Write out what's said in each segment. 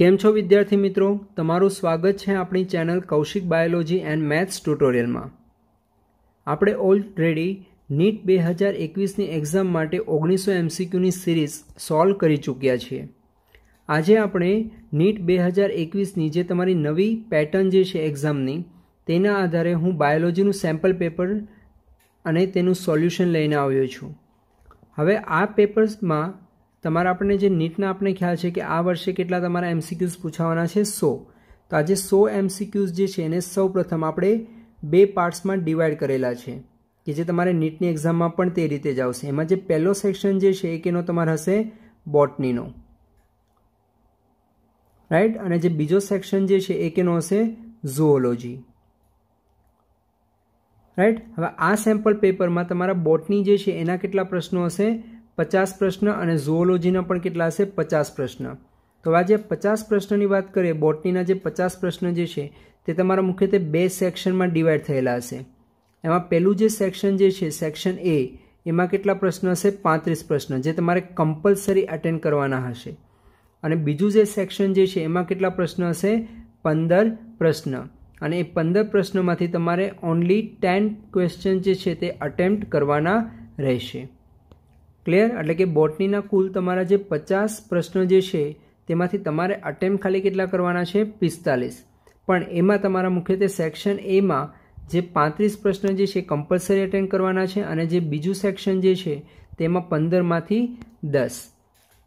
કેમ છો વિદ્યાર્થી મિત્રો તમારું સ્વાગત છે આપણી channel Kaushik biology and maths ટ્યુટોરિયલમાં આપણે ઓલરેડી નીટ બે હજાર એકવીસની એક્ઝામ માટે ઓગણીસો એમસીક્યુની સિરીઝ સોલ્વ કરી ચૂક્યા છીએ આજે આપણે નીટ બે હજાર એકવીસની જે તમારી નવી પેટર્ન જે છે એક્ઝામની તેના આધારે હું બાયોલોજીનું સેમ્પલ પેપર અને તેનું સોલ્યુશન લઈને આવ્યો છું હવે આ પેપર્સમાં તમારા આપણને જે નીટના આપણે ખ્યાલ છે કે આ વર્ષે કેટલા તમારા એમસીક્યુઝ પૂછાવાના છે સો તો આજે સો એમસીક્યુઝ જે છે એને સૌ આપણે બે પાર્ટ્સમાં ડિવાઈડ કરેલા છે કે જે તમારે નીટની એક્ઝામમાં પણ તે રીતે જ આવશે એમાં જે પહેલો સેક્શન જે છે એક એનો તમારે હશે બોટનીનો રાઈટ અને જે બીજો સેક્શન જે છે એ કેનો હશે ઝુઓલોજી રાઈટ હવે આ સેમ્પલ પેપરમાં તમારા બોટની જે છે એના કેટલા પ્રશ્નો હશે પચાસ પ્રશ્ન અને ઝુઓલોજીના પણ કેટલા હશે પચાસ પ્રશ્ન તો આજે પચાસ પ્રશ્નની વાત કરીએ બોટનીના જે પચાસ પ્રશ્ન જે છે તે તમારા મુખ્યત્વે બે સેક્શનમાં ડિવાઈડ થયેલા હશે એમાં પહેલું જે સેક્શન જે છે સેક્શન એ એમાં કેટલા પ્રશ્ન હશે પાંત્રીસ પ્રશ્ન જે તમારે કમ્પલસરી અટેન્ડ કરવાના હશે અને બીજું જે સેક્શન જે છે એમાં કેટલા પ્રશ્ન હશે પંદર પ્રશ્ન અને એ પંદર પ્રશ્નમાંથી તમારે ઓનલી ટેન ક્વેશ્ચન જે છે તે અટેમ્પ્ટ કરવાના રહેશે ક્લિયર એટલે કે બોટનીના કુલ તમારા જે પચાસ પ્રશ્ન જે છે તેમાંથી તમારે અટેમ્પ ખાલી કેટલા કરવાના છે પિસ્તાલીસ પણ એમાં તમારા મુખ્યત્વે સેક્શન એમાં જે પાંત્રીસ પ્રશ્ન જે છે કમ્પલસરી અટેન્ડ કરવાના છે અને જે બીજું સેક્શન જે છે તેમાં પંદરમાંથી દસ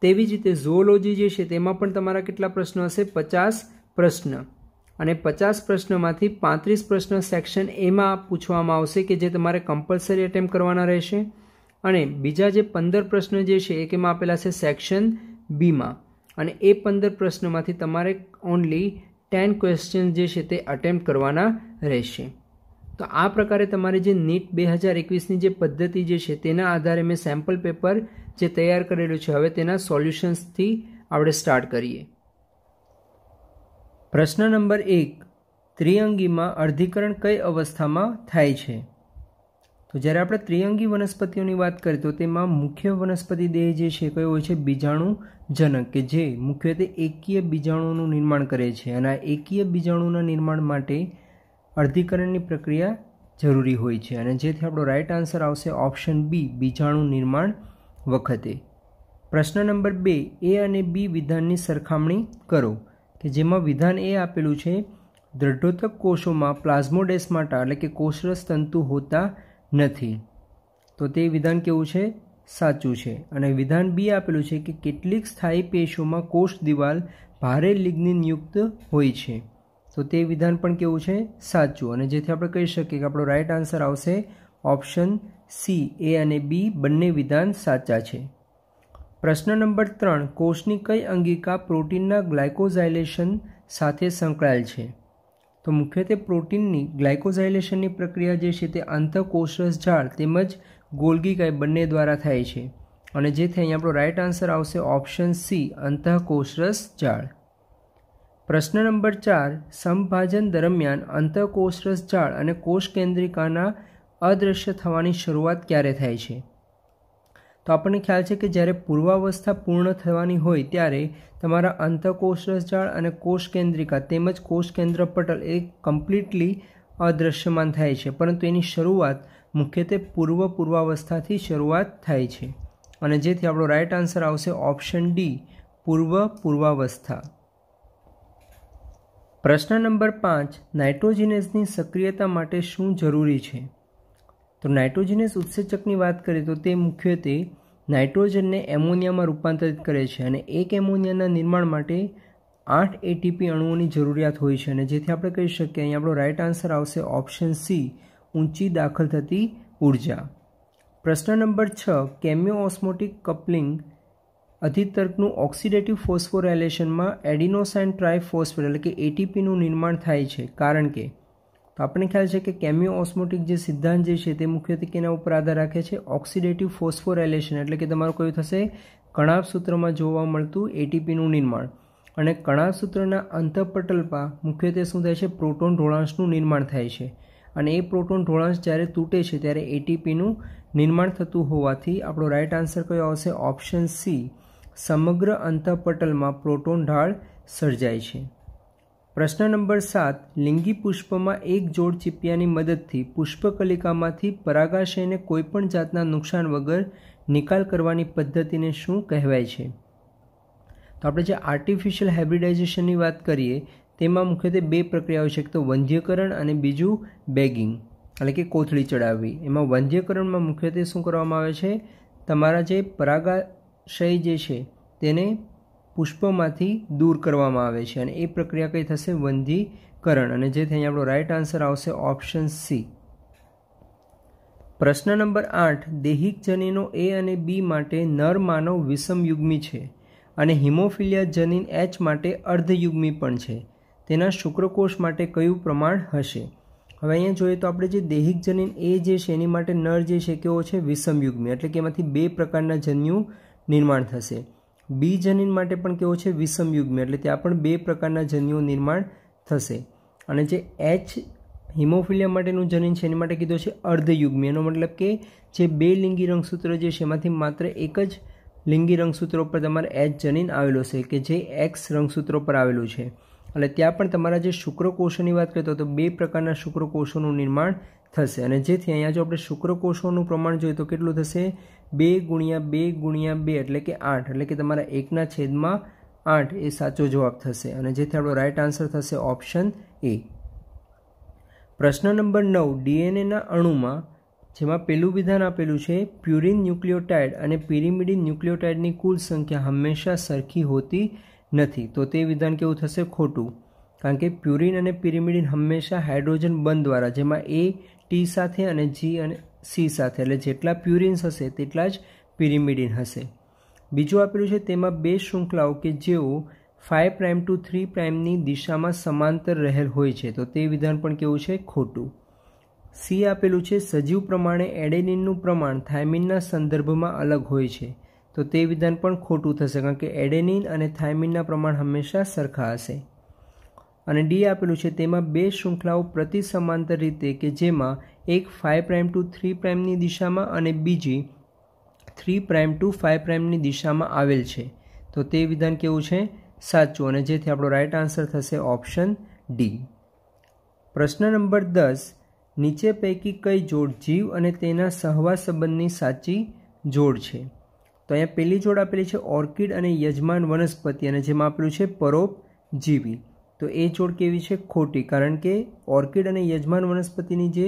તેવી જ રીતે ઝોઓલોજી જે છે તેમાં પણ તમારા કેટલા પ્રશ્નો હશે પચાસ પ્રશ્ન અને પચાસ પ્રશ્નમાંથી પાંત્રીસ પ્રશ્ન સેક્શન એમાં પૂછવામાં આવશે કે જે તમારે કમ્પલસરી અટેમ્પ કરવાના રહેશે અને બીજા જે પંદર પ્રશ્ન જે છે એ કેમાં આપેલા છે સેક્શન બીમાં અને એ પંદર પ્રશ્નમાંથી તમારે ઓનલી ટેન ક્વેશ્ચન જે છે તે અટેમ્પ્ટ કરવાના રહેશે તો આ પ્રકારે તમારે જે નીટ બે હજાર એકવીસની જે પદ્ધતિ જે છે તેના આધારે મેં સેમ્પલ પેપર જે તૈયાર કરેલું છે હવે તેના સોલ્યુશન્સથી આપણે સ્ટાર્ટ કરીએ પ્રશ્ન નંબર એક ત્રિઅંગીમાં અર્ધીકરણ કઈ અવસ્થામાં થાય છે તો જ્યારે આપણે ત્રિઅંગી વનસ્પતિઓની વાત કરીએ તો તેમાં મુખ્ય વનસ્પતિ દેહ જે છે કયો હોય છે બીજાણુજનક કે જે મુખ્યત્વે એકીય બીજાણુનું નિર્માણ કરે છે અને આ એકીય બીજાણુના નિર્માણ માટે અર્ધીકરણની પ્રક્રિયા જરૂરી હોય છે અને જેથી આપણો રાઇટ આન્સર આવશે ઓપ્શન બી બીજાણુ નિર્માણ વખતે પ્રશ્ન નંબર બે એ અને બી વિધાનની સરખામણી કરો કે જેમાં વિધાન એ આપેલું છે દ્રઢોતક કોષોમાં પ્લાઝ્મોડેસ્માટા એટલે કે કોષરસ તંતુ હોતા નથી તો તે વિધાન કેવું છે સાચું છે અને વિધાન બી આપેલું છે કે કેટલીક સ્થાયી પેશોમાં કોષ દિવાલ ભારે લિગ્નિનયુક્ત હોય છે તો તે વિધાન પણ કેવું છે સાચું અને જેથી આપણે કહી શકીએ કે આપણો રાઇટ આન્સર આવશે ઓપ્શન સી એ અને બી બંને વિધાન સાચા છે પ્રશ્ન નંબર ત્રણ કોષની કઈ અંગિકા પ્રોટીનના ગ્લાયકોઝાઇલેશન સાથે સંકળાયેલ છે તો મુખ્યત્વે પ્રોટીનની ગ્લાયકોઝાઇલેશનની પ્રક્રિયા જે છે તે અંતકોષરસ ઝાડ તેમજ ગોલ્ગી ગાય બંને દ્વારા થાય છે અને જેથી અહીં આપણો રાઇટ આન્સર આવશે ઓપ્શન સી અંતઃકોષરસ ઝાડ પ્રશ્ન નંબર ચાર સંભાજન દરમિયાન અંતઃકોષરસ ઝાડ અને કોષ કેન્દ્રિકાના અદૃશ્ય થવાની શરૂઆત ક્યારે થાય છે તો આપણને ખ્યાલ છે કે જ્યારે પૂર્વાવસ્થા પૂર્ણ થવાની હોય ત્યારે તમારા અંતકોષરસજાળ અને કોષ કેન્દ્રિકા તેમજ કોષ કેન્દ્ર પટલ એ કમ્પ્લીટલી અદૃશ્યમાન થાય છે પરંતુ એની શરૂઆત મુખ્યત્વે પૂર્વ પૂર્વાવસ્થાથી શરૂઆત થાય છે અને જેથી આપણો રાઇટ આન્સર આવશે ઓપ્શન ડી પૂર્વ પૂર્વાવસ્થા પ્રશ્ન નંબર પાંચ નાઇટ્રોજિનેસની સક્રિયતા માટે શું જરૂરી છે તો નાઇટ્રોજનસ ઉત્સેચકની વાત કરીએ તો તે મુખ્યત્વે નાઇટ્રોજનને એમોનિયામાં રૂપાંતરિત કરે છે અને એક એમોનિયાના નિર્માણ માટે આઠ એટીપી અણુઓની જરૂરિયાત હોય છે અને જેથી આપણે કહી શકીએ અહીં આપણો રાઇટ આન્સર આવશે ઓપ્શન સી ઊંચી દાખલ થતી ઉર્જા પ્રશ્ન નંબર છ કેમિયો ઓસ્મોટિક કપલિંગ અધિતર્કનું ઓક્સિડેટિવ ફોસ્ફોરાયલેશનમાં એડિનોસાઇન ટ્રાયફોસ્ફેટ એટલે કે એટીપીનું નિર્માણ થાય છે કારણ કે તો આપણે ખ્યાલ છે કે કેમિયો ઓસ્મોટિક જે સિદ્ધાંત જે છે તે મુખ્યત્વે કેના ઉપર આધાર રાખે છે ઓક્સિડેટિવ ફોસ્ફોરેલેશન એટલે કે તમારું કયું થશે કણાભ સૂત્રમાં જોવા મળતું એટીપીનું નિર્માણ અને કણાભ સૂત્રના અંતઃપટલમાં મુખ્યત્વે શું થાય છે પ્રોટોન ઢોળાંશનું નિર્માણ થાય છે અને એ પ્રોટોન ઢોળાંશ જ્યારે તૂટે છે ત્યારે એટીપીનું નિર્માણ થતું હોવાથી આપણો રાઇટ આન્સર કયો આવશે ઓપ્શન સી સમગ્ર અંતઃપટલમાં પ્રોટોન ઢાળ સર્જાય છે પ્રશ્ન નંબર સાત લિંગી પુષ્પમાં એક જોડ ચીપિયાની મદદથી પુષ્પકલિકામાંથી પરાગાશયને કોઈપણ જાતના નુકસાન વગર નિકાલ કરવાની પદ્ધતિને શું કહેવાય છે તો આપણે જે આર્ટિફિશિયલ હાઇબ્રિડાઇઝેશનની વાત કરીએ તેમાં મુખ્યત્વે બે પ્રક્રિયાઓ છે એક તો વંધ્યકરણ અને બીજું બેગિંગ એટલે કે કોથળી ચડાવવી એમાં વંધ્યકરણમાં મુખ્યત્વે શું કરવામાં આવે છે તમારા જે પરાગાશય જે છે તેને પુષ્પમાંથી દૂર કરવામાં આવે છે અને એ પ્રક્રિયા કઈ થશે વંધીકરણ અને જેથી અહીં આપણો રાઇટ આન્સર આવશે ઓપ્શન સી પ્રશ્ન નંબર આઠ દૈહિક જનીનો એ અને બી માટે નર માનવ વિષમયુગ્મી છે અને હિમોફિલિયા જનીન એચ માટે અર્ધયુગ્મી પણ છે તેના શુક્રકોષ માટે કયું પ્રમાણ હશે હવે અહીંયા જોઈએ તો આપણે જે દૈહિક જનીન એ જે છે એની માટે નર જે છે કેવો છે વિષમયુગ્મી એટલે કે એમાંથી બે પ્રકારના જન્યુ નિર્માણ થશે બી જનીન માટે પણ કેવો છે વિષમયુગ્મ એટલે ત્યાં પણ બે પ્રકારના જનીઓ નિર્માણ થશે અને જે એચ હિમોફિલિયા માટેનું જનીન છે એની માટે કીધો છે અર્ધયુગ્મી એનો મતલબ કે જે બે લિંગી રંગસૂત્ર જે છે એમાંથી માત્ર એક જ લિંગી રંગસૂત્રો પર તમારે એચ જનીન આવેલો છે કે જે એક્સ રંગસૂત્રો પર આવેલું છે એટલે ત્યાં પણ તમારા જે શુક્રકોષોની વાત કરતો તો બે પ્રકારના શુક્રકોષોનું નિર્માણ થશે અને જેથી અહીંયા જો આપણે શુક્રકોષોનું પ્રમાણ જોઈએ તો કેટલું થશે બે ગુણ્યા બે ગુણ્યા બે એટલે કે આઠ એટલે કે તમારા એકના છેદમાં આઠ એ સાચો જવાબ થશે અને જેથી આપણો રાઇટ આન્સર થશે ઓપ્શન એ પ્રશ્ન નંબર નવ ડીએનએના અણુમાં જેમાં પહેલું વિધાન આપેલું છે પ્યુરિન ન્યુક્લિયોટાઇડ અને પિરિમિડિન ન્યુક્લિયોટાઇડની કુલ સંખ્યા હંમેશા સરખી હોતી નથી તો તે વિધાન કેવું થશે ખોટું કારણ કે પ્યુરિન અને પિરિમિડિન હંમેશા હાઇડ્રોજન બંધ દ્વારા જેમાં એ ટી સાથે અને જી અને સી સાથે એટલે જેટલા પ્યુરિન્સ હશે તેટલા જ પિરિમિડિન હશે બીજું આપેલું છે તેમાં બે શૃંખલાઓ કે જેઓ ફાઇવ પ્રાઇમ ટુ થ્રી પ્રાઇમની દિશામાં સમાંતર રહેલ હોય છે તો તે વિધાન પણ કેવું છે ખોટું સી આપેલું છે સજીવ પ્રમાણે એડેનિનનું પ્રમાણ થાઇમિનના સંદર્ભમાં અલગ હોય છે તો તે વિધાન પણ ખોટું થશે કારણ કે એડેનિન અને થાઇમિનના પ્રમાણ હંમેશા સરખા હશે અને ડી આપેલું છે તેમાં બે શૃંખલાઓ પ્રતિ સમાંતર રીતે કે જેમાં એક ફાઇવ પ્રાઇમ ટુ થ્રી પ્રાઇમની દિશામાં અને બીજી થ્રી પ્રાઇમ ટુ ફાઇવ પ્રાઇમની દિશામાં આવેલ છે તો તે વિધાન કેવું છે સાચું અને જેથી આપણો રાઇટ આન્સર થશે ઓપ્શન ડી પ્રશ્ન નંબર દસ નીચે પૈકી કઈ જોડ જીવ અને તેના સહવાસ સંબંધની સાચી જોડ છે તો અહીંયા પહેલી જોડ આપેલી છે ઓર્કિડ અને યજમાન વનસ્પતિ અને જેમાં આપેલું છે પરોપ જીવી તો એ જોડ કેવી છે ખોટી કારણ કે ઓર્કિડ અને યજમાન વનસ્પતિની જે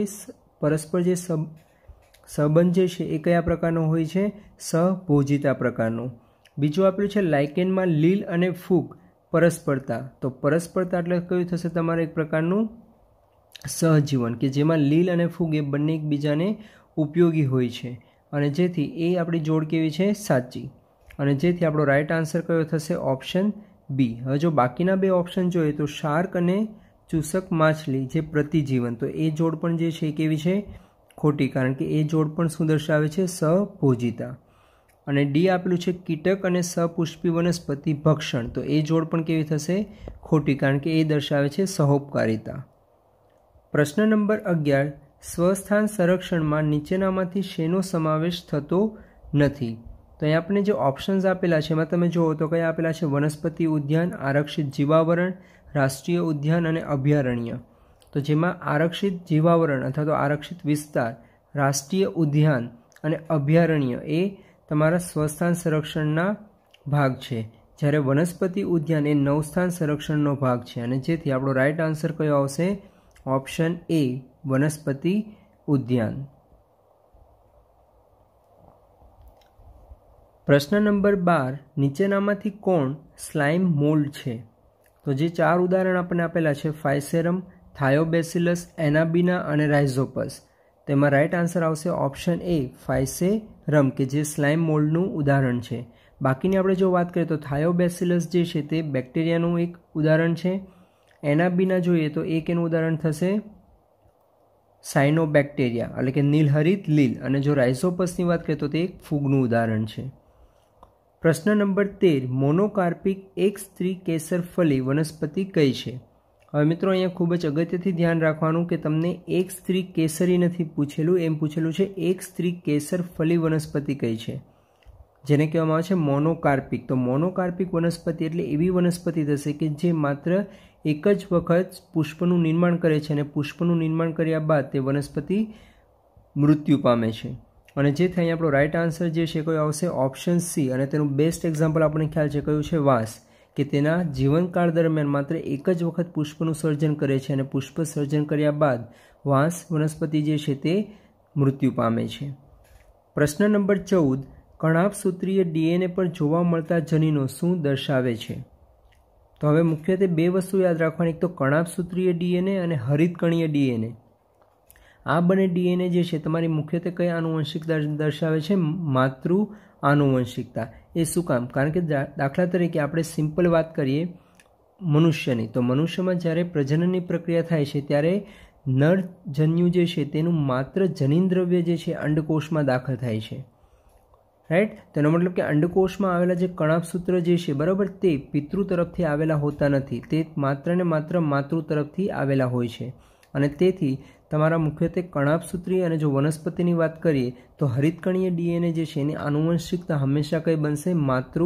પરસ્પર જે સંબંધ જે છે એ કયા પ્રકારનો હોય છે સહભોજિતા પ્રકારનું બીજું આપણું છે લાઇકેનમાં લીલ અને ફૂગ પરસ્પરતા તો પરસ્પરતા એટલે કયું થશે તમારે એક પ્રકારનું સહજીવન કે જેમાં લીલ અને ફૂગ એ બંને એકબીજાને ઉપયોગી હોય છે અને જેથી એ આપણી જોડ કેવી છે સાચી અને જેથી આપણો રાઇટ આન્સર કયો થશે ઓપ્શન બી હવે જો બાકીના બે ઓપ્શન જોઈએ તો શાર્ક અને ચૂસક માછલી જે પ્રતિજીવન તો એ જોડ પણ જે છે કેવી છે ખોટી કારણ કે એ જોડ પણ શું દર્શાવે છે સભોજિતા અને ડી આપેલું છે કીટક અને સપુષ્પી વનસ્પતિ ભક્ષણ તો એ જોડ પણ કેવી થશે ખોટી કારણ કે એ દર્શાવે છે સહોપકારિતા પ્રશ્ન નંબર અગિયાર સ્વસ્થાન સંરક્ષણમાં નીચેનામાંથી શેનો સમાવેશ થતો નથી તો અહીં આપણને જે ઓપ્શન્સ આપેલા છે એમાં તમે જુઓ તો કયા આપેલા છે વનસ્પતિ ઉદ્યાન આરક્ષિત જીવાવરણ રાષ્ટ્રીય ઉદ્યાન અને અભયારણ્ય તો જેમાં આરક્ષિત જીવાવરણ અથવા તો આરક્ષિત વિસ્તાર રાષ્ટ્રીય ઉદ્યાન અને અભયારણ્ય એ તમારા સ્વસ્થાન સંરક્ષણના ભાગ છે જ્યારે વનસ્પતિ ઉદ્યાન એ નવસ્થાન સંરક્ષણનો ભાગ છે અને જેથી આપણો રાઇટ આન્સર કયો આવશે ઓપ્શન એ વનસ્પતિ ઉદ્યાન પ્રશ્ન નંબર બાર નીચેનામાંથી કોણ સ્લાઇમ મોલ્ડ છે તો જે ચાર ઉદાહરણ આપણને આપેલા છે ફાઇસેરમ થાયોબેસિલસ એનાબીના અને રાઇઝોપસ તેમાં રાઇટ આન્સર આવશે ઓપ્શન એ ફાઇસેરમ કે જે સ્લાઇમ મોલ્ડનું ઉદાહરણ છે બાકીની આપણે જો વાત કરીએ તો થાયોબેસિલસ જે છે તે બેક્ટેરિયાનું એક ઉદાહરણ છે એનાબિના જોઈએ તો એક એનું ઉદાહરણ થશે સાયનોબેક્ટેરિયા એટલે કે નીલહરિત લીલ અને જો રાઇઝોપસની વાત કરીએ તો તે એક ફૂગનું ઉદાહરણ છે પ્રશ્ન નંબર તેર મોનોકાર્પિક એક સ્ત્રી કેસર ફલી વનસ્પતિ કઈ છે હવે મિત્રો અહીંયા ખૂબ જ અગત્યથી ધ્યાન રાખવાનું કે તમને એક સ્ત્રી કેસરી નથી પૂછેલું એમ પૂછેલું છે એક સ્ત્રી કેસર ફલી વનસ્પતિ કઈ છે જેને કહેવામાં આવે છે મોનોકાર્પિક તો મોનોકાર્પિક વનસ્પતિ એટલે એવી વનસ્પતિ થશે કે જે માત્ર એક જ વખત પુષ્પનું નિર્માણ કરે છે અને પુષ્પનું નિર્માણ કર્યા બાદ તે વનસ્પતિ મૃત્યુ પામે છે અને જે થાય આપણો રાઇટ આન્સર જે છે કયો આવશે ઓપ્શન સી અને તેનું બેસ્ટ એક્ઝામ્પલ આપણને ખ્યાલ છે કયું છે વાંસ કે તેના જીવનકાળ દરમિયાન માત્ર એક જ વખત પુષ્પનું સર્જન કરે છે અને પુષ્પ સર્જન કર્યા બાદ વાંસ વનસ્પતિ જે છે તે મૃત્યુ પામે છે પ્રશ્ન નંબર ચૌદ કણાપસૂત્રીય ડીએનએ પર જોવા મળતા જનીનો શું દર્શાવે છે તો હવે મુખ્યત્વે બે વસ્તુ યાદ રાખવાની એક તો કણાપસૂત્રીય ડીએનએ અને હરિતકણીય ડીએનએ આ બંને ડીએનએ જે છે તમારી મુખ્યત્વે કઈ આનુવંશિકતા દર્શાવે છે માતૃ આનુવંશિકતા એ શું કામ કારણ કે દાખલા તરીકે આપણે સિમ્પલ વાત કરીએ મનુષ્યની તો મનુષ્યમાં જ્યારે પ્રજનનની પ્રક્રિયા થાય છે ત્યારે જન્યુ જે છે તેનું માત્ર જનીન દ્રવ્ય જે છે અંડકોષમાં દાખલ થાય છે રાઈટ તેનો મતલબ કે અંડકોષમાં આવેલા જે કણાપસૂત્ર જે છે બરાબર તે પિતૃ તરફથી આવેલા હોતા નથી તે માત્ર ને માત્ર માતૃ તરફથી આવેલા હોય છે અને તેથી તમારા મુખ્યત્વે કણાપસૂત્રી અને જો વનસ્પતિની વાત કરીએ તો હરિતકણીય ડીએનએ જે છે એની આનુવંશિકતા હંમેશા કંઈ બનશે માતૃ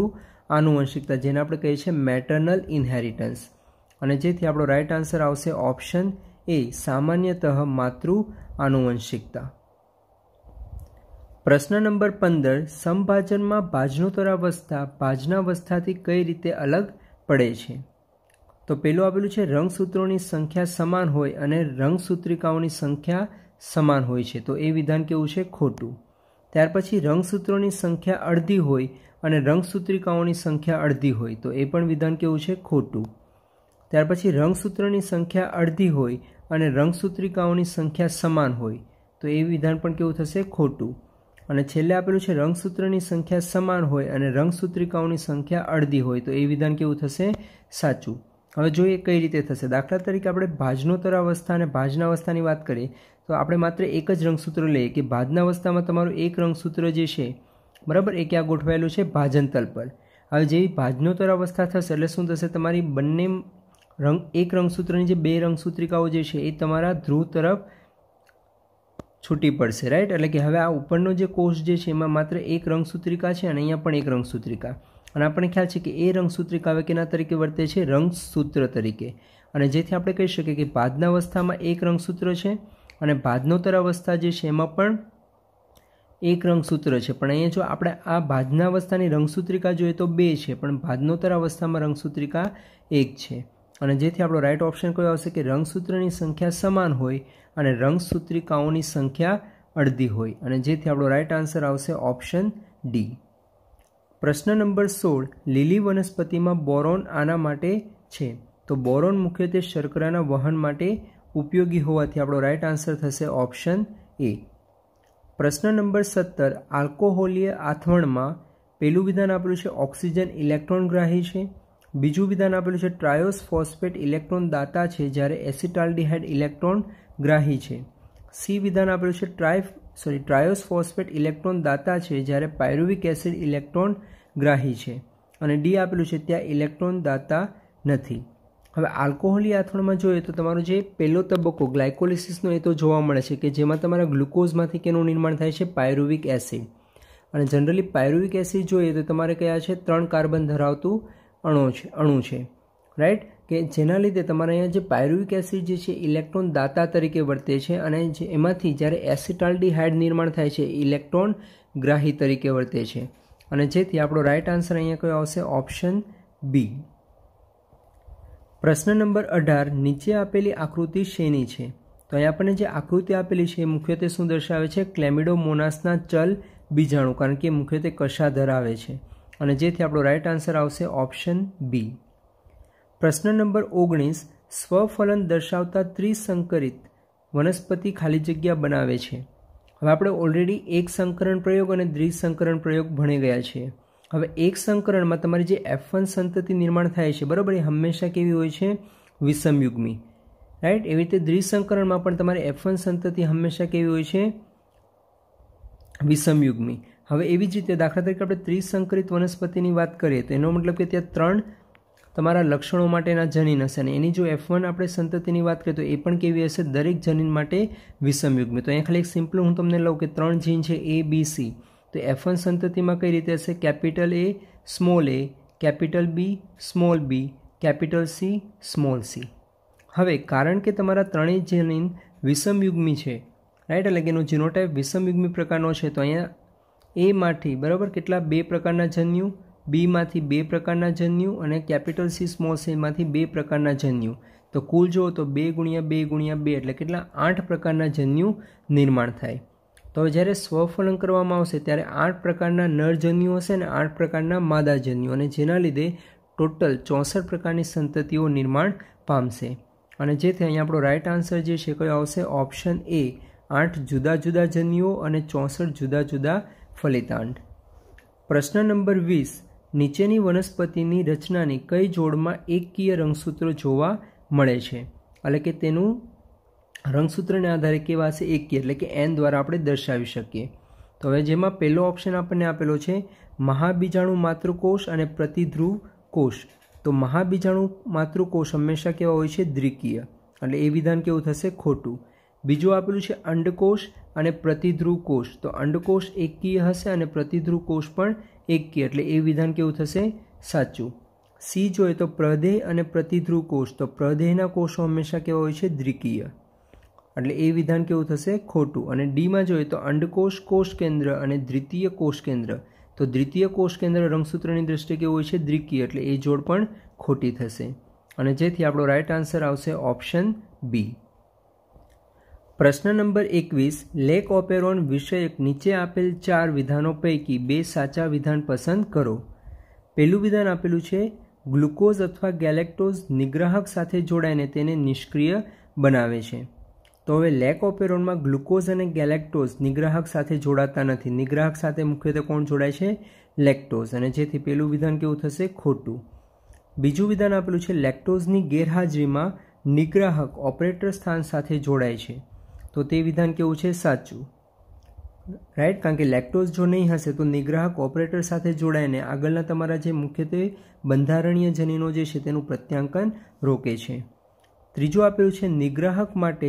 આનુવંશિકતા જેને આપણે કહીએ છીએ મેટર્નલ ઇનહેરિટન્સ અને જેથી આપણો રાઇટ આન્સર આવશે ઓપ્શન એ સામાન્યતઃ માતૃ આનુવંશિકતા પ્રશ્ન નંબર પંદર સંભાજનમાં ભાજનોતરાવસ્થા ભાજનાવસ્થાથી કઈ રીતે અલગ પડે છે તો પહેલું આપેલું છે રંગસૂત્રોની સંખ્યા સમાન હોય અને રંગસૂત્રિકાઓની સંખ્યા સમાન હોય છે તો એ વિધાન કેવું છે ખોટું ત્યાર પછી રંગસૂત્રોની સંખ્યા અડધી હોય અને રંગસૂત્રિકાઓની સંખ્યા અડધી હોય તો એ પણ વિધાન કેવું છે ખોટું ત્યાર પછી રંગસૂત્રની સંખ્યા અડધી હોય અને રંગસૂત્રિકાઓની સંખ્યા સમાન હોય તો એ વિધાન પણ કેવું થશે ખોટું અને છેલ્લે આપેલું છે રંગસૂત્રની સંખ્યા સમાન હોય અને રંગસૂત્રિકાઓની સંખ્યા અડધી હોય તો એ વિધાન કેવું થશે સાચું હવે જોઈએ કઈ રીતે થશે દાખલા તરીકે આપણે ભાજનોતર અવસ્થા અને ભાજના અવસ્થાની વાત કરીએ તો આપણે માત્ર એક જ રંગસૂત્ર લઈએ કે ભાજના અવસ્થામાં તમારું એક રંગસૂત્ર જે છે બરાબર એ ક્યાં ગોઠવાયેલું છે ભાજનતલ પર હવે જેવી ભાજનોતર અવસ્થા થશે એટલે શું થશે તમારી બંને રંગ એક રંગસૂત્રની જે બે રંગસૂત્રિકાઓ જે છે એ તમારા ધ્રુવ તરફ છૂટી પડશે રાઈટ એટલે કે હવે આ ઉપરનો જે કોષ જે છે એમાં માત્ર એક રંગસૂત્રિકા છે અને અહીંયા પણ એક રંગસૂત્રિકા અને આપણને ખ્યાલ છે કે એ રંગસૂત્રી કેના તરીકે વર્તે છે રંગસૂત્ર તરીકે અને જેથી આપણે કહી શકીએ કે ભાદનાવસ્થામાં એક રંગસૂત્ર છે અને અવસ્થા જે છે એમાં પણ એક રંગસૂત્ર છે પણ અહીંયા જો આપણે આ અવસ્થાની રંગસૂત્રિકા જોઈએ તો બે છે પણ અવસ્થામાં રંગસૂત્રિકા એક છે અને જેથી આપણો રાઈટ ઓપ્શન કયો આવશે કે રંગસૂત્રની સંખ્યા સમાન હોય અને રંગસૂત્રિકાઓની સંખ્યા અડધી હોય અને જેથી આપણો રાઇટ આન્સર આવશે ઓપ્શન ડી પ્રશ્ન નંબર સોળ લીલી વનસ્પતિમાં બોરોન આના માટે છે તો બોરોન મુખ્યત્વે શર્કરાના વહન માટે ઉપયોગી હોવાથી આપણો રાઇટ આન્સર થશે ઓપ્શન એ પ્રશ્ન નંબર સત્તર આલ્કોહોલીય આથવણમાં પહેલું વિધાન આપેલું છે ઓક્સિજન ઇલેક્ટ્રોન ગ્રાહી છે બીજું વિધાન આપેલું છે ટ્રાયોસ ફોસ્ફેટ ઇલેક્ટ્રોન દાતા છે જ્યારે એસિટાલ્ડિહાઇડ ઇલેક્ટ્રોન ગ્રાહી છે સી વિધાન આપેલું છે ટ્રાય સોરી ટ્રાયોસફોસ્ફેટ ઇલેક્ટ્રોન દાતા છે જ્યારે પાયરુવિક એસિડ ઇલેક્ટ્રોન ગ્રાહી છે અને ડી આપેલું છે ત્યાં ઇલેક્ટ્રોન દાતા નથી હવે આલ્કોહોલી આથોણમાં જોઈએ તો તમારો જે પહેલો તબક્કો ગ્લાયકોલિસિસનો એ તો જોવા મળે છે કે જેમાં તમારા ગ્લુકોઝમાંથી કેનું નિર્માણ થાય છે પાયરુવિક એસિડ અને જનરલી પાયરુવિક એસિડ જોઈએ તો તમારે કયા છે ત્રણ કાર્બન ધરાવતું અણુ છે અણુ છે રાઈટ કે જેના લીધે તમારે અહીંયા જે પાયરુવિક એસિડ જે છે ઇલેક્ટ્રોન દાતા તરીકે વર્તે છે અને એમાંથી જ્યારે એસિટાલ્ડીહાઇડ નિર્માણ થાય છે ઇલેક્ટ્રોન ગ્રાહી તરીકે વર્તે છે અને જેથી આપણો રાઇટ આન્સર અહીંયા કયો આવશે ઓપ્શન બી પ્રશ્ન નંબર અઢાર નીચે આપેલી આકૃતિ શેની છે તો અહીં આપણને જે આકૃતિ આપેલી છે એ મુખ્યત્વે શું દર્શાવે છે ક્લેમિડોમોનાસના ચલ બીજાણુ કારણ કે મુખ્યત્વે કશા ધરાવે છે અને જેથી આપણો રાઇટ આન્સર આવશે ઓપ્શન બી પ્રશ્ન નંબર ઓગણીસ સ્વફલન દર્શાવતા ત્રિસંકરિત વનસ્પતિ ખાલી જગ્યા બનાવે છે હવે આપણે ઓલરેડી એક સંકરણ પ્રયોગ અને દ્વિસંકરણ પ્રયોગ ભણી ગયા છીએ હવે એક સંકરણમાં તમારી જે એફ વન સંતતિ નિર્માણ થાય છે બરાબર એ હંમેશા કેવી હોય છે વિષમયુગ્મી રાઈટ એવી રીતે દ્વિસંકરણમાં પણ તમારી એફ વન સંતતિ હંમેશા કેવી હોય છે વિષમયુગ્મી હવે એવી જ રીતે દાખલા તરીકે આપણે ત્રિસંકરિત વનસ્પતિની વાત કરીએ તો એનો મતલબ કે ત્યાં ત્રણ તમારા લક્ષણો માટેના જનીન હશે અને એની જો એફ વન આપણે સંતતિની વાત કરીએ તો એ પણ કેવી હશે દરેક જનીન માટે વિષમયુગ્મી તો અહીંયા ખાલી એક સિમ્પલ હું તમને લઉં કે ત્રણ જીન છે એ બી સી તો એફ વન સંતતિમાં કઈ રીતે હશે capital A small A capital B small B capital C small C હવે કારણ કે તમારા ત્રણેય જનીન વિષમયુગ્મી છે રાઈટ એટલે કે એનો જીનોટાઈપ વિષમયુગ્મી પ્રકારનો છે તો અહીંયા એમાંથી બરાબર કેટલા બે પ્રકારના જન્યુ બીમાંથી બે પ્રકારના જન્યુ અને કેપિટલ સી સ્મોલ સીમાંથી બે પ્રકારના જન્યુ તો કુલ જુઓ તો બે ગુણ્યા બે ગુણ્યા બે એટલે કેટલા આઠ પ્રકારના જન્યુ નિર્માણ થાય તો જ્યારે સ્વફલન કરવામાં આવશે ત્યારે આઠ પ્રકારના નરજન્યુ હશે અને આઠ પ્રકારના માદાજન્યુ અને જેના લીધે ટોટલ ચોસઠ પ્રકારની સંતતિઓ નિર્માણ પામશે અને જેથી અહીં આપણો રાઇટ આન્સર જે છે કયો આવશે ઓપ્શન એ આઠ જુદા જુદા જન્યુઓ અને ચોસઠ જુદા જુદા ફલિતાંડ પ્રશ્ન નંબર વીસ નીચેની વનસ્પતિની રચનાની કઈ જોડમાં એકકીય રંગસૂત્રો જોવા મળે છે એટલે કે તેનું રંગસૂત્રને આધારે કેવા હશે એકકીય એટલે કે એન દ્વારા આપણે દર્શાવી શકીએ તો હવે જેમાં પહેલો ઓપ્શન આપણને આપેલો છે મહાબીજાણુ માતૃકોષ અને પ્રતિધ્રુવ કોષ તો મહાબીજાણુ માતૃકોષ હંમેશા કેવા હોય છે દ્વિકીય એટલે એ વિધાન કેવું થશે ખોટું બીજું આપેલું છે અંડકોષ અને પ્રતિધ્રુવ કોષ તો અંડકોષ એકકીય હશે અને પ્રતિધ્રુવ કોષ પણ એકી એટલે એ વિધાન કેવું થશે સાચું સી જોઈએ તો પ્રદેહ અને પ્રતિધ્રુવ કોષ તો પ્રદેહના કોષો હંમેશા કેવા હોય છે દ્વિકીય એટલે એ વિધાન કેવું થશે ખોટું અને ડીમાં જોઈએ તો અંડકોષ કોષ કેન્દ્ર અને દ્વિતીય કોષ કેન્દ્ર તો દ્વિતીય કોષ કેન્દ્ર રંગસૂત્રની દ્રષ્ટિએ કેવું હોય છે દ્વિકીય એટલે એ જોડ પણ ખોટી થશે અને જેથી આપણો રાઇટ આન્સર આવશે ઓપ્શન બી પ્રશ્ન નંબર એકવીસ લેક ઓપેરોન વિષયક નીચે આપેલ ચાર વિધાનો પૈકી બે સાચા વિધાન પસંદ કરો પહેલું વિધાન આપેલું છે ગ્લુકોઝ અથવા ગેલેક્ટોઝ નિગ્રાહક સાથે જોડાઈને તેને નિષ્ક્રિય બનાવે છે તો હવે લેક ઓપેરોનમાં ગ્લુકોઝ અને ગેલેક્ટોઝ નિગ્રાહક સાથે જોડાતા નથી નિગ્રાહક સાથે મુખ્યત્વે કોણ જોડાય છે લેક્ટોઝ અને જેથી પહેલું વિધાન કેવું થશે ખોટું બીજું વિધાન આપેલું છે લેક્ટોઝની ગેરહાજરીમાં નિગ્રાહક ઓપરેટર સ્થાન સાથે જોડાય છે તો તે વિધાન કેવું છે સાચું રાઈટ કારણ કે લેક્ટોઝ જો નહીં હશે તો નિગ્રાહક ઓપરેટર સાથે જોડાઈને આગળના તમારા જે મુખ્યત્વે બંધારણીય જનીનો જે છે તેનું પ્રત્યાંકન રોકે છે ત્રીજું આપેલું છે નિગ્રાહક માટે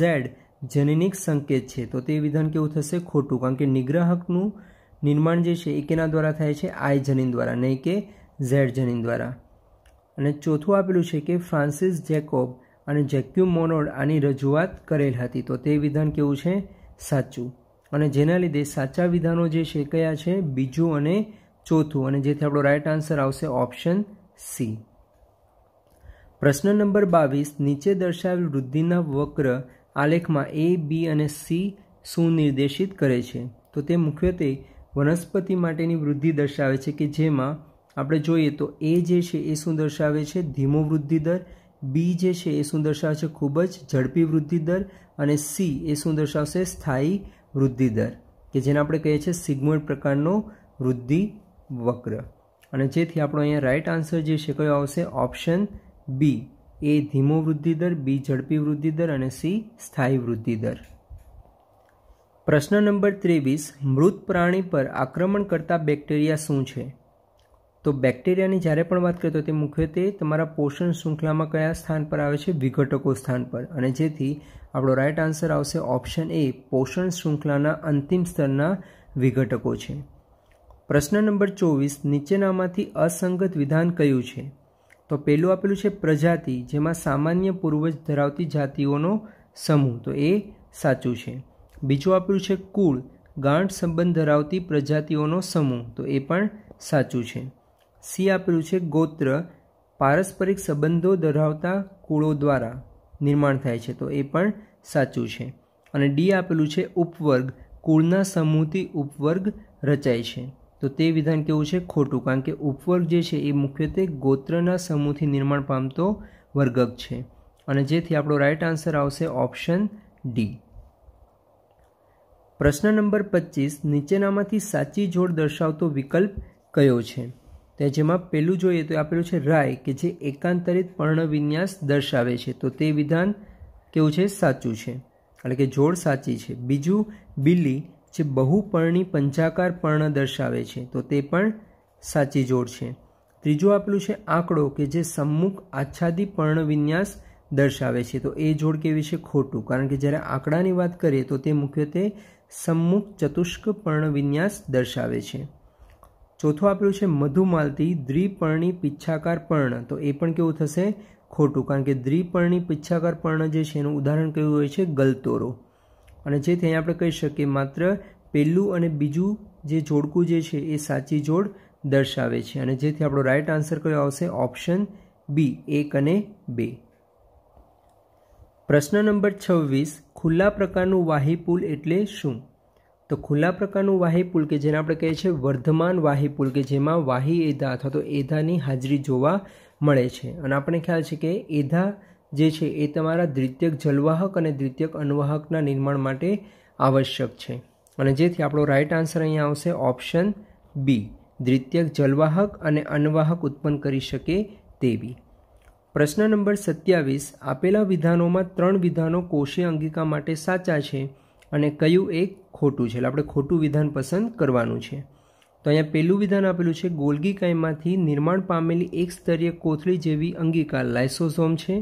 ઝેડ જનીનિક સંકેત છે તો તે વિધાન કેવું થશે ખોટું કારણ કે નિગ્રાહકનું નિર્માણ જે છે એ કેના દ્વારા થાય છે આઈ જનીન દ્વારા નહીં કે ઝેડ જનીન દ્વારા અને ચોથું આપેલું છે કે ફ્રાન્સિસ જેકોબ અને જેક્યુમ મોનોડ આની રજૂઆત કરેલ હતી તો તે વિધાન કેવું છે સાચું અને જેના લીધે સાચા વિધાનો જે છે કયા છે બીજું અને ચોથું અને જેથી આપણો રાઇટ આન્સર આવશે ઓપ્શન સી પ્રશ્ન નંબર બાવીસ નીચે દર્શાવેલ વૃદ્ધિના વક્ર આલેખમાં એ બી અને સી સુનિર્દેશિત કરે છે તો તે મુખ્યત્વે વનસ્પતિ માટેની વૃદ્ધિ દર્શાવે છે કે જેમાં આપણે જોઈએ તો એ જે છે એ શું દર્શાવે છે ધીમો વૃદ્ધિ દર બી જે છે એ શું દર્શાવશે ખૂબ જ ઝડપી વૃદ્ધિ દર અને સી એ શું દર્શાવશે સ્થાયી વૃદ્ધિ દર કે જેને આપણે કહીએ છીએ સિગ્મોઇડ પ્રકારનો વૃદ્ધિ વક્ર અને જેથી આપણો અહીંયા રાઇટ આન્સર જે છે કયો આવશે ઓપ્શન બી એ ધીમો વૃદ્ધિ દર બી ઝડપી વૃદ્ધિ દર અને સી સ્થાયી વૃદ્ધિ દર પ્રશ્ન નંબર ત્રેવીસ મૃત પ્રાણી પર આક્રમણ કરતા બેક્ટેરિયા શું છે તો બેક્ટેરિયાની જ્યારે પણ વાત કરીએ તો તે મુખ્યત્વે તમારા પોષણ શૃંખલામાં કયા સ્થાન પર આવે છે વિઘટકો સ્થાન પર અને જેથી આપણો રાઇટ આન્સર આવશે ઓપ્શન એ પોષણ શૃંખલાના અંતિમ સ્તરના વિઘટકો છે પ્રશ્ન નંબર ચોવીસ નીચેનામાંથી અસંગત વિધાન કયું છે તો પહેલું આપેલું છે પ્રજાતિ જેમાં સામાન્ય પૂર્વજ ધરાવતી જાતિઓનો સમૂહ તો એ સાચું છે બીજું આપેલું છે કુળ ગાંઠ સંબંધ ધરાવતી પ્રજાતિઓનો સમૂહ તો એ પણ સાચું છે સી આપેલું છે ગોત્ર પારસ્પરિક સંબંધો ધરાવતા કુળો દ્વારા નિર્માણ થાય છે તો એ પણ સાચું છે અને ડી આપેલું છે ઉપવર્ગ કુળના સમૂહથી ઉપવર્ગ રચાય છે તો તે વિધાન કેવું છે ખોટું કારણ કે ઉપવર્ગ જે છે એ મુખ્યત્વે ગોત્રના સમૂહથી નિર્માણ પામતો વર્ગક છે અને જેથી આપણો રાઇટ આન્સર આવશે ઓપ્શન ડી પ્રશ્ન નંબર પચીસ નીચેનામાંથી સાચી જોડ દર્શાવતો વિકલ્પ કયો છે જેમાં પહેલું જોઈએ તો આપેલું છે રાય કે જે એકાંતરિત પર્ણવિન્યાસ દર્શાવે છે તો તે વિધાન કેવું છે સાચું છે એટલે કે જોડ સાચી છે બીજું બિલ્લી જે બહુપર્ણી પંચાકાર પર્ણ દર્શાવે છે તો તે પણ સાચી જોડ છે ત્રીજું આપેલું છે આંકડો કે જે સમ્મુખ આચ્છાદી પર્ણવિન્યાસ દર્શાવે છે તો એ જોડ કેવી છે ખોટું કારણ કે જ્યારે આંકડાની વાત કરીએ તો તે મુખ્યત્વે સમ્મુખ ચતુષ્ક પર્ણવિન્યાસ દર્શાવે છે ચોથું આપેલું છે મધુમાલતી દ્વિપર્ણી પિચ્છાકાર પર્ણ તો એ પણ કેવું થશે ખોટું કારણ કે દ્વિપર્ણી પિચ્છાકાર પર્ણ જે છે એનું ઉદાહરણ કયું હોય છે ગલતોરો અને જેથી અહીં આપણે કહી શકીએ માત્ર પહેલું અને બીજું જે જોડકું જે છે એ સાચી જોડ દર્શાવે છે અને જેથી આપણો રાઇટ આન્સર કયો આવશે ઓપ્શન બી એક અને બે પ્રશ્ન નંબર છવ્વીસ ખુલ્લા પ્રકારનું વાહી પુલ એટલે શું તો ખુલ્લા પ્રકારનું વાહી પુલ કે જેને આપણે કહીએ છીએ વર્ધમાન વાહી પુલ કે જેમાં વાહી એધા અથવા તો એધાની હાજરી જોવા મળે છે અને આપણને ખ્યાલ છે કે એધા જે છે એ તમારા દ્વિતીયક જલવાહક અને દ્વિતીયક અન્વાહકના નિર્માણ માટે આવશ્યક છે અને જેથી આપણો રાઇટ આન્સર અહીંયા આવશે ઓપ્શન બી દ્વિતીયક જલવાહક અને અનવાહક ઉત્પન્ન કરી શકે તેવી પ્રશ્ન નંબર સત્યાવીસ આપેલા વિધાનોમાં ત્રણ વિધાનો કોષીય અંગિકા માટે સાચા છે અને કયું એ ખોટું છે એટલે આપણે ખોટું વિધાન પસંદ કરવાનું છે તો અહીંયા પહેલું વિધાન આપેલું છે ગોલ્ગી કાયમાંથી નિર્માણ પામેલી એક સ્તરીય કોથળી જેવી અંગિકા લાઇસોઝોમ છે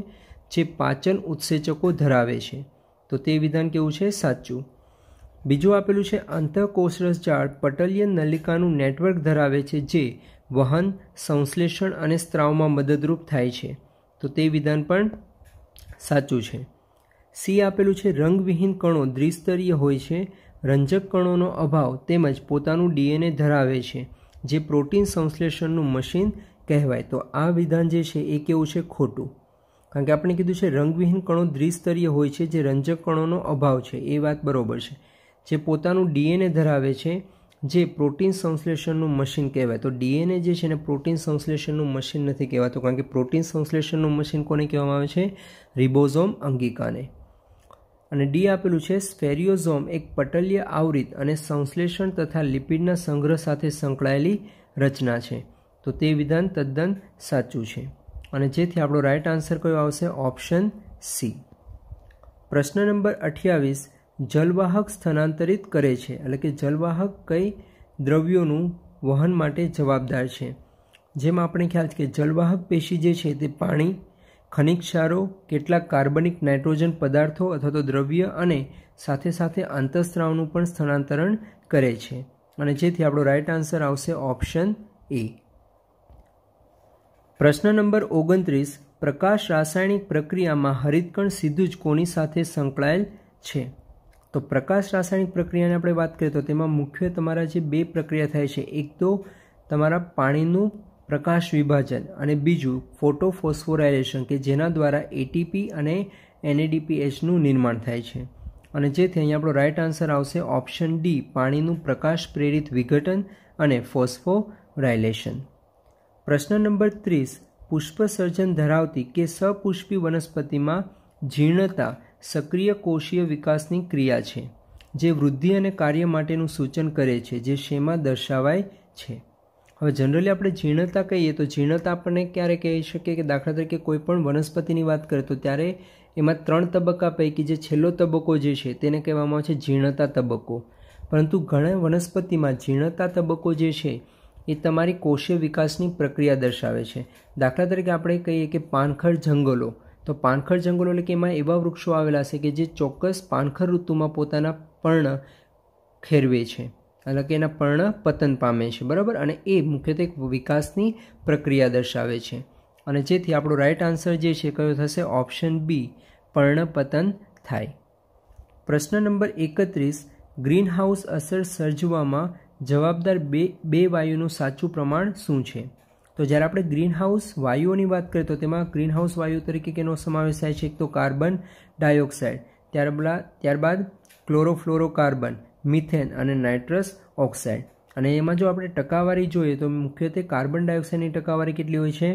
જે પાચન ઉત્સેચકો ધરાવે છે તો તે વિધાન કેવું છે સાચું બીજું આપેલું છે અંતઃકોષરસ ઝાડ પટલીય નલિકાનું નેટવર્ક ધરાવે છે જે વહન સંશ્લેષણ અને સ્ત્રાવમાં મદદરૂપ થાય છે તો તે વિધાન પણ સાચું છે સી આપેલું છે રંગવિહીન કણો દ્વિસ્તરીય હોય છે રંજક કણોનો અભાવ તેમજ પોતાનું ડીએનએ ધરાવે છે જે પ્રોટીન સંશ્લેષણનું મશીન કહેવાય તો આ વિધાન જે છે એ કેવું છે ખોટું કારણ કે આપણે કીધું છે રંગવિહીન કણો દ્વિસ્તરીય હોય છે જે રંજક કણોનો અભાવ છે એ વાત બરાબર છે જે પોતાનું ડીએનએ ધરાવે છે જે પ્રોટીન સંશ્લેષણનું મશીન કહેવાય તો ડીએનએ જે છે ને પ્રોટીન સંશ્લેષણનું મશીન નથી કહેવાતું કારણ કે પ્રોટીન સંશ્લેષણનું મશીન કોને કહેવામાં આવે છે રિબોઝોમ અંગિકાને અને ડી આપેલું છે સ્ફેરિયોઝોમ એક પટલીય આવૃત અને સંશ્લેષણ તથા લિપિડના સંગ્રહ સાથે સંકળાયેલી રચના છે તો તે વિધાન તદ્દન સાચું છે અને જેથી આપણો રાઇટ આન્સર કયો આવશે ઓપ્શન સી પ્રશ્ન નંબર અઠ્યાવીસ જલવાહક સ્થાનાંતરિત કરે છે એટલે કે જલવાહક કઈ દ્રવ્યોનું વહન માટે જવાબદાર છે જેમ આપણે ખ્યાલ છે કે જલવાહક પેશી જે છે તે પાણી ખનિજ ક્ષારો કેટલાક કાર્બનિક નાઇટ્રોજન પદાર્થો અથવા તો દ્રવ્ય અને સાથે સાથે અંતઃસ્ત્રાવનું પણ સ્થળાંતરણ કરે છે અને જેથી આપણો રાઇટ આન્સર આવશે ઓપ્શન એ પ્રશ્ન નંબર ઓગણત્રીસ પ્રકાશ રાસાયણિક પ્રક્રિયામાં હરિતકણ સીધું જ કોની સાથે સંકળાયેલ છે તો પ્રકાશ રાસાયણિક પ્રક્રિયાની આપણે વાત કરીએ તો તેમાં મુખ્ય તમારા જે બે પ્રક્રિયા થાય છે એક તો તમારા પાણીનું પ્રકાશ વિભાજન અને બીજું ફોટોફોસ્ફોરાયલેશન કે જેના દ્વારા એટીપી અને એનએડીપીએચનું નિર્માણ થાય છે અને જેથી અહીંયા આપણો રાઇટ આન્સર આવશે ઓપ્શન ડી પાણીનું પ્રકાશ પ્રેરિત વિઘટન અને ફોસ્ફોરાયલેશન પ્રશ્ન નંબર ત્રીસ પુષ્પસર્જન ધરાવતી કે સપુષ્પી વનસ્પતિમાં જીર્ણતા સક્રિય કોષીય વિકાસની ક્રિયા છે જે વૃદ્ધિ અને કાર્ય માટેનું સૂચન કરે છે જે શેમાં દર્શાવાય છે હવે જનરલી આપણે જીર્ણતા કહીએ તો જીર્ણતા આપણને ક્યારે કહી શકીએ કે દાખલા તરીકે કોઈ પણ વનસ્પતિની વાત કરીએ તો ત્યારે એમાં ત્રણ તબક્કા પૈકી જે છેલ્લો તબક્કો જે છે તેને કહેવામાં આવે છે જીર્ણતા તબક્કો પરંતુ ઘણા વનસ્પતિમાં જીર્ણતા તબક્કો જે છે એ તમારી કોષીય વિકાસની પ્રક્રિયા દર્શાવે છે દાખલા તરીકે આપણે કહીએ કે પાનખર જંગલો તો પાનખર જંગલો એટલે કે એમાં એવા વૃક્ષો આવેલા છે કે જે ચોક્કસ પાનખર ઋતુમાં પોતાના પર્ણ ખેરવે છે એટલે કે એના પર્ણ પતન પામે છે બરાબર અને એ મુખ્યત્વે વિકાસની પ્રક્રિયા દર્શાવે છે અને જેથી આપણો રાઇટ આન્સર જે છે કયો થશે ઓપ્શન બી પર્ણ પતન થાય પ્રશ્ન નંબર એકત્રીસ ગ્રીનહાઉસ અસર સર્જવામાં જવાબદાર બે બે વાયુનું સાચું પ્રમાણ શું છે તો જ્યારે આપણે ગ્રીનહાઉસ વાયુઓની વાત કરીએ તો તેમાં ગ્રીન હાઉસ વાયુ તરીકે કેનો સમાવેશ થાય છે એક તો કાર્બન ડાયોક્સાઇડ ત્યારબાદ ત્યારબાદ ક્લોરોફ્લોરોકાર્બન મિથેન અને નાઇટ્રસ ઓક્સાઇડ અને એમાં જો આપણે ટકાવારી જોઈએ તો મુખ્યત્વે કાર્બન ડાયોક્સાઇડની ટકાવારી કેટલી હોય છે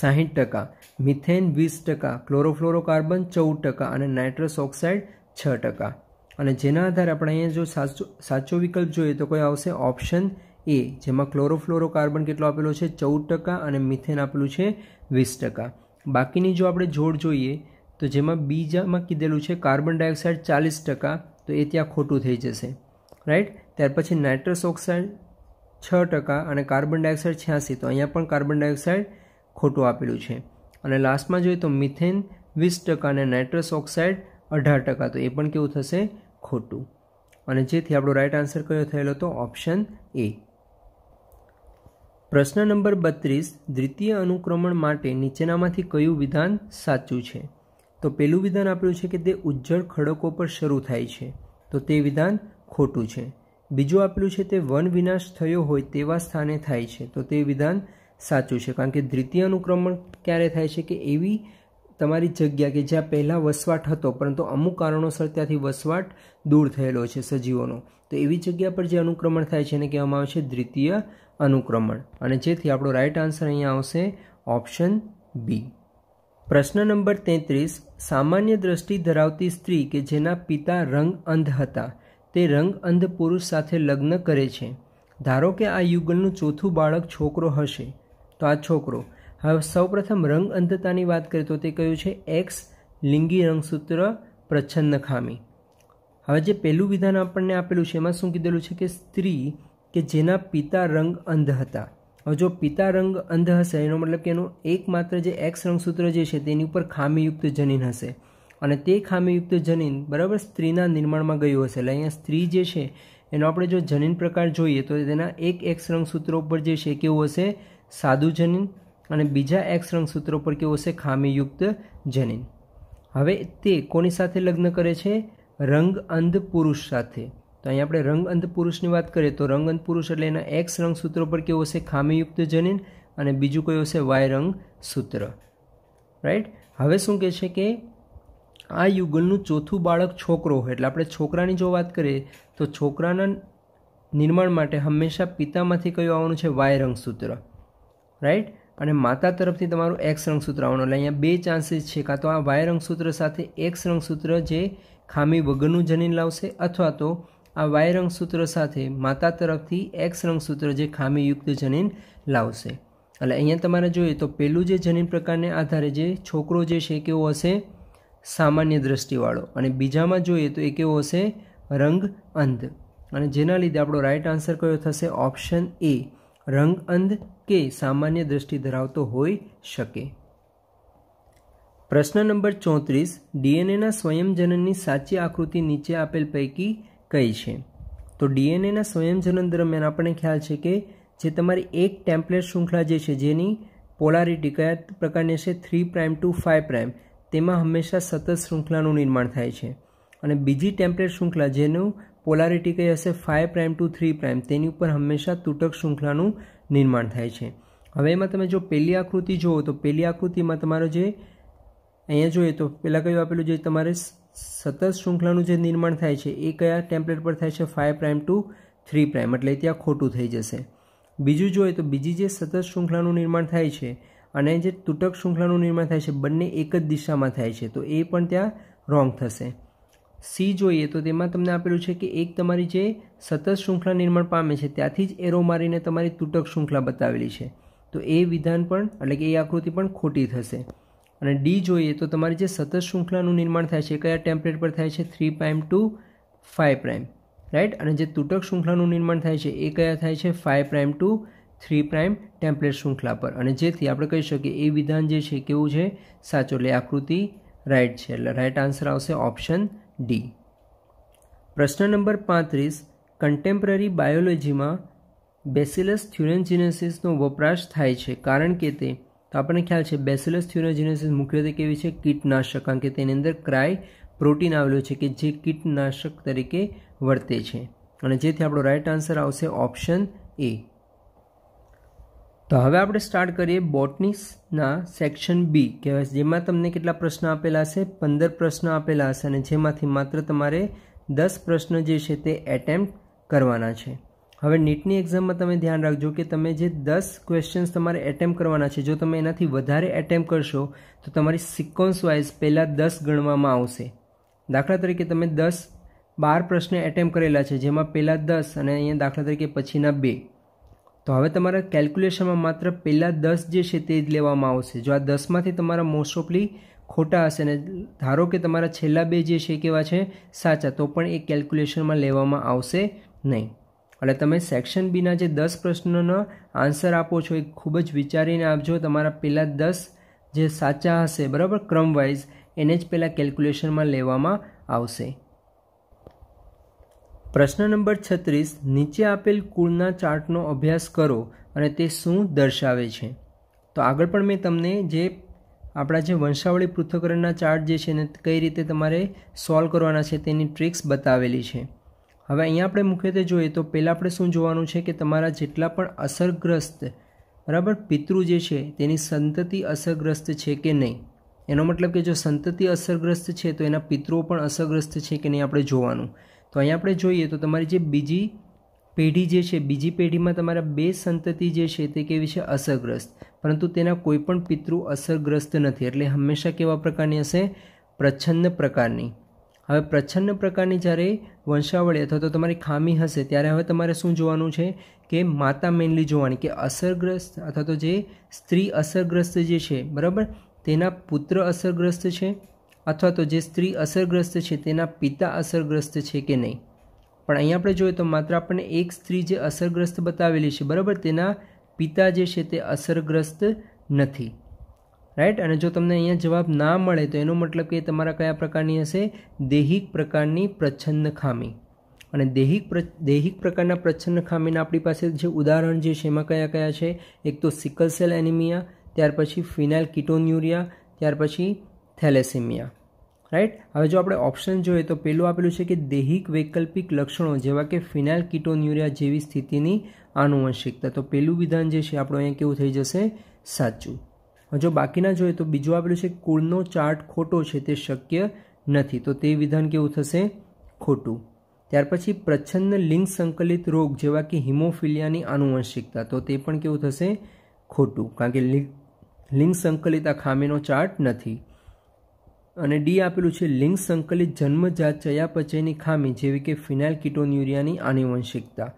સાહીઠ ટકા મિથેન વીસ ટકા ક્લોરોફ્લોરોકાર્બન ચૌદ ટકા અને નાઇટ્રસ ઓક્સાઇડ છ ટકા અને જેના આધારે આપણે અહીંયા જો સાચો સાચો વિકલ્પ જોઈએ તો કોઈ આવશે ઓપ્શન એ જેમાં ક્લોરોફ્લોરોકાર્બન કેટલો આપેલો છે ચૌદ ટકા અને મિથેન આપેલું છે વીસ ટકા બાકીની જો આપણે જોડ જોઈએ તો જેમાં બીજામાં કીધેલું છે કાર્બન ડાયોક્સાઇડ ચાલીસ ટકા તો એ ત્યાં ખોટું થઈ જશે રાઈટ ત્યાર પછી નાઇટ્રસ ઓક્સાઇડ છ ટકા અને કાર્બન ડાયોક્સાઇડ છ્યાસી તો અહીંયા પણ કાર્બન ડાયોક્સાઇડ ખોટું આપેલું છે અને લાસ્ટમાં જોઈએ તો મિથેન વીસ ટકા અને નાઇટ્રસ ઓક્સાઇડ અઢાર ટકા તો એ પણ કેવું થશે ખોટું અને જેથી આપણો રાઇટ આન્સર કયો થયેલો હતો ઓપ્શન એ પ્રશ્ન નંબર બત્રીસ દ્વિતીય અનુક્રમણ માટે નીચેનામાંથી કયું વિધાન સાચું છે તો પેલું વિધાન આપણું છે કે તે ઉજ્જળ ખડકો પર શરૂ થાય છે તો તે વિધાન ખોટું છે બીજું આપેલું છે તે વન વિનાશ થયો હોય તેવા સ્થાને થાય છે તો તે વિધાન સાચું છે કારણ કે દ્વિતીય અનુક્રમણ ક્યારે થાય છે કે એવી તમારી જગ્યા કે જ્યાં પહેલાં વસવાટ હતો પરંતુ અમુક કારણોસર ત્યાંથી વસવાટ દૂર થયેલો છે સજીવોનો તો એવી જગ્યા પર જે અનુક્રમણ થાય છે એને કહેવામાં આવે છે દ્વિતીય અનુક્રમણ અને જેથી આપણો રાઇટ આન્સર અહીંયા આવશે ઓપ્શન બી પ્રશ્ન નંબર તેત્રીસ સામાન્ય દ્રષ્ટિ ધરાવતી સ્ત્રી કે જેના પિતા રંગ અંધ હતા તે રંગ અંધ પુરુષ સાથે લગ્ન કરે છે ધારો કે આ યુગલનું ચોથું બાળક છોકરો હશે તો આ છોકરો હવે સૌપ્રથમ રંગ અંધતાની વાત કરીએ તો તે કહ્યું છે એક્સ લિંગી રંગસૂત્ર પ્રચ્છન્ન ખામી હવે જે પહેલું વિધાન આપણને આપેલું છે એમાં શું કીધેલું છે કે સ્ત્રી કે જેના પિતા રંગ અંધ હતા જો પિતા રંગ અંધ હશે એનો મતલબ કે એનું એકમાત્ર જે એક્સ રંગસૂત્ર જે છે તેની ઉપર ખામીયુક્ત જનીન હશે અને તે ખામીયુક્ત જનીન બરાબર સ્ત્રીના નિર્માણમાં ગયું હશે એટલે અહીંયા સ્ત્રી જે છે એનો આપણે જો જનીન પ્રકાર જોઈએ તો તેના એક એક્સ રંગસૂત્રો ઉપર જે છે કેવું હશે સાદું જનીન અને બીજા એક્સ રંગસૂત્રો ઉપર કેવું હશે ખામીયુક્ત જનીન હવે તે કોની સાથે લગ્ન કરે છે રંગ અંધ પુરુષ સાથે તો અહીં આપણે રંગ અંત પુરુષની વાત કરીએ તો રંગ અંત પુરુષ એટલે એના એક્સ રંગ સૂત્રો પર કેવો હશે ખામીયુક્ત જનીન અને બીજું કયો હશે વાય રંગ સૂત્ર રાઈટ હવે શું કહે છે કે આ યુગલનું ચોથું બાળક છોકરો હોય એટલે આપણે છોકરાની જો વાત કરીએ તો છોકરાના નિર્માણ માટે હંમેશા પિતામાંથી કયું આવવાનું છે વાય રંગ સૂત્ર રાઈટ અને માતા તરફથી તમારું એક્સ રંગસૂત્ર આવવાનું એટલે અહીંયા બે ચાન્સીસ છે કાં તો આ વાય રંગસૂત્ર સાથે એક્સ રંગસૂત્ર જે ખામી વગરનું જનીન લાવશે અથવા તો આ વાય રંગસૂત્ર સાથે માતા તરફથી એક્સ રંગસૂત્ર જે ખામીયુક્ત જનીન લાવશે એટલે અહીંયા તમારે જોઈએ તો પેલું જે જનીન પ્રકારને આધારે જે છોકરો જે છે કેવો હશે સામાન્ય દ્રષ્ટિવાળો અને બીજામાં જોઈએ તો એ કેવો હશે રંગ અંધ અને જેના લીધે આપણો રાઇટ આન્સર કયો થશે ઓપ્શન એ રંગ અંધ કે સામાન્ય દ્રષ્ટિ ધરાવતો હોઈ શકે પ્રશ્ન નંબર ચોત્રીસ ડીએનએના સ્વયંજનનની સાચી આકૃતિ નીચે આપેલ પૈકી કઈ છે તો ડીએનએના સ્વયંજનન દરમિયાન આપણને ખ્યાલ છે કે જે તમારી એક ટેમ્પલેટ શૃંખલા જે છે જેની પોલારિટી કયા પ્રકારની છે three prime to five prime તેમાં હંમેશા સતત શૃંખલાનું નિર્માણ થાય છે અને બીજી ટેમ્પલેટ શૃંખલા જેનું પોલારિટી કઈ હશે five prime to three prime તેની ઉપર હંમેશા તૂટક શૃંખલાનું નિર્માણ થાય છે હવે એમાં તમે જો પહેલી આકૃતિ જુઓ તો પહેલી આકૃતિમાં તમારો જે અહીંયા જોઈએ તો પહેલાં કયું આપેલું જે તમારે સતત શૃંખલાનું જે નિર્માણ થાય છે એ કયા ટેમ્પલેટ પર થાય છે five prime to three prime એટલે ત્યાં ખોટું થઈ જશે બીજું જોઈએ તો બીજી જે સતત શૃંખલાનું નિર્માણ થાય છે અને જે તૂટક શૃંખલાનું નિર્માણ થાય છે બંને એક જ દિશામાં થાય છે તો એ પણ ત્યાં રોંગ થશે સી જોઈએ તો તેમાં તમને આપેલું છે કે એક તમારી જે સતત શૃંખલા નિર્માણ પામે છે ત્યાંથી જ એરો મારીને તમારી તૂટક શૃંખલા બતાવેલી છે તો એ વિધાન પણ એટલે કે એ આકૃતિ પણ ખોટી થશે અને ડી જોઈએ તો તમારી જે સતત શૃંખલાનું નિર્માણ થાય છે કયા ટેમ્પલેટ પર થાય છે three prime to five prime right અને જે તૂટક શૃંખલાનું નિર્માણ થાય છે એ કયા થાય છે five prime to three prime template શૃંખલા પર અને જેથી આપણે કહી શકીએ એ વિધાન જે છે કેવું છે સાચો એટલે આકૃતિ રાઇટ છે એટલે રાઇટ આન્સર આવશે ઓપ્શન ડી પ્રશ્ન નંબર પાંત્રીસ કન્ટેમ્પરરી બાયોલોજીમાં બેસિલસ થ્યુરેન્જિનેસિસનો વપરાશ થાય છે કારણ કે તે તો આપણને ખ્યાલ છે બેસેલસ થ્યુરોજેનેસિસ મુખ્યત્વે કેવી છે કીટનાશક કારણ કે તેની અંદર ક્રાય પ્રોટીન આવેલું છે કે જે કીટનાશક તરીકે વર્તે છે અને જેથી આપણો રાઇટ આન્સર આવશે ઓપ્શન એ તો હવે આપણે સ્ટાર્ટ કરીએ બોટનીસના સેક્શન બી કે જેમાં તમને કેટલા પ્રશ્ન આપેલા હશે પંદર પ્રશ્ન આપેલા હશે અને જેમાંથી માત્ર તમારે દસ પ્રશ્ન જે છે તે એટેમ્પ્ટ કરવાના છે હવે નીટની એક્ઝામમાં તમે ધ્યાન રાખજો કે તમે જે દસ ક્વેશ્ચન્સ તમારે એટેમ્પ કરવાના છે જો તમે એનાથી વધારે એટેમ્પ કરશો તો તમારી સિક્વન્સ વાઇઝ પહેલાં દસ ગણવામાં આવશે દાખલા તરીકે તમે દસ બાર પ્રશ્ન એટેમ્પ કરેલા છે જેમાં પહેલાં દસ અને અહીંયા દાખલા તરીકે પછીના બે તો હવે તમારા કેલ્ક્યુલેશનમાં માત્ર પહેલાં દસ જે છે તે જ લેવામાં આવશે જો આ દસમાંથી તમારા મોસ્ટ ઓફલી ખોટા હશે ને ધારો કે તમારા છેલ્લા બે જે છે કેવા છે સાચા તો પણ એ કેલ્ક્યુલેશનમાં લેવામાં આવશે નહીં એટલે તમે સેક્શન બીના જે દસ પ્રશ્નોનો આન્સર આપો છો એ ખૂબ જ વિચારીને આપજો તમારા પહેલાં દસ જે સાચા હશે બરાબર ક્રમવાઇઝ એને જ પહેલાં કેલ્ક્યુલેશનમાં લેવામાં આવશે પ્રશ્ન નંબર છત્રીસ નીચે આપેલ કુળના ચાર્ટનો અભ્યાસ કરો અને તે શું દર્શાવે છે તો આગળ પણ મેં તમને જે આપણા જે વંશાવળી પૃથ્થકરણના ચાર્ટ જે છે એને કઈ રીતે તમારે સોલ્વ કરવાના છે તેની ટ્રિક્સ બતાવેલી છે હવે અહીંયા આપણે મુખ્યત્વે જોઈએ તો પહેલાં આપણે શું જોવાનું છે કે તમારા જેટલા પણ અસરગ્રસ્ત બરાબર પિતૃ જે છે તેની સંતતિ અસરગ્રસ્ત છે કે નહીં એનો મતલબ કે જો સંતતિ અસરગ્રસ્ત છે તો એના પિતૃઓ પણ અસરગ્રસ્ત છે કે નહીં આપણે જોવાનું તો અહીંયા આપણે જોઈએ તો તમારી જે બીજી પેઢી જે છે બીજી પેઢીમાં તમારા બે સંતતિ જે છે તે કેવી છે અસરગ્રસ્ત પરંતુ તેના કોઈ પણ પિતૃ અસરગ્રસ્ત નથી એટલે હંમેશા કેવા પ્રકારની હશે પ્રચ્છન્ન પ્રકારની હવે પ્રચ્છન્ન પ્રકારની જ્યારે વંશાવળી અથવા તો તમારી ખામી હશે ત્યારે હવે તમારે શું જોવાનું છે કે માતા મેનલી જોવાની કે અસરગ્રસ્ત અથવા તો જે સ્ત્રી અસરગ્રસ્ત જે છે બરાબર તેના પુત્ર અસરગ્રસ્ત છે અથવા તો જે સ્ત્રી અસરગ્રસ્ત છે તેના પિતા અસરગ્રસ્ત છે કે નહીં પણ અહીંયા આપણે જોઈએ તો માત્ર આપણને એક સ્ત્રી જે અસરગ્રસ્ત બતાવેલી છે બરાબર તેના પિતા જે છે તે અસરગ્રસ્ત નથી રાઈટ અને જો તમને અહીંયા જવાબ ના મળે તો એનો મતલબ કે તમારા કયા પ્રકારની હશે દૈહિક પ્રકારની પ્રચ્છન્ન ખામી અને દૈહિક દૈહિક પ્રકારના પ્રચ્છન્ન ખામીના આપણી પાસે જે ઉદાહરણ જે છે એમાં કયા કયા છે એક તો સિકલ સેલ એનિમિયા ત્યાર પછી ફિનાઇલ કિટોન્યુરિયા ત્યાર પછી થેલેસેમિયા રાઈટ હવે જો આપણે ઓપ્શન જોઈએ તો પહેલું આપેલું છે કે દૈહિક વૈકલ્પિક લક્ષણો જેવા કે ફિનાઇલ કિટોન્યુરિયા જેવી સ્થિતિની આનુવંશિકતા તો પેલું વિધાન જે છે આપણું અહીંયા કેવું થઈ જશે સાચું જો બાકીના જોઈએ તો બીજું આપેલું છે કુળનો ચાર્ટ ખોટો છે તે શક્ય નથી તો તે વિધાન કેવું થશે ખોટું ત્યાર પછી પ્રચ્છન્ન લિંગ સંકલિત રોગ જેવા કે હિમોફિલિયાની આનુવંશિકતા તો તે પણ કેવું થશે ખોટું કારણ કે લિંગ સંકલિત આ ખામીનો ચાર્ટ નથી અને ડી આપેલું છે લિંગ સંકલિત જન્મજાત ચયાપચયની ખામી જેવી કે ફિનાઇલ કિટોન્યુરિયાની આનુવંશિકતા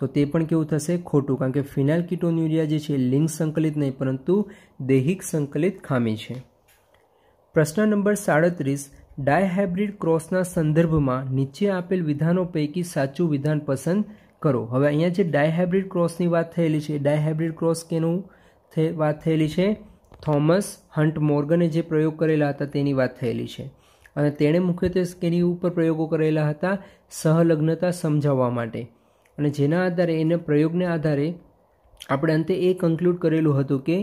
તો તે પણ કેવું થશે ખોટું કારણ કે ફિનાઇલ કિટોન્યુરિયા જે છે લિંગ સંકલિત નહીં પરંતુ દૈહિક સંકલિત ખામી છે પ્રશ્ન નંબર સાડત્રીસ ડાયહાઇબ્રિડ ક્રોસના સંદર્ભમાં નીચે આપેલ વિધાનો પૈકી સાચું વિધાન પસંદ કરો હવે અહીંયા જે ડાયહાઇબ્રિડ ક્રોસની વાત થયેલી છે ડાયહાઇબ્રિડ ક્રોસ કેનું વાત થયેલી છે થોમસ હન્ટ મોર્ગને જે પ્રયોગ કરેલા હતા તેની વાત થયેલી છે અને તેણે મુખ્યત્વે કેની ઉપર પ્રયોગો કરેલા હતા સહલગ્નતા સમજાવવા માટે અને જેના આધારે એને પ્રયોગને આધારે આપણે અંતે એ કન્ક્લુડ કરેલું હતું કે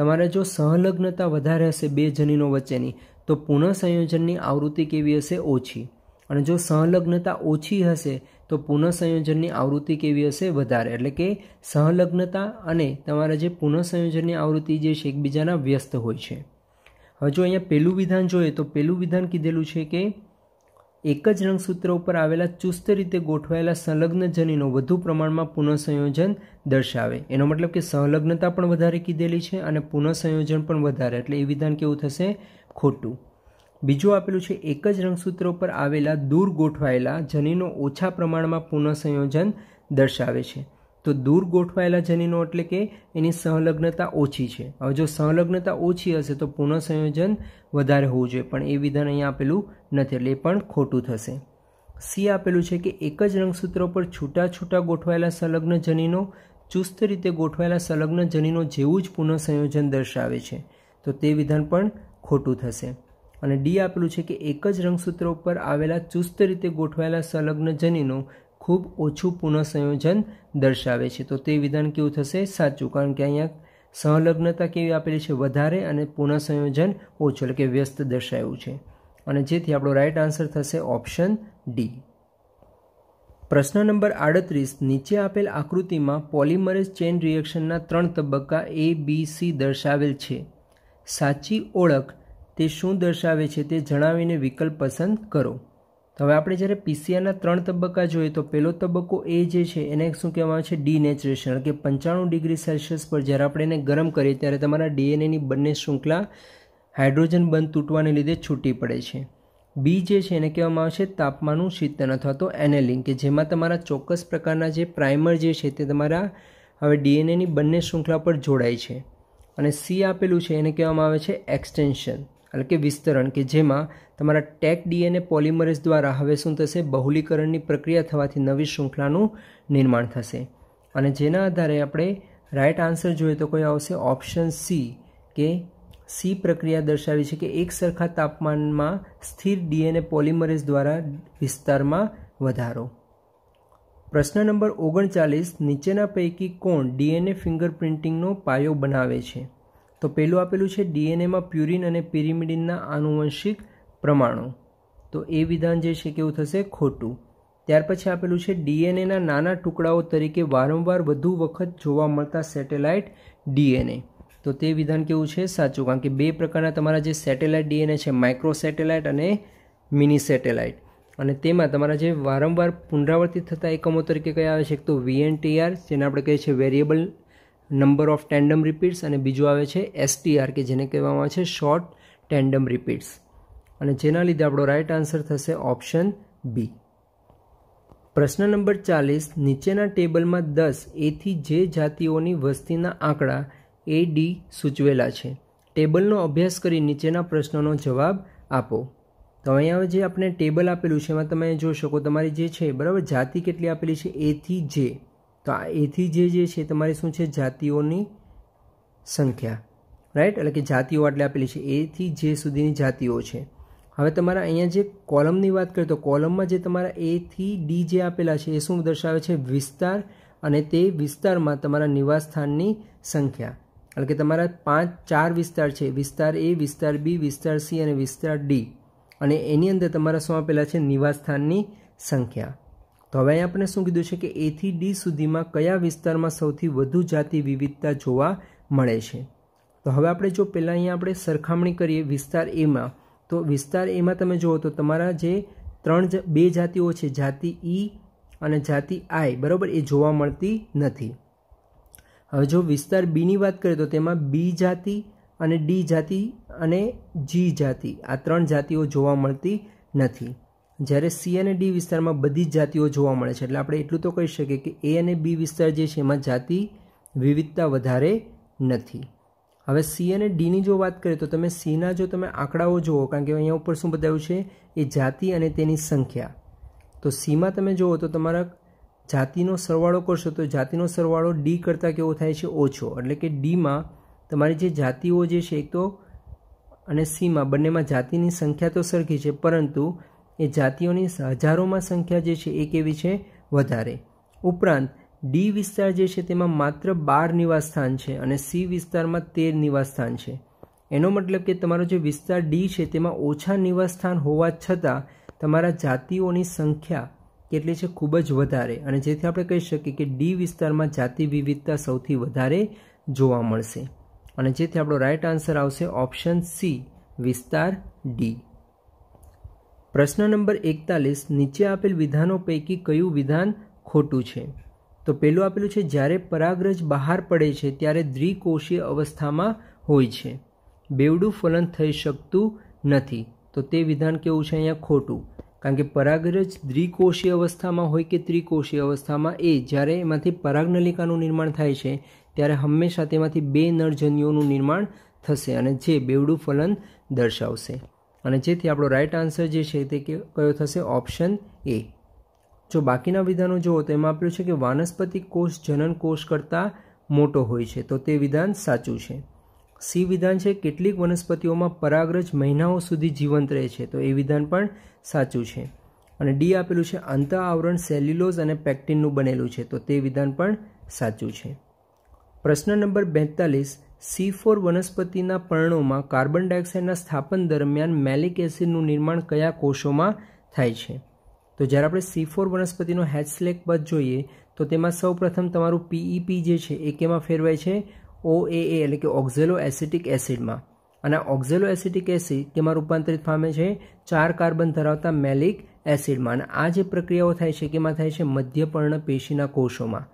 તમારે જો સહલગ્નતા વધારે હશે બે જનીનો વચ્ચેની તો પુનઃ સંયોજનની આવૃત્તિ કેવી હશે ઓછી અને જો સહલગ્નતા ઓછી હશે તો પુનઃસંયોજનની આવૃત્તિ કેવી હશે વધારે એટલે કે સહલગ્નતા અને તમારા જે પુનઃસંયોજનની આવૃત્તિ જે છે એકબીજાના વ્યસ્ત હોય છે હવે જો અહીંયા પહેલું વિધાન જોઈએ તો પહેલું વિધાન કીધેલું છે કે એક જ રંગસૂત્ર ઉપર આવેલા ચુસ્ત રીતે ગોઠવાયેલા સંલગ્ન જનીનો વધુ પ્રમાણમાં પુનઃસંયોજન દર્શાવે એનો મતલબ કે સંલગ્નતા પણ વધારે કીધેલી છે અને પુનઃસંયોજન પણ વધારે એટલે એ વિધાન કેવું થશે ખોટું બીજું આપેલું છે એક જ રંગસૂત્ર ઉપર આવેલા દૂર ગોઠવાયેલા જનીનો ઓછા પ્રમાણમાં પુનઃસંયોજન દર્શાવે છે તો દૂર ગોઠવાયેલા જનીનો એટલે કે એની સંલગ્નતા ઓછી છે હવે જો સંલગ્નતા ઓછી હશે તો પુનઃસંયોજન વધારે હોવું જોઈએ પણ એ વિધાન અહીંયા આપેલું નથી એટલે એ પણ ખોટું થશે સી આપેલું છે કે એક જ રંગસૂત્ર પર છૂટા છૂટા ગોઠવાયેલા સંલગ્ન જનીનો ચુસ્ત રીતે ગોઠવાયેલા સંલગ્ન જનીનો જેવું જ પુનઃસંયોજન દર્શાવે છે તો તે વિધાન પણ ખોટું થશે અને ડી આપેલું છે કે એક જ રંગસૂત્ર ઉપર આવેલા ચુસ્ત રીતે ગોઠવાયેલા સંલગ્ન જનીનો ખૂબ ઓછું પુનઃસંયોજન દર્શાવે છે તો તે વિધાન કેવું થશે સાચું કારણ કે અહીંયા સંલગ્નતા કેવી આપેલી છે વધારે અને પુનઃસંયોજન ઓછું એટલે કે વ્યસ્ત દર્શાવ્યું છે અને જેથી આપણો રાઈટ આન્સર થશે ઓપ્શન ડી પ્રશ્ન નંબર આડત્રીસ નીચે આપેલ આકૃતિમાં પોલિમરેઝ ચેન રિએક્શનના ત્રણ તબક્કા એ બી સી દર્શાવેલ છે સાચી ઓળખ તે શું દર્શાવે છે તે જણાવીને વિકલ્પ પસંદ કરો તો હવે આપણે જ્યારે પીસીઆરના ત્રણ તબક્કા જોઈએ તો પહેલો તબક્કો એ જે છે એને શું કહેવામાં આવે છે ડીનેચરેશન કે પંચાણું ડિગ્રી સેલ્સિયસ પર જ્યારે આપણે એને ગરમ કરીએ ત્યારે તમારા ડીએનએની બંને શૃંખલા હાઇડ્રોજન બંધ તૂટવાને લીધે છૂટી પડે છે બી જે છે એને કહેવામાં આવે છે તાપમાનનું શીતન અથવા તો એનેલિંગ કે જેમાં તમારા ચોક્કસ પ્રકારના જે પ્રાઇમર જે છે તે તમારા હવે ડીએનએની બંને શૃંખલા પર જોડાય છે અને સી આપેલું છે એને કહેવામાં આવે છે એક્સટેન્શન એટલે કે વિસ્તરણ કે જેમાં તમારા ટેક ડીએનએ પોલિમરેઝ દ્વારા હવે શું થશે બહુલીકરણની પ્રક્રિયા થવાથી નવી શૃંખલાનું નિર્માણ થશે અને જેના આધારે આપણે રાઇટ આન્સર જોઈએ તો કોઈ આવશે ઓપ્શન સી કે સી પ્રક્રિયા દર્શાવી છે કે એક સરખા તાપમાનમાં સ્થિર ડીએનએ પોલિમરેઝ દ્વારા વિસ્તારમાં વધારો પ્રશ્ન નંબર ઓગણચાલીસ નીચેના પૈકી કોણ ડીએનએ ફિંગરપ્રિન્ટિંગનો પાયો બનાવે છે તો પહેલું આપેલું છે ડીએનએમાં પ્યુરિન અને પિરિમિડિનના આનુવંશિક પ્રમાણો તો એ વિધાન જે છે કેવું થશે ખોટું ત્યાર પછી આપેલું છે ડીએનએના નાના ટુકડાઓ તરીકે વારંવાર વધુ વખત જોવા મળતા સેટેલાઇટ ડીએનએ તો તે વિધાન કેવું છે સાચું કારણ કે બે પ્રકારના તમારા જે સેટેલાઇટ ડીએનએ છે માઇક્રો સેટેલાઇટ અને મિની સેટેલાઇટ અને તેમાં તમારા જે વારંવાર પુનરાવર્તિત થતા એકમો તરીકે કયા આવે છે એક તો વીએનટીઆર જેને આપણે કહીએ છીએ variable number of tandem repeats અને બીજું આવે છે એસટીઆર કે જેને કહેવામાં આવે છે શોર્ટ ટેન્ડમ રિપીટ્સ અને જેના લીધે આપણો રાઇટ આન્સર થશે ઓપ્શન બી પ્રશ્ન નંબર ચાલીસ નીચેના ટેબલમાં દસ એથી જે જાતિઓની વસ્તીના આંકડા એ ડી સૂચવેલા છે ટેબલનો અભ્યાસ કરી નીચેના પ્રશ્નોનો જવાબ આપો તો અહીંયા જે આપણે ટેબલ આપેલું છે એમાં તમે જોઈ શકો તમારી જે છે બરાબર જાતિ કેટલી આપેલી છે એથી જે તો આ એથી જે જે છે તમારી શું છે જાતિઓની સંખ્યા રાઈટ એટલે કે જાતિઓ એટલે આપેલી છે એથી જે સુધીની જાતિઓ છે હવે તમારા અહીંયા જે કોલમની વાત કરીએ તો કોલમમાં જે તમારા એથી ડી જે આપેલા છે એ શું દર્શાવે છે વિસ્તાર અને તે વિસ્તારમાં તમારા નિવાસસ્થાનની સંખ્યા એટલે કે તમારા પાંચ ચાર વિસ્તાર છે વિસ્તાર એ વિસ્તાર બી વિસ્તાર સી અને વિસ્તાર ડી અને એની અંદર તમારા શું આપેલા છે નિવાસસ્થાનની સંખ્યા તો હવે આપણે શું કીધું છે કે એથી ડી સુધીમાં કયા વિસ્તારમાં સૌથી વધુ જાતિ વિવિધતા જોવા મળે છે તો હવે આપણે જો પહેલાં અહીંયા આપણે સરખામણી કરીએ વિસ્તાર એમાં તો વિસ્તાર એમાં તમે જુઓ તો તમારા જે ત્રણ બે જાતિઓ છે જાતિ ઈ e અને જાતિ આઈ બરાબર એ જોવા મળતી નથી હવે જો વિસ્તાર બીની વાત કરીએ તો તેમાં બી જાતિ અને ડી જાતિ અને જી જાતિ આ ત્રણ જાતિઓ જોવા મળતી નથી જ્યારે સી અને ડી વિસ્તારમાં બધી જ જાતિઓ જોવા મળે છે એટલે આપણે એટલું તો કહી શકીએ કે એ અને બી વિસ્તાર જે છે એમાં જાતિ વિવિધતા વધારે નથી હવે સી અને ડીની જો વાત કરીએ તો તમે સીના જો તમે આંકડાઓ જુઓ કારણ કે અહીંયા ઉપર શું બતાવ્યું છે એ જાતિ અને તેની સંખ્યા તો સીમાં તમે જુઓ તો તમારા જાતિનો સરવાળો કરશો તો જાતિનો સરવાળો ડી કરતાં કેવો થાય છે ઓછો એટલે કે ડીમાં તમારી જે જાતિઓ જે છે એક તો અને સીમાં બંનેમાં જાતિની સંખ્યા તો સરખી છે પરંતુ એ જાતિઓની હજારોમાં સંખ્યા જે છે એ કેવી છે વધારે ઉપરાંત ડી વિસ્તાર જે છે તેમાં માત્ર બાર નિવાસસ્થાન છે અને સી વિસ્તારમાં તેર નિવાસસ્થાન છે એનો મતલબ કે તમારો જે વિસ્તાર ડી છે તેમાં ઓછા નિવાસસ્થાન હોવા છતાં તમારા જાતિઓની સંખ્યા કેટલી છે ખૂબ જ વધારે અને જેથી આપણે કહી શકીએ કે ડી વિસ્તારમાં જાતિ વિવિધતા સૌથી વધારે જોવા મળશે અને જેથી આપણો રાઇટ આન્સર આવશે ઓપ્શન સી વિસ્તાર ડી પ્રશ્ન નંબર એકતાલીસ નીચે આપેલ વિધાનો પૈકી કયું વિધાન ખોટું છે તો પહેલું આપેલું છે જ્યારે પરાગરજ બહાર પડે છે ત્યારે દ્વિકોષીય અવસ્થામાં હોય છે બેવડું ફલન થઈ શકતું નથી તો તે વિધાન કેવું છે અહીંયા ખોટું કારણ કે પરાગરજ દ્વિકોષીય અવસ્થામાં હોય કે ત્રિકોષીય અવસ્થામાં એ જ્યારે એમાંથી પરાગનલિકાનું નિર્માણ થાય છે ત્યારે હંમેશા તેમાંથી બે નરજન્યુઓનું નિર્માણ થશે અને જે બેવડું ફલન દર્શાવશે અને જેથી આપણો રાઇટ આન્સર જે છે તે કયો થશે ઓપ્શન એ જો બાકીના વિધાનો જુઓ તો એમાં આપ્યું છે કે વાનસ્પતિક કોષ જનન કોષ કરતાં મોટો હોય છે તો તે વિધાન સાચું છે સી વિધાન છે કેટલીક વનસ્પતિઓમાં પરાગ્રજ મહિનાઓ સુધી જીવંત રહે છે તો એ વિધાન પણ સાચું છે અને ડી આપેલું છે અંત આવરણ સેલ્યુલોઝ અને પેક્ટિનનું બનેલું છે તો તે વિધાન પણ સાચું છે પ્રશ્ન નંબર બેતાલીસ સી ફોર વનસ્પતિના પર્ણોમાં કાર્બન ડાયોક્સાઇડના સ્થાપન દરમિયાન મેલિક એસિડનું નિર્માણ કયા કોષોમાં થાય છે તો જ્યારે આપણે સી ફોર વનસ્પતિનો હેચલેક બદ જોઈએ તો તેમાં સૌપ્રથમ તમારું પીઈપી જે છે એ કેમાં ફેરવાય છે ઓ એ એટલે કે ઓક્ઝેલો એસિટિક એસિડમાં અને ઓક્ઝેલો એસિટિક એસિડ કેમાં રૂપાંતરિત પામે છે ચાર કાર્બન ધરાવતા મેલિક એસિડમાં અને આ જે પ્રક્રિયાઓ થાય છે કેમાં થાય છે મધ્યપર્ણ પેશીના કોષોમાં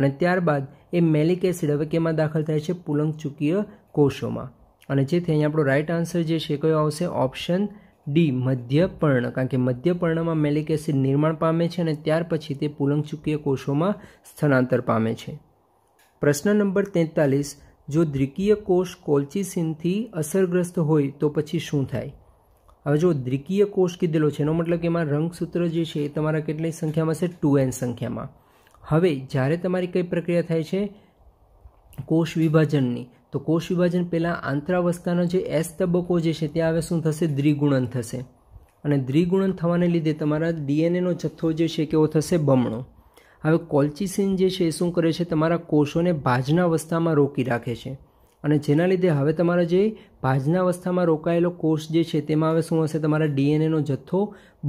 અને ત્યારબાદ એ મેલિક એસિડ હવે કેમાં દાખલ થાય છે પુલંગ ચુકીય કોષોમાં અને જેથી અહીંયા આપણો રાઇટ આન્સર જે છે કયો આવશે ઓપ્શન ડી મધ્યપર્ણ કારણ કે મધ્યપર્ણમાં મેલિક એસિડ નિર્માણ પામે છે અને ત્યાર પછી તે પુલંગચુકીય કોષોમાં સ્થળાંતર પામે છે પ્રશ્ન નંબર તેતાલીસ જો દ્વિકીય કોષ કોલ્ચિસિનથી અસરગ્રસ્ત હોય તો પછી શું થાય હવે જો દ્વિકીય કોષ કીધેલો છે એનો મતલબ કે એમાં રંગસૂત્ર જે છે એ તમારા કેટલી સંખ્યામાં છે ટુ એન સંખ્યામાં હવે જ્યારે તમારી કઈ પ્રક્રિયા થાય છે કોષ વિભાજનની તો કોષ વિભાજન પહેલાં આંતરાવસ્થાનો જે એસ તબક્કો જે છે ત્યાં હવે શું થશે દ્વિગુણન થશે અને દ્વિગુણન થવાને લીધે તમારા ડીએનએનો જથ્થો જે છે કેવો થશે બમણો હવે કોલ્ચિસિન જે છે એ શું કરે છે તમારા કોષોને ભાજના અવસ્થામાં રોકી રાખે છે અને જેના લીધે હવે તમારા જે ભાજના અવસ્થામાં રોકાયેલો કોષ જે છે તેમાં હવે શું હશે તમારા ડીએનએનો જથ્થો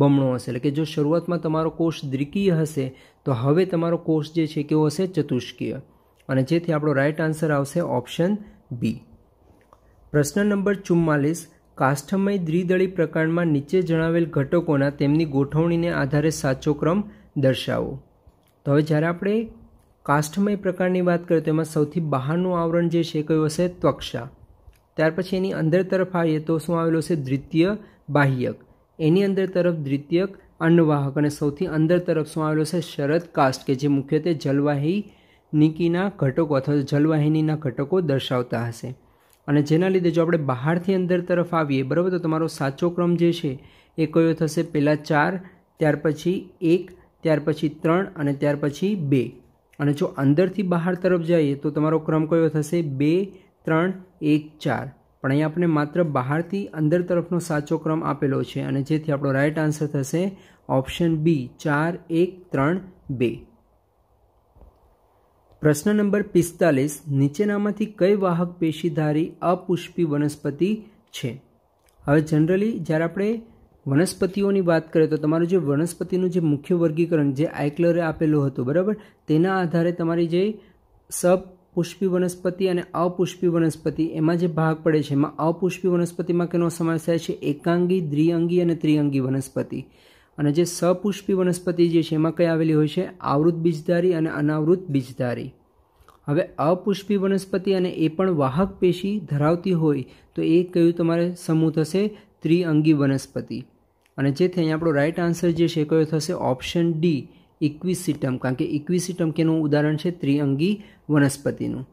બમણો હશે એટલે કે જો શરૂઆતમાં તમારો કોષ દ્વિકીય હશે તો હવે તમારો કોષ જે છે કેવો હશે ચતુષ્કીય અને જેથી આપણો રાઇટ આન્સર આવશે ઓપ્શન બી પ્રશ્ન નંબર ચુમ્માલીસ કાષ્ઠમય દ્વિદળી પ્રકારમાં નીચે જણાવેલ ઘટકોના તેમની ગોઠવણીને આધારે સાચો ક્રમ દર્શાવો તો હવે જ્યારે આપણે કાષ્ઠમય પ્રકારની વાત કરીએ તો એમાં સૌથી બહારનું આવરણ જે છે કયું હશે ત્વક્ષા ત્યાર પછી એની અંદર તરફ આવીએ તો શું આવેલું છે દ્વિતીય બાહ્યક એની અંદર તરફ દ્વિતીયક અન્નવાહક અને સૌથી અંદર તરફ શું આવેલો છે શરદ કાષ્ટ કે જે મુખ્યત્વે જલવાહી નિકીના ઘટકો અથવા તો જલવાહિનીના ઘટકો દર્શાવતા હશે અને જેના લીધે જો આપણે બહારથી અંદર તરફ આવીએ બરાબર તો તમારો સાચો ક્રમ જે છે એ કયો થશે પહેલાં ચાર ત્યાર પછી એક ત્યાર પછી ત્રણ અને ત્યાર પછી બે અને જો અંદરથી બહાર તરફ જઈએ તો તમારો ક્રમ કયો થશે બે ત્રણ એક ચાર પણ અહીંયા આપણે માત્ર બહારથી અંદર તરફનો સાચો ક્રમ આપેલો છે અને જેથી આપણો રાઇટ આન્સર થશે ઓપ્શન બી ચાર એક ત્રણ બે પ્રશ્ન નંબર પિસ્તાલીસ નીચેનામાંથી કઈ વાહક પેશીધારી અપુષ્પી વનસ્પતિ છે હવે જનરલી જ્યારે આપણે વનસ્પતિઓની વાત કરીએ તો તમારું જે વનસ્પતિનું જે મુખ્ય વર્ગીકરણ જે આઇકલરે આપેલું હતું બરાબર તેના આધારે તમારી જે સબ પુષ્પી વનસ્પતિ અને અપુષ્પી વનસ્પતિ એમાં જે ભાગ પડે છે એમાં અપુષ્પી વનસ્પતિમાં કેનો સમાવેશ થાય છે એકાંગી દ્વિઅંગી અને ત્રિઅંગી વનસ્પતિ અને જે સપુષ્પી વનસ્પતિ જે છે એમાં કઈ આવેલી હોય છે આવૃત બીજધારી અને અનાવૃત બીજધારી હવે અપુષ્પી વનસ્પતિ અને એ પણ વાહક પેશી ધરાવતી હોય તો એ કયું તમારે સમૂહ થશે ત્રિઅંગી વનસ્પતિ અને જે થઈ આપણો રાઈટ આન્સર જે છે કયો થશે ઓપ્શન ડી ઇક્વિસિટમ કારણ કે ઇક્વિસિટમ કેનું ઉદાહરણ છે ત્રિઅંગી વનસ્પતિનું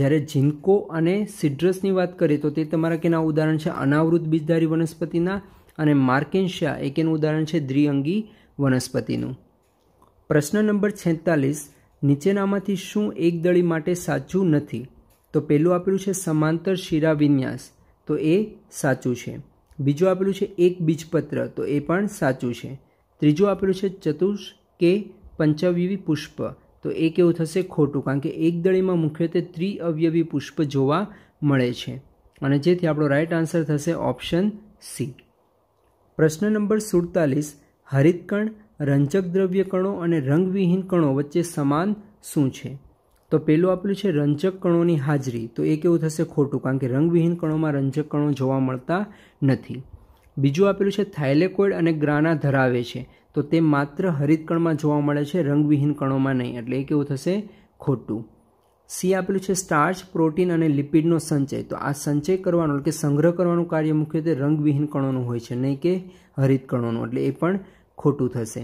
જ્યારે ઝીંકો અને સિડ્રસની વાત કરીએ તો તે તમારા કેના ઉદાહરણ છે અનાવૃત બીજધારી વનસ્પતિના અને માર્કેન્શિયા એ કેનું ઉદાહરણ છે દ્વિઅંગી વનસ્પતિનું પ્રશ્ન નંબર છેતાલીસ નીચેનામાંથી શું એક દળી માટે સાચું નથી તો પહેલું આપેલું છે સમાંતર શિરા વિન્યાસ તો એ સાચું છે બીજું આપેલું છે એક બીજપત્ર તો એ પણ સાચું છે ત્રીજું આપેલું છે ચતુષ કે પંચવ્યવી પુષ્પ તો એ કેવું થશે ખોટું કારણ કે એક દળીમાં મુખ્યત્વે ત્રિઅવયવી પુષ્પ જોવા મળે છે અને જેથી આપણો રાઇટ આન્સર થશે ઓપ્શન સી પ્રશ્ન નંબર સુડતાલીસ હરિતકણ રંજક દ્રવ્ય કણો અને રંગવિહીન કણો વચ્ચે સમાન શું છે તો પેલું આપેલું છે રંજક કણોની હાજરી તો એ કેવું થશે ખોટું કારણ કે રંગવિહીન કણોમાં રંજક કણો જોવા મળતા નથી બીજું આપેલું છે થાઇલેકોઇડ અને ગ્રાના ધરાવે છે તો તે માત્ર હરિતકણમાં જોવા મળે છે રંગવિહીન કણોમાં નહીં એટલે એ કેવું થશે ખોટું સી આપેલું છે સ્ટાર્ચ પ્રોટીન અને લિપિડનો સંચય તો આ સંચય કરવાનો એટલે કે સંગ્રહ કરવાનું કાર્ય મુખ્યત્વે રંગવિહીન કણોનું હોય છે નહીં કે હરિત કણોનું એટલે એ પણ ખોટું થશે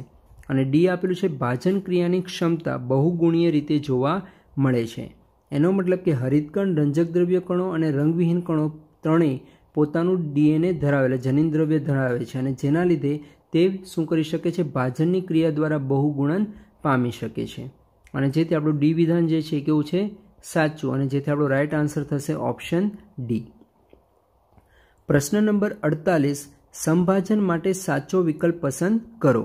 અને ડી આપેલું છે ભાજન ક્રિયાની ક્ષમતા બહુગુણીય રીતે જોવા મળે છે એનો મતલબ કે હરિતકણ રંજક દ્રવ્ય કણો અને રંગવિહીન કણો ત્રણેય પોતાનું ડીએનએ ધરાવેલા જનીન દ્રવ્ય ધરાવે છે અને જેના લીધે તે શું કરી શકે છે ભાજનની ક્રિયા દ્વારા બહુ ગુણન પામી શકે છે અને જેથી આપણું ડી વિધાન જે છે કેવું છે સાચું અને જેથી આપણો રાઇટ આન્સર થશે ઓપ્શન ડી પ્રશ્ન નંબર અડતાલીસ સંભાજન માટે સાચો વિકલ્પ પસંદ કરો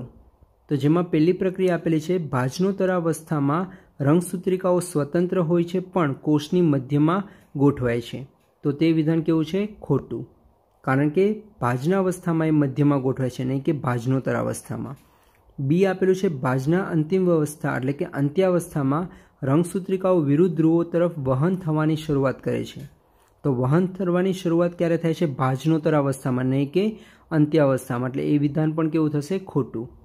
તો જેમાં પહેલી પ્રક્રિયા આપેલી છે ભાજનોતરાવસ્થામાં રંગસૂત્રિકાઓ સ્વતંત્ર હોય છે પણ કોષની મધ્યમાં ગોઠવાય છે તો તે વિધાન કેવું છે ખોટું કારણ કે ભાજના અવસ્થામાં એ મધ્યમાં ગોઠવાય છે નહીં કે ભાજનોતર અવસ્થામાં બી આપેલું છે ભાજના અંતિમ અવસ્થા એટલે કે અંત્યાવસ્થામાં રંગસૂત્રિકાઓ વિરુદ્ધ ધ્રુવો તરફ વહન થવાની શરૂઆત કરે છે તો વહન થવાની શરૂઆત ક્યારે થાય છે ભાજનોતર અવસ્થામાં નહીં કે અંત્યાવસ્થામાં એટલે એ વિધાન પણ કેવું થશે ખોટું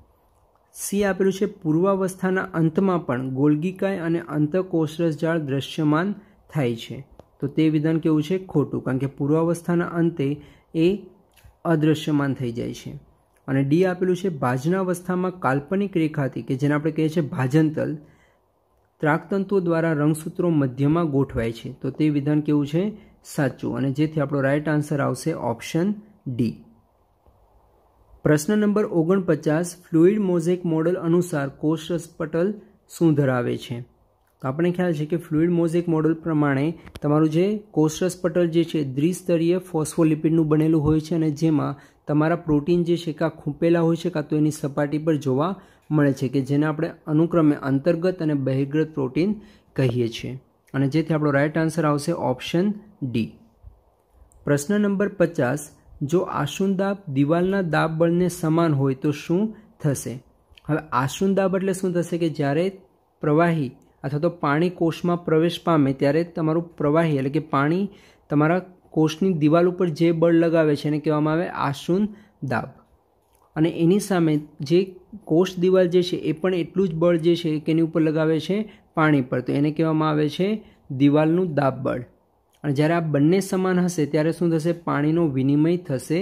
સી આપેલું છે પૂર્વાવસ્થાના અંતમાં પણ ગોલ્ગીકાય અને અંતકોષરસ જાળ દ્રશ્યમાન થાય છે તો તે વિધાન કેવું છે ખોટું કારણ કે પૂર્વાવસ્થાના અંતે એ અદ્રશ્યમાન થઈ જાય છે અને ડી આપેલું છે ભાજનાવસ્થામાં કાલ્પનિક રેખાથી કે જેને આપણે કહીએ છીએ ભાજનતલ ત્રાકતંતુઓ દ્વારા રંગસૂત્રો મધ્યમાં ગોઠવાય છે તો તે વિધાન કેવું છે સાચું અને જેથી આપણો રાઇટ આન્સર આવશે ઓપ્શન ડી પ્રશ્ન નંબર ઓગણપચાસ ફ્લુઇડ મોઝેક મોડલ અનુસાર કોષ શું ધરાવે છે તો આપણે ખ્યાલ છે કે ફ્લુઇડ મોઝેક મોડલ પ્રમાણે તમારું જે કોષરસ જે છે દ્વિસ્તરીય ફોસ્ફોલિપિડનું બનેલું હોય છે અને જેમાં તમારા પ્રોટીન જે છે કાં ખૂંપેલા હોય છે કાં તો એની સપાટી પર જોવા મળે છે કે જેને આપણે અનુક્રમે અંતર્ગત અને બહિર્ગત પ્રોટીન કહીએ છીએ અને જેથી આપણો રાઇટ આન્સર આવશે ઓપ્શન ડી પ્રશ્ન નંબર પચાસ જો આશુન દાબ દિવાલના દાબ બળને સમાન હોય તો શું થશે હવે આશુન દાબ એટલે શું થશે કે જ્યારે પ્રવાહી અથવા તો પાણી કોષમાં પ્રવેશ પામે ત્યારે તમારું પ્રવાહી એટલે કે પાણી તમારા કોષની દિવાલ ઉપર જે બળ લગાવે છે એને કહેવામાં આવે આશુન દાબ અને એની સામે જે કોષ દિવાલ જે છે એ પણ એટલું જ બળ જે છે કે એની ઉપર લગાવે છે પાણી પર તો એને કહેવામાં આવે છે દિવાલનું દાબ બળ અને જ્યારે આ બંને સમાન હશે ત્યારે શું થશે પાણીનો વિનિમય થશે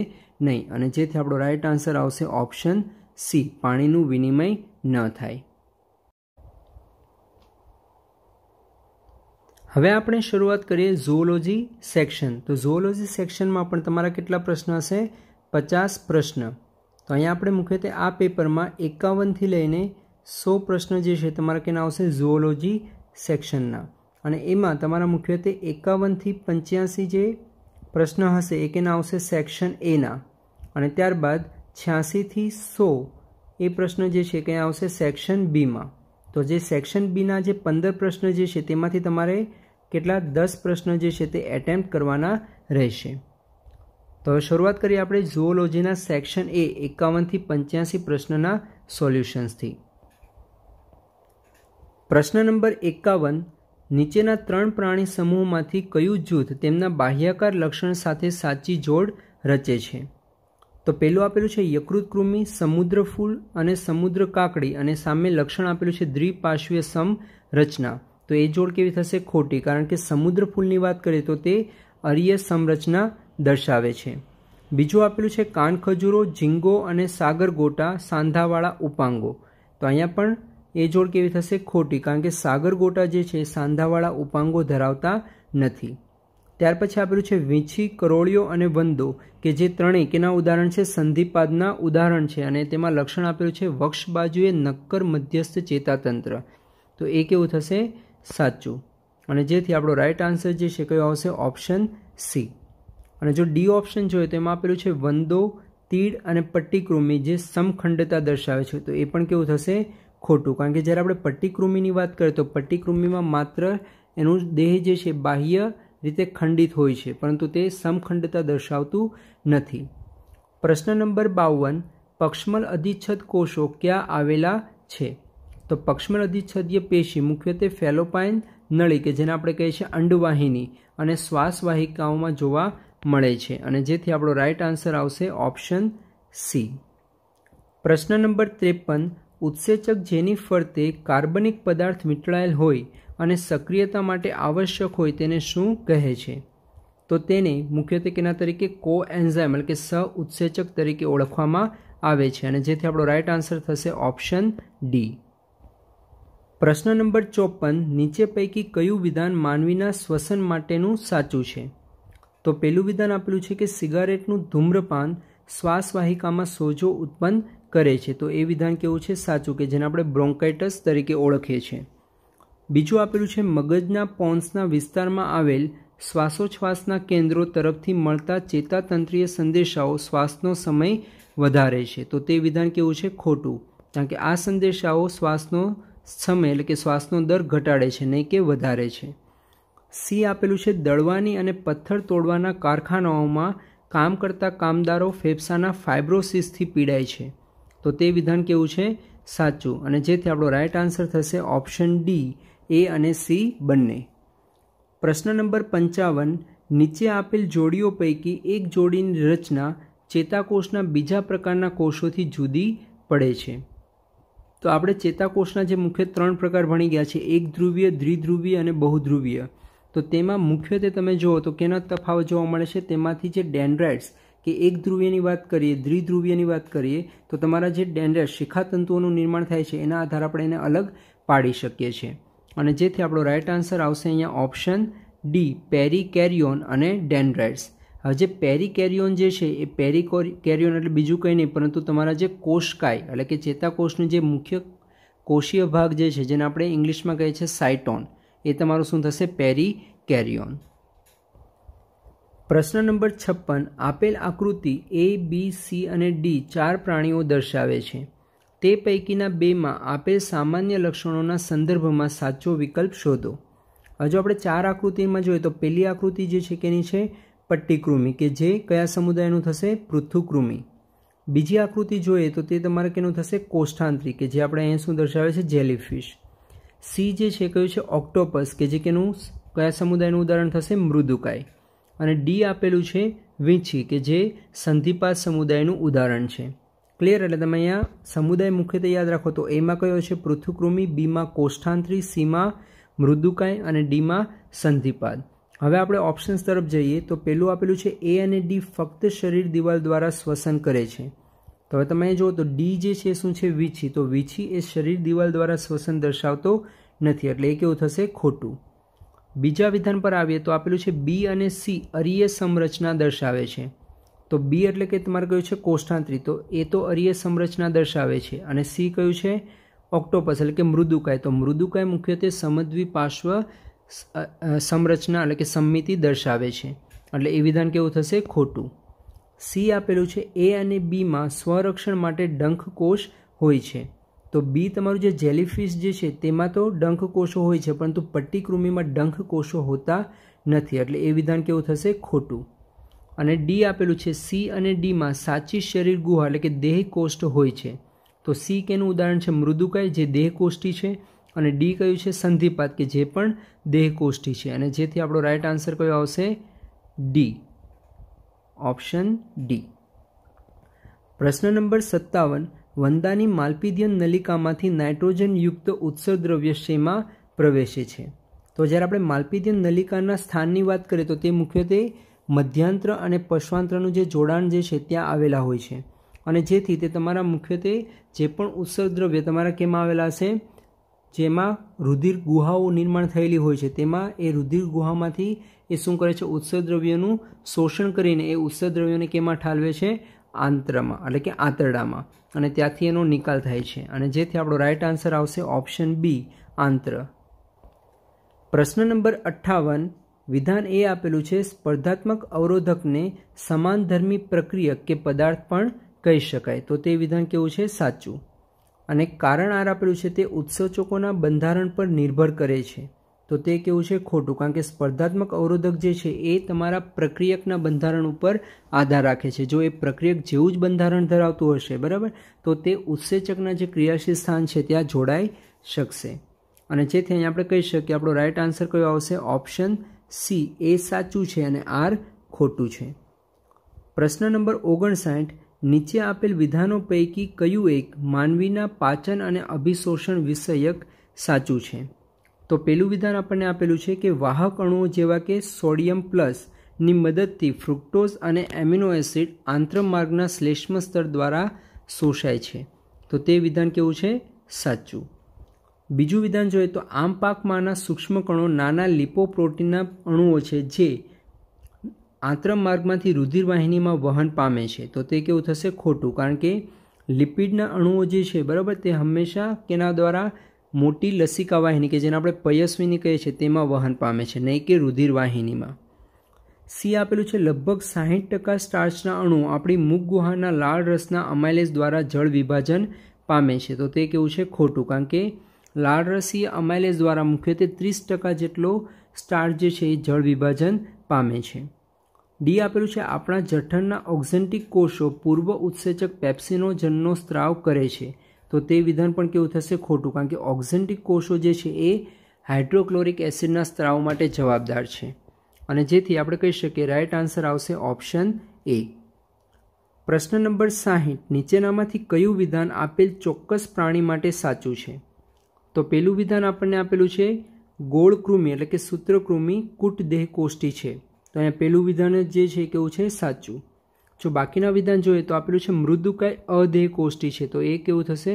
નહીં અને જેથી આપણો રાઇટ આન્સર આવશે ઓપ્શન સી પાણીનું વિનિમય ન થાય હવે આપણે શરૂઆત કરીએ ઝુઓલોજી સેક્શન તો ઝુઓલોજી સેક્શનમાં પણ તમારા કેટલા પ્રશ્ન હશે પચાસ પ્રશ્ન તો અહીંયા આપણે મુખ્યત્વે આ પેપરમાં એકાવનથી લઈને સો પ્રશ્ન જે છે તમારા કેના આવશે ઝુઓલોજી સેક્શનના અને એમાં તમારા મુખ્યત્વે એકાવનથી પંચ્યાસી જે પ્રશ્ન હશે એ કેના આવશે સેક્શન એના અને ત્યારબાદ છ્યાસીથી સો એ પ્રશ્ન જે છે કે આવશે સેક્શન બીમાં તો જે સેક્શન બીના જે પંદર પ્રશ્ન જે છે તેમાંથી તમારે કેટલા દસ પ્રશ્ન જે છે તે એટેમ્પ્ટ કરવાના રહેશે તો હવે શરૂઆત કરીએ આપણે ઝુઓલોજીના સેક્શન એ એકાવનથી પંચ્યાસી પ્રશ્નના સોલ્યુશન્સથી પ્રશ્ન નંબર એકાવન નીચેના ત્રણ પ્રાણી સમૂહમાંથી કયું જૂથ તેમના બાહ્યાકાર લક્ષણ સાથે સાચી જોડ રચે છે તો પહેલું આપેલું છે યકૃત કૃમિ સમુદ્ર ફૂલ અને સમુદ્ર કાકડી અને સામે લક્ષણ આપેલું છે દ્વિપાર્શ્વીય સમ રચના તો એ જોડ કેવી થશે ખોટી કારણ કે સમુદ્ર ફૂલની વાત કરીએ તો તે અરીય સંરચના દર્શાવે છે બીજું આપેલું છે કાનખજૂરો ઝીંગો અને સાગર ગોટા સાંધાવાળા ઉપાંગો તો અહીંયા પણ એ જોડ કેવી થશે ખોટી કારણ કે સાગરગોટા જે છે સાંધાવાળા ઉપાંગો ધરાવતા નથી ત્યાર પછી આપેલું છે વીંછી કરોળિયો અને વંદો કે જે ત્રણેય કેના ઉદાહરણ છે સંધિપાદના ઉદાહરણ છે અને તેમાં લક્ષણ આપેલું છે વક્ષ બાજુએ નક્કર મધ્યસ્થ ચેતાતંત્ર તો એ કેવું થશે સાચું અને જેથી આપણો રાઈટ આન્સર જે છે કયો આવશે ઓપ્શન સી અને જો ડી ઓપ્શન જોઈએ તો એમાં આપેલું છે વંદો તીડ અને પટ્ટીકૃમિ જે સમખંડતા દર્શાવે છે તો એ પણ કેવું થશે ખોટું કારણ કે જ્યારે આપણે પટ્ટીકૃમિની વાત કરીએ તો પટ્ટીકૃમિમાં માત્ર એનું દેહ જે છે બાહ્ય રીતે ખંડિત હોય છે પરંતુ તે સમખંડતા દર્શાવતું નથી પ્રશ્ન નંબર બાવન પક્ષમલ અધિચ્છદ કોષો ક્યાં આવેલા છે તો પક્ષમલ અધિચ્છદીય પેશી મુખ્યત્વે ફેલોપાઇન નળી કે જેને આપણે કહીએ છીએ અંડવાહિની અને શ્વાસવાહિકાઓમાં જોવા મળે છે અને જેથી આપણો રાઇટ આન્સર આવશે ઓપ્શન સી પ્રશ્ન નંબર ત્રેપન ઉત્સેચક જેની ફરતે કાર્બનિક પદાર્થ મીટળાયેલ હોય અને સક્રિયતા માટે આવશ્યક હોય તેને શું કહે છે તો તેને મુખ્યત્વે કેના તરીકે કો એન્ઝાઇમ એટલે કે સહ ઉત્સેચક તરીકે ઓળખવામાં આવે છે અને જેથી આપણો રાઇટ આન્સર થશે ઓપ્શન ડી પ્રશ્ન નંબર ચોપન નીચે પૈકી કયું વિધાન માનવીના શ્વસન માટેનું સાચું છે તો પહેલું વિધાન આપેલું છે કે સિગારેટનું ધૂમ્રપાન શ્વાસવાહિકામાં સોજો ઉત્પન્ન કરે છે તો એ વિધાન કેવું છે સાચું કે જેને આપણે બ્રોન્કાઇટસ તરીકે ઓળખીએ છીએ બીજું આપેલું છે મગજના પોન્સના વિસ્તારમાં આવેલ શ્વાસોચ્છ્વાસના કેન્દ્રો તરફથી મળતા ચેતાતંત્રીય સંદેશાઓ શ્વાસનો સમય વધારે છે તો તે વિધાન કેવું છે ખોટું કારણ કે આ સંદેશાઓ શ્વાસનો સમય એટલે કે શ્વાસનો દર ઘટાડે છે નહીં કે વધારે છે સી આપેલું છે દળવાની અને પથ્થર તોડવાના કારખાનાઓમાં કામ કરતા કામદારો ફેફસાના ફાઇબ્રોસિસથી પીડાય છે તો તે વિધાન કેવું છે સાચું અને જેથી આપણો રાઇટ આન્સર થશે ઓપ્શન ડી એ અને સી બંને પ્રશ્ન નંબર પંચાવન નીચે આપેલ જોડીઓ પૈકી એક જોડીની રચના ચેતાકોષના બીજા પ્રકારના કોષોથી જુદી પડે છે તો આપણે ચેતાકોષના જે મુખ્ય ત્રણ પ્રકાર ભણી ગયા છે એક ધ્રુવીય દ્વિધ્રુવીય અને બહુધ્રુવીય તો તેમાં મુખ્યત્વે તમે જુઓ તો કેના તફાવત જોવા મળે છે તેમાંથી જે ડેન્ડ્રાઇટ્સ કે એક ધ્રુવીયની વાત કરીએ દ્વિધ્રુવીયની વાત કરીએ તો તમારા જે ડેન્ડ્રસ શિખાતંતુઓનું નિર્માણ થાય છે એના આધારે આપણે એને અલગ પાડી શકીએ છીએ અને જેથી આપણો રાઇટ આન્સર આવશે અહીંયા ઓપ્શન ડી પેરી કેરિયોન અને ડેન્ડ્રાઇટ્સ હવે જે કેરિયોન જે છે એ પેરીકેરિયોન એટલે બીજું કંઈ નહીં પરંતુ તમારા જે કોષકાય એટલે કે ચેતાકોષનું જે મુખ્ય કોષીય ભાગ જે છે જેને આપણે ઇંગ્લિશમાં કહીએ છીએ સાયટોન એ તમારું શું થશે પેરી કેરિયોન પ્રશ્ન નંબર છપ્પન આપેલ આકૃતિ એ બી સી અને ડી ચાર પ્રાણીઓ દર્શાવે છે તે પૈકીના બેમાં આપેલ સામાન્ય લક્ષણોના સંદર્ભમાં સાચો વિકલ્પ શોધો હજુ આપણે ચાર આકૃતિમાં જોઈએ તો પહેલી આકૃતિ જે છે કેની છે પટ્ટીકૃમિ કે જે કયા સમુદાયનું થશે પૃથ્થુકૃમિ બીજી આકૃતિ જોઈએ તો તે તમારે કેનું થશે કોષ્ઠાંત્રી કે જે આપણે અહીંયા શું દર્શાવે છે જેલીફિશ સી જે છે કયું છે ઓક્ટોપસ કે જે કેનું કયા સમુદાયનું ઉદાહરણ થશે મૃદુકાય અને ડી આપેલું છે વીંછી કે જે સંધિપા સમુદાયનું ઉદાહરણ છે ક્લિયર એટલે તમે અહીંયા સમુદાય મુખ્યત્વે યાદ રાખો તો એમાં કયો છે પૃથુકૃમિ બીમાં કોષ્ઠાંત્રી સીમા મૃદુકાય અને ડીમાં સંધિપાદ હવે આપણે ઓપ્શન્સ તરફ જઈએ તો પહેલું આપેલું છે એ અને ડી ફક્ત શરીર દિવાલ દ્વારા શ્વસન કરે છે તો હવે તમે જુઓ તો ડી જે છે શું છે વીછી તો વીછી એ શરીર દિવાલ દ્વારા શ્વસન દર્શાવતો નથી એટલે એ કેવું થશે ખોટું બીજા વિધાન પર આવીએ તો આપેલું છે બી અને સી અરીય સંરચના દર્શાવે છે તો બી એટલે કે તમારે કયું છે કોષ્ઠાંત્રી તો એ તો અરીય સંરચના દર્શાવે છે અને સી કયું છે ઓક્ટોપસ એટલે કે મૃદુકાય તો મૃદુકાય મુખ્યત્વે સમદ્વી પાર્શ્વ સંરચના એટલે કે સંમિતિ દર્શાવે છે એટલે એ વિધાન કેવું થશે ખોટું સી આપેલું છે એ અને બીમાં સ્વરક્ષણ માટે ડંખ કોષ હોય છે તો બી તમારું જે જેલીફિશ જે છે તેમાં તો ડંખ કોષો હોય છે પરંતુ પટ્ટીકૃમિમાં ડંખ કોષો હોતા નથી એટલે એ વિધાન કેવું થશે ખોટું અને ડી આપેલું છે સી અને ડીમાં સાચી શરીર ગુહા એટલે કે દેહકોષ્ઠ હોય છે તો સી કેનું ઉદાહરણ છે મૃદુકાય જે દેહકોષ્ઠી છે અને ડી કયું છે સંધિપાત કે જે પણ દેહકોષ્ઠી છે અને જેથી આપણો રાઇટ આન્સર કયો આવશે ડી ઓપ્શન ડી પ્રશ્ન નંબર સત્તાવન વંદાની માલ્પીદિયન નલિકામાંથી નાઇટ્રોજનયુક્ત ઉત્સર્ગ શેમાં પ્રવેશે છે તો જ્યારે આપણે માલ્પીદિયન નલિકાના સ્થાનની વાત કરીએ તો તે મુખ્યત્વે મધ્યાંત્ર અને પશ્વાંત્રનું જે જોડાણ જે છે ત્યાં આવેલા હોય છે અને જેથી તે તમારા મુખ્યત્વે જે પણ ઉત્સર્ગ દ્રવ્ય તમારા કેમાં આવેલા છે જેમાં રુધિર ગુહાઓ નિર્માણ થયેલી હોય છે તેમાં એ રુધિર ગુહામાંથી એ શું કરે છે ઉત્સર્ગ દ્રવ્યનું શોષણ કરીને એ ઉત્સર્ગ દ્રવ્યોને કેમાં ઠાલવે છે આંતરમાં એટલે કે આંતરડામાં અને ત્યાંથી એનો નિકાલ થાય છે અને જેથી આપણો રાઇટ આન્સર આવશે ઓપ્શન બી આંત્ર પ્રશ્ન નંબર અઠ્ઠાવન વિધાન એ આપેલું છે સ્પર્ધાત્મક અવરોધકને સમાનધર્મી પ્રક્રિયક કે પદાર્થ પણ કહી શકાય તો તે વિધાન કેવું છે સાચું અને કારણ આર આપેલું છે તે ઉત્સેચકોના બંધારણ પર નિર્ભર કરે છે તો તે કેવું છે ખોટું કારણ કે સ્પર્ધાત્મક અવરોધક જે છે એ તમારા પ્રક્રિયકના બંધારણ ઉપર આધાર રાખે છે જો એ પ્રક્રિયક જેવું જ બંધારણ ધરાવતું હશે બરાબર તો તે ઉત્સેચકના જે ક્રિયાશીલ સ્થાન છે ત્યાં જોડાઈ શકશે અને જેથી અહીંયા આપણે કહી શકીએ આપણો રાઇટ આન્સર કયો આવશે ઓપ્શન સી એ સાચું છે અને આર ખોટું છે પ્રશ્ન નંબર ઓગણસાઠ નીચે આપેલ વિધાનો પૈકી કયું એક માનવીના પાચન અને અભિશોષણ વિષયક સાચું છે તો પેલું વિધાન આપણને આપેલું છે કે વાહક અણુઓ જેવા કે સોડિયમ પ્લસની મદદથી ફ્રુક્ટોઝ અને એમિનો એસિડ આંતરમાર્ગના શ્લેષ્મ સ્તર દ્વારા શોષાય છે તો તે વિધાન કેવું છે સાચું બીજું વિધાન જોઈએ તો આમ પાકમાંના સૂક્ષ્મ કણો નાના લિપોપ્રોટીનના અણુઓ છે જે આંતરમાર્ગમાંથી રુધિરવાહિનીમાં વહન પામે છે તો તે કેવું થશે ખોટું કારણ કે લિપિડના અણુઓ જે છે બરાબર તે હંમેશા કેના દ્વારા મોટી લસિકા વાહિની કે જેને આપણે પયસ્વીની કહીએ છીએ તેમાં વહન પામે છે નહીં કે રુધિરવાહિનીમાં સી આપેલું છે લગભગ સાહીઠ ટકા સ્ટાર્ચના અણુ આપણી મુખ ગુહાના લાળ રસના અમાઇલેસ દ્વારા જળ વિભાજન પામે છે તો તે કેવું છે ખોટું કારણ કે લાળ રસીય અમાઇલેસ દ્વારા મુખ્યત્વે ત્રીસ ટકા જેટલો સ્ટાર્ચ જે છે એ જળ વિભાજન પામે છે ડી આપેલું છે આપણા જઠરના ઓક્ઝેન્ટિક કોષો પૂર્વ ઉત્સેચક પેપ્સિનોજનનો સ્ત્રાવ કરે છે તો તે વિધાન પણ કેવું થશે ખોટું કારણ કે ઓક્ઝેન્ટિક કોષો જે છે એ હાઇડ્રોક્લોરિક એસિડના સ્ત્રાવ માટે જવાબદાર છે અને જેથી આપણે કહી શકીએ રાઇટ આન્સર આવશે ઓપ્શન એ પ્રશ્ન નંબર સાહીઠ નીચેનામાંથી કયું વિધાન આપેલ ચોક્કસ પ્રાણી માટે સાચું છે તો પેલું વિધાન આપણને આપેલું છે ગોળ કૃમિ એટલે કે સૂત્રકૃમિ કૂટદેહ કોષ્ટી છે તો અહીંયા પેલું વિધાન જે છે કેવું છે સાચું જો બાકીના વિધાન જોઈએ તો આપેલું છે મૃદુકાય અદેહકોષ્ઠી છે તો એ કેવું થશે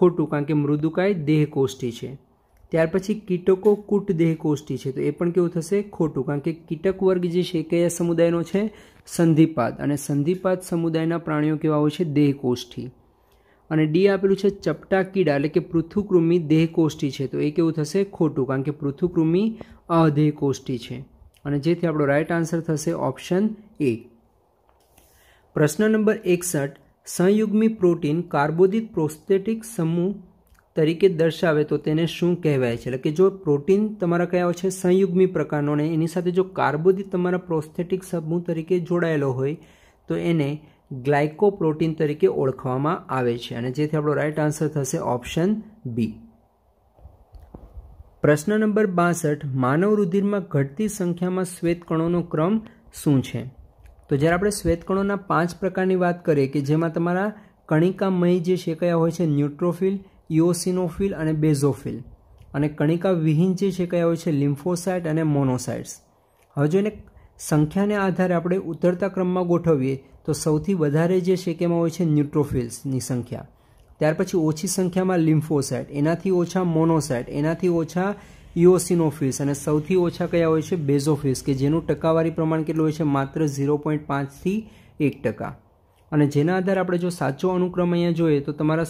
ખોટું કારણ કે મૃદુકાય દેહકોષ્ઠી છે ત્યાર પછી કીટકો કૂટ દેહકોષ્ઠી છે તો એ પણ કેવું થશે ખોટું કારણ કે કીટક વર્ગ જે છે કયા સમુદાયનો છે સંધિપાદ અને સંધિપાદ સમુદાયના પ્રાણીઓ કેવા હોય છે દેહકોષ્ઠી અને ડી આપેલું છે ચપટા કીડા એટલે કે પૃથુકૃમિ દેહકોષ્ઠી છે તો એ કેવું થશે ખોટું કારણ કે પૃથુકૃમિ અદેહકોષ્ઠી છે અને જેથી આપણો રાઇટ આન્સર થશે ઓપ્શન એ પ્રશ્ન નંબર એકસઠ સંયુગ્મી પ્રોટીન કાર્બોદિત પ્રોસ્થેટિક સમૂહ તરીકે દર્શાવે તો તેને શું કહેવાય છે એટલે કે જો પ્રોટીન તમારા કયા છે સંયુગ્મી પ્રકારનો ને એની સાથે જો કાર્બોદિત તમારા પ્રોસ્થેટિક સમૂહ તરીકે જોડાયેલો હોય તો એને ગ્લાયકોપ્રોટીન તરીકે ઓળખવામાં આવે છે અને જેથી આપણો રાઇટ આન્સર થશે ઓપ્શન બી પ્રશ્ન નંબર બાસઠ માનવ રુધિરમાં ઘટતી સંખ્યામાં શ્વેતકણોનો ક્રમ શું છે તો જ્યારે આપણે શ્વેતકણોના પાંચ પ્રકારની વાત કરીએ કે જેમાં તમારા કણિકામય જે શેકાયા હોય છે ન્યુટ્રોફિલ ઇઓસિનોફિલ અને બેઝોફિલ અને કણિકા વિહીન જે શેકાયા હોય છે લિમ્ફોસાઇટ અને મોનોસાઇટ્સ હવે જો એને સંખ્યાને આધારે આપણે ઉતરતા ક્રમમાં ગોઠવીએ તો સૌથી વધારે જે શેકેમાં હોય છે ન્યુટ્રોફિલ્સની સંખ્યા ત્યાર પછી ઓછી સંખ્યામાં લિમ્ફોસાઇટ એનાથી ઓછા મોનોસાઇટ એનાથી ઓછા ઇઓસિનોફિસ e અને સૌથી ઓછા કયા હોય છે બેઝોફિસ કે જેનું ટકાવારી પ્રમાણ કેટલું હોય છે માત્ર ઝીરો પોઈન્ટ પાંચથી એક ટકા અને જેના આધારે આપણે જો સાચો અનુક્રમ અહીંયા જોઈએ તો તમારા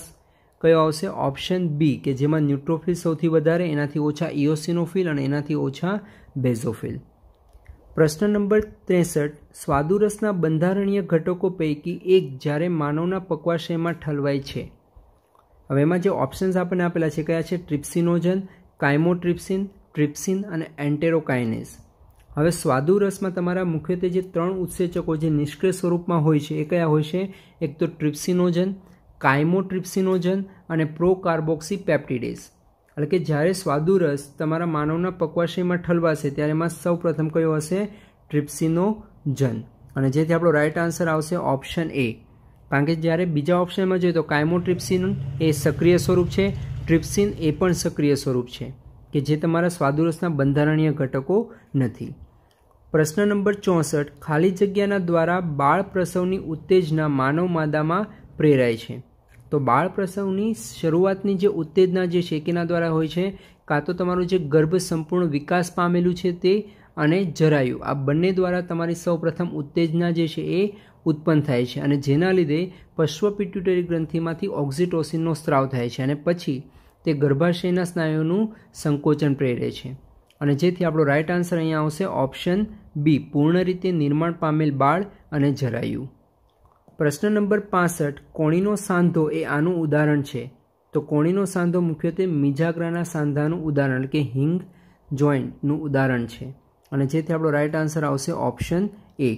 કયો આવશે ઓપ્શન બી કે જેમાં ન્યુટ્રોફિલ સૌથી વધારે એનાથી ઓછા ઇઓસિનોફિલ e અને એનાથી ઓછા બેઝોફિલ પ્રશ્ન નંબર ત્રેસઠ સ્વાદુરસના બંધારણીય ઘટકો પૈકી એક જ્યારે માનવના પકવાશયમાં ઠલવાય છે હવે એમાં જે ઓપ્શન્સ આપણને આપેલા છે કયા છે ટ્રિપ્સિનોજન કાયમોટ્રિપ્સિન ટ્રિપ્સિન અને એન્ટેરોકાઇનેસ હવે સ્વાદુ રસમાં તમારા મુખ્યત્વે જે ત્રણ ઉત્સેચકો જે નિષ્ક્રિય સ્વરૂપમાં હોય છે એ કયા હોય છે એક તો ટ્રિપ્સિનોજન કાયમોટ્રિપ્સિનોજન અને પ્રોકાર્બોક્સી પેપ્ટિડેસ એટલે કે જ્યારે સ્વાદુ રસ તમારા માનવના પકવાશયમાં ઠલવાશે ત્યારે એમાં સૌ પ્રથમ કયો હશે ટ્રિપ્સિનોજન અને જેથી આપણો રાઇટ આન્સર આવશે ઓપ્શન એ કારણ કે જ્યારે બીજા ઓપ્શનમાં જોઈએ તો કાયમોટ્રિપ્સિન એ સક્રિય સ્વરૂપ છે ટ્રિપ્સિન એ પણ સક્રિય સ્વરૂપ છે કે જે તમારા સ્વાદુરસના બંધારણીય ઘટકો નથી પ્રશ્ન નંબર ચોસઠ ખાલી જગ્યાના દ્વારા બાળ પ્રસવની ઉત્તેજના માનવ માદામાં પ્રેરાય છે તો બાળ પ્રસવની શરૂઆતની જે ઉત્તેજના જે છે કેના દ્વારા હોય છે કાં તો તમારું જે ગર્ભ સંપૂર્ણ વિકાસ પામેલું છે તે અને જરાયુ આ બંને દ્વારા તમારી સૌપ્રથમ ઉત્તેજના જે છે એ ઉત્પન્ન થાય છે અને જેના લીધે પશ્વ પિટ્યુટરી ગ્રંથિમાંથી ઓક્ઝિટોસિનનો સ્ત્રાવ થાય છે અને પછી તે ગર્ભાશયના સ્નાયુનું સંકોચન પ્રેરે છે અને જેથી આપણો રાઇટ આન્સર અહીંયા આવશે ઓપ્શન બી પૂર્ણ રીતે નિર્માણ પામેલ બાળ અને જરાયું પ્રશ્ન નંબર પાસઠ કોણીનો સાંધો એ આનું ઉદાહરણ છે તો કોણીનો સાંધો મુખ્યત્વે મિજાગરાના સાંધાનું ઉદાહરણ કે હિંગ જોઈન્ટનું ઉદાહરણ છે અને જેથી આપણો રાઇટ આન્સર આવશે ઓપ્શન એ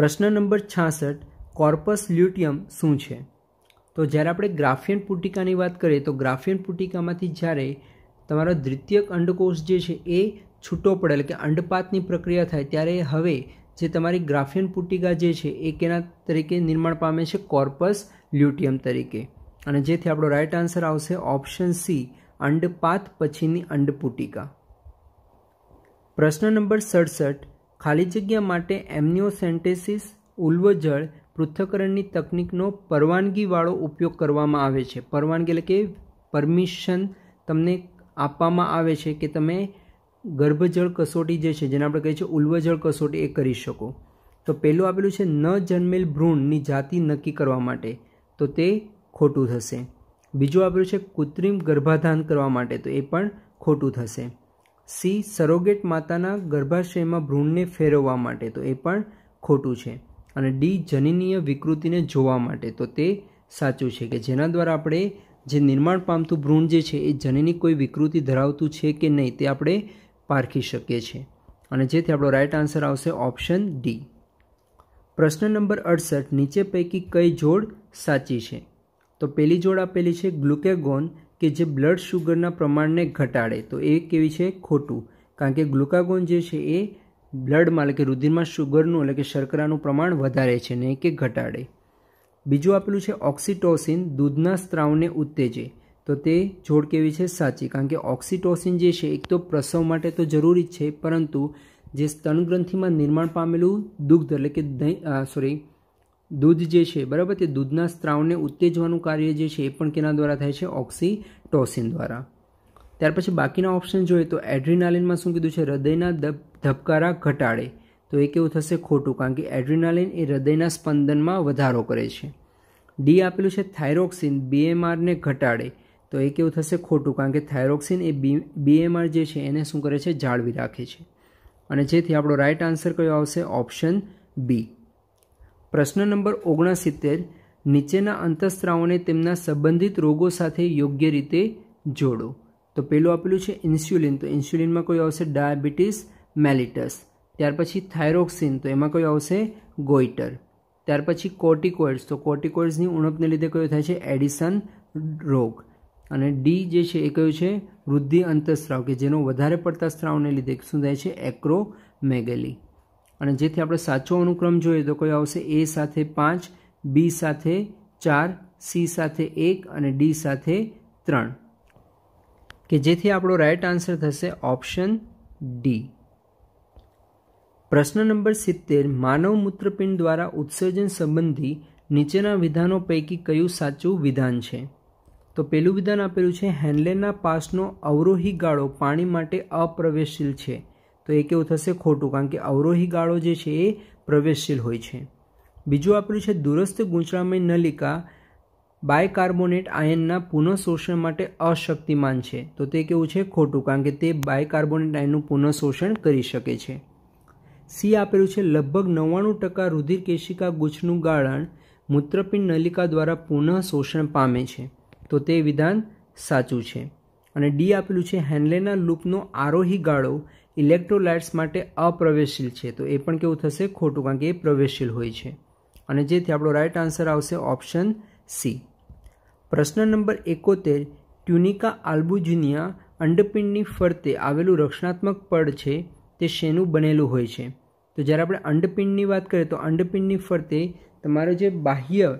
પ્રશ્ન નંબર છાસઠ કોર્પસ લ્યુટિયમ શું છે તો જ્યારે આપણે ગ્રાફિયન પુટિકાની વાત કરીએ તો ગ્રાફિયન પુટિકામાંથી જ્યારે તમારો દ્વિતીયક અંડકોષ જે છે એ છૂટો પડે એટલે કે અંડપાતની પ્રક્રિયા થાય ત્યારે હવે જે તમારી ગ્રાફિયન પુટિકા જે છે એ કેના તરીકે નિર્માણ પામે છે કોર્પસ લ્યુટિયમ તરીકે અને જેથી આપણો રાઇટ આન્સર આવશે ઓપ્શન સી અંડપાત પછીની અંડપુટિકા પ્રશ્ન નંબર સડસઠ ખાલી જગ્યા માટે એમનિયોસેન્ટેસિસ ઉલ્વજળ પૃથ્થકરણની તકનિકનો પરવાનગીવાળો ઉપયોગ કરવામાં આવે છે પરવાનગી એટલે કે પરમિશન તમને આપવામાં આવે છે કે તમે ગર્ભજળ કસોટી જે છે જેને આપણે કહીએ છીએ ઉલ્વજળ કસોટી એ કરી શકો તો પહેલું આપેલું છે ન જન્મેલ ભ્રૂણની જાતિ નક્કી કરવા માટે તો તે ખોટું થશે બીજું આપેલું છે કૃત્રિમ ગર્ભાધાન કરવા માટે તો એ પણ ખોટું થશે સી સરોગેટ માતાના ગર્ભાશયમાં ભ્રૂણને ફેરવવા માટે તો એ પણ ખોટું છે અને ડી જનનીય વિકૃતિને જોવા માટે તો તે સાચું છે કે જેના દ્વારા આપણે જે નિર્માણ પામતું ભ્રૂણ જે છે એ જનની કોઈ વિકૃતિ ધરાવતું છે કે નહીં તે આપણે પારખી શકીએ છીએ અને જેથી આપણો રાઇટ આન્સર આવશે ઓપ્શન ડી પ્રશ્ન નંબર અડસઠ નીચે પૈકી કઈ જોડ સાચી છે તો પહેલી જોડ આપેલી છે ગ્લુકેગોન કે જે બ્લડ શુગરના પ્રમાણને ઘટાડે તો એ કેવી છે ખોટું કારણ કે ગ્લુકાગોન જે છે એ બ્લડમાં એટલે કે રુધિરમાં શુગરનું એટલે કે શર્કરાનું પ્રમાણ વધારે છે નહીં કે ઘટાડે બીજું આપેલું છે ઓક્સિટોસિન દૂધના સ્ત્રાવને ઉત્તેજે તો તે જોડ કેવી છે સાચી કારણ કે ઓક્સિટોસિન જે છે એક તો પ્રસવ માટે તો જરૂરી જ છે પરંતુ જે સ્તનગ્રંથિમાં નિર્માણ પામેલું દુગ્ધ એટલે કે દહીં સોરી દૂધ જે છે બરાબર તે દૂધના સ્ત્રાવને ઉત્તેજવાનું કાર્ય જે છે એ પણ કેના દ્વારા થાય છે ઓક્સિટોસિન દ્વારા ત્યાર પછી બાકીના ઓપ્શન જોઈએ તો એડ્રીનાલિનમાં શું કીધું છે હૃદયના ધબકારા ઘટાડે તો એ કેવું થશે ખોટું કારણ કે એડ્રીનાલિન એ હૃદયના સ્પંદનમાં વધારો કરે છે ડી આપેલું છે થાઇરોક્સિન બીએમઆરને ઘટાડે તો એ કેવું થશે ખોટું કારણ કે થાઇરોક્સિન એ બી બીએમઆર જે છે એને શું કરે છે જાળવી રાખે છે અને જેથી આપણો રાઇટ આન્સર કયો આવશે ઓપ્શન બી પ્રશ્ન નંબર ઓગણસિત્તેર નીચેના અંતઃસ્ત્રાવોને તેમના સંબંધિત રોગો સાથે યોગ્ય રીતે જોડો તો પેલું આપેલું છે ઇન્સ્યુલિન તો ઇન્સ્યુલિનમાં કયું આવશે ડાયાબિટીસ મેલિટસ ત્યાર પછી થાઇરોક્સિન તો એમાં કયું આવશે ગોઇટર ત્યાર પછી કોર્ટિકોઇડ્સ તો કોર્ટિકોઇડ્સની ઉણપને લીધે કયો થાય છે એડિસન રોગ અને ડી જે છે એ કયું છે વૃદ્ધિ અંતઃસ્રાવ કે જેનો વધારે પડતા સ્ત્રાવને લીધે શું થાય છે એક્રોમેગેલી અને જેથી આપણે સાચો અનુક્રમ જોઈએ તો કયો આવશે એ સાથે પાંચ બી સાથે ચાર સી સાથે એક અને ડી સાથે ત્રણ કે જેથી આપણો રાઇટ આન્સર થશે ઓપ્શન ડી પ્રશ્ન નંબર સિત્તેર માનવ મૂત્રપિંડ દ્વારા ઉત્સર્જન સંબંધી નીચેના વિધાનો પૈકી કયું સાચું વિધાન છે તો પેલું વિધાન આપેલું છે હેન્ડલેનના પાસનો અવરોહી ગાળો પાણી માટે અપ્રવેશશીલ છે તો એ કેવું થશે ખોટું કારણ કે અવરોહી ગાળો જે છે એ પ્રવેશશીલ હોય છે બીજું આપેલું છે દૂરસ્થ ગૂંચળામય નલિકા બાયકાર્બોનેટ આયનના પુનઃશોષણ માટે અશક્તિમાન છે તો તે કેવું છે ખોટું કારણ કે તે બાયકાર્બોનેટ આયનનું પુનઃશોષણ કરી શકે છે સી આપેલું છે લગભગ નવ્વાણું ટકા રુધિર કેશિકા ગુચ્છનું ગાળણ મૂત્રપિંડ નલિકા દ્વારા પુનઃશોષણ પામે છે તો તે વિધાન સાચું છે અને ડી આપેલું છે હેન્ડલેના લૂપનો આરોહી ગાળો ઇલેક્ટ્રોલાઇટ્સ માટે અપ્રવેશશીલ છે તો એ પણ કેવું થશે ખોટું કારણ કે એ પ્રવેશશીલ હોય છે અને જેથી આપણો રાઇટ આન્સર આવશે ઓપ્શન સી પ્રશ્ન નંબર એકોતેર ટ્યુનિકા આલ્બુજિનિયા અંડપિંડની ફરતે આવેલું રક્ષણાત્મક પડ છે તે શેનું બનેલું હોય છે તો જ્યારે આપણે અંડપિંડની વાત કરીએ તો અંડપિંડની ફરતે તમારો જે બાહ્ય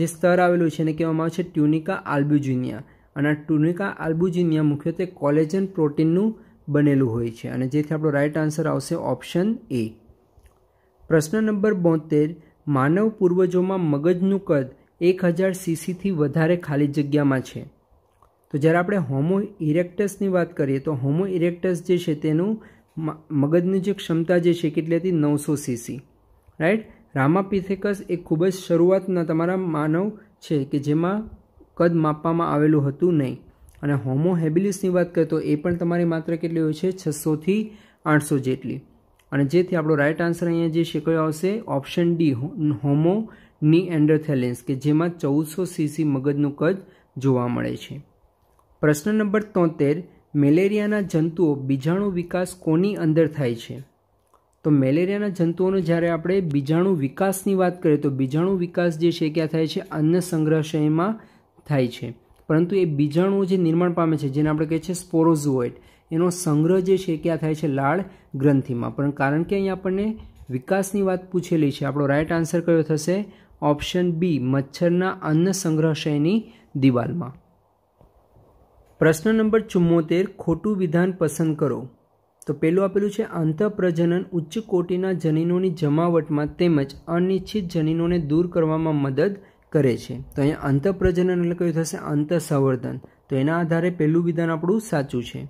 જે સ્તર આવેલું છે એને કહેવામાં આવે છે ટ્યુનિકા આલ્બ્યુજિનિયા અને આ ટ્યુનિકા આલ્બ્યુજિનિયા મુખ્યત્વે કોલેજન પ્રોટીનનું બનેલું હોય છે અને જેથી આપણો રાઇટ આન્સર આવશે ઓપ્શન એ પ્રશ્ન નંબર બોતેર માનવ પૂર્વજોમાં મગજનું કદ એક હજાર સીસીથી વધારે ખાલી જગ્યામાં છે તો જ્યારે આપણે હોમો ઇરેક્ટસની વાત કરીએ તો હોમો ઇરેક્ટસ જે છે તેનું મગજની જે ક્ષમતા જે છે કેટલી હતી નવસો સીસી રાઈટ રામાપિથેકસ એ ખૂબ જ શરૂઆતના તમારા માનવ છે કે જેમાં કદ માપવામાં આવેલું હતું નહીં અને હોમો હેબિલિસની વાત કરીએ તો એ પણ તમારી માત્ર કેટલી હોય છે છસોથી આઠસો જેટલી અને જેથી આપણો રાઇટ આન્સર અહીંયા જે છે આવશે ઓપ્શન ડી હોમો ની નીએન્ડરથેલિન્સ કે જેમાં ચૌદસો સીસી મગજનું કદ જોવા મળે છે પ્રશ્ન નંબર તોતેર મેલેરિયાના જંતુઓ બીજાણુ વિકાસ કોની અંદર થાય છે તો મેલેરિયાના જંતુઓનો જ્યારે આપણે બીજાણુ વિકાસની વાત કરીએ તો બીજાણુ વિકાસ જે છે ક્યાં થાય છે અન્ન સંગ્રહશયમાં થાય છે પરંતુ એ બીજાણુઓ જે નિર્માણ પામે છે જેને આપણે કહીએ છીએ સ્પોરોઝુઓઇડ એનો સંગ્રહ જે છે ક્યાં થાય છે લાળ ગ્રંથિમાં પણ કારણ કે અહીં આપણને વિકાસની વાત પૂછેલી છે આપણો રાઇટ આન્સર કયો થશે ઓપ્શન બી મચ્છરના અન્ન સંગ્રહશયની દિવાલમાં પ્રશ્ન નંબર ચુમ્મોતેર ખોટું વિધાન પસંદ કરો તો પહેલું આપેલું છે અંતઃપ્રજનન ઉચ્ચ કોટીના જનીનોની જમાવટમાં તેમજ અનિચ્છિત જનીનોને દૂર કરવામાં મદદ કરે છે તો અહીંયા અંતઃપ્રજનન એટલે કયું થશે અંત સંવર્ધન તો એના આધારે પહેલું વિધાન આપણું સાચું છે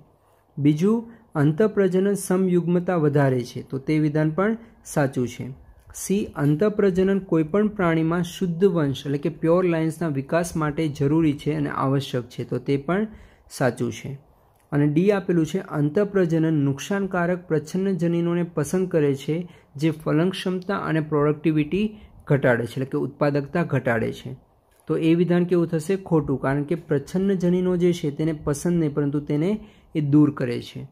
બીજું અંતઃપ્રજનન સમયુગ્મતા વધારે છે તો તે વિધાન પણ સાચું છે સી અંતઃપ્રજનન કોઈપણ પ્રાણીમાં શુદ્ધ વંશ એટલે કે પ્યોર લાઇન્સના વિકાસ માટે જરૂરી છે અને આવશ્યક છે તો તે પણ સાચું છે અને ડી આપેલું છે અંતઃપ્રજનન નુકસાનકારક પ્રચ્છન્ન જનીનોને પસંદ કરે છે જે ફલનક્ષમતા અને પ્રોડક્ટિવિટી ઘટાડે છે એટલે કે ઉત્પાદકતા ઘટાડે છે તો એ વિધાન કેવું થશે ખોટું કારણ કે પ્રચ્છન્ન જનીનો જે છે તેને પસંદ નહીં પરંતુ તેને એ દૂર કરે છે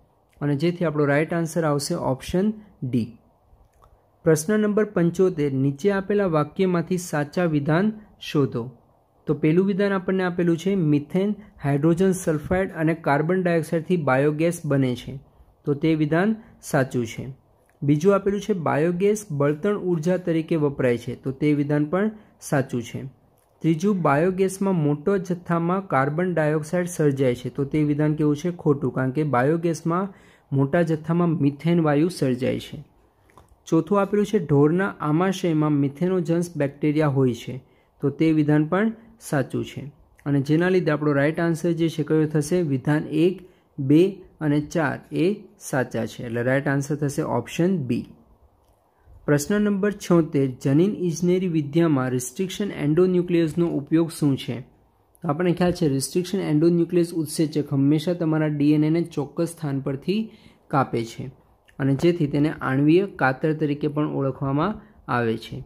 અને જેથી આપણો રાઇટ આન્સર આવશે ઓપ્શન ડી પ્રશ્ન નંબર પંચોતેર નીચે આપેલા વાક્યમાંથી સાચા વિધાન શોધો તો પહેલું વિધાન આપણને આપેલું છે મિથેન હાઇડ્રોજન સલ્ફાઇડ અને કાર્બન ડાયોક્સાઇડથી બાયોગેસ બને છે તો તે વિધાન સાચું છે બીજું આપેલું છે બાયોગેસ બળતણ ઉર્જા તરીકે વપરાય છે તો તે વિધાન પણ સાચું છે ત્રીજું બાયોગેસમાં મોટો જથ્થામાં કાર્બન ડાયોક્સાઇડ સર્જાય છે તો તે વિધાન કેવું છે ખોટું કારણ કે બાયોગેસમાં મોટા જથ્થામાં મિથેન વાયુ સર્જાય છે ચોથું આપેલું છે ઢોરના આમાશયમાં મિથેનોજન્સ બેક્ટેરિયા હોય છે તો તે વિધાન પણ સાચું છે અને જેના લીધે આપણો રાઇટ આન્સર જે છે કયો થશે વિધાન એક બે અને ચાર એ સાચા છે એટલે રાઇટ આન્સર થશે ઓપ્શન બી પ્રશ્ન નંબર છોતેર જનીન ઇજનેરી વિદ્યામાં રિસ્ટ્રિક્શન એન્ડોન્યુક્લિયસનો ઉપયોગ શું છે તો આપણને ખ્યાલ છે રિસ્ટ્રિક્શન એન્ડોન્યુક્લિયસ ઉત્સેચક હંમેશા તમારા ડીએનએને ચોક્કસ સ્થાન પરથી કાપે છે અને જેથી તેને આણવીય કાતર તરીકે પણ ઓળખવામાં આવે છે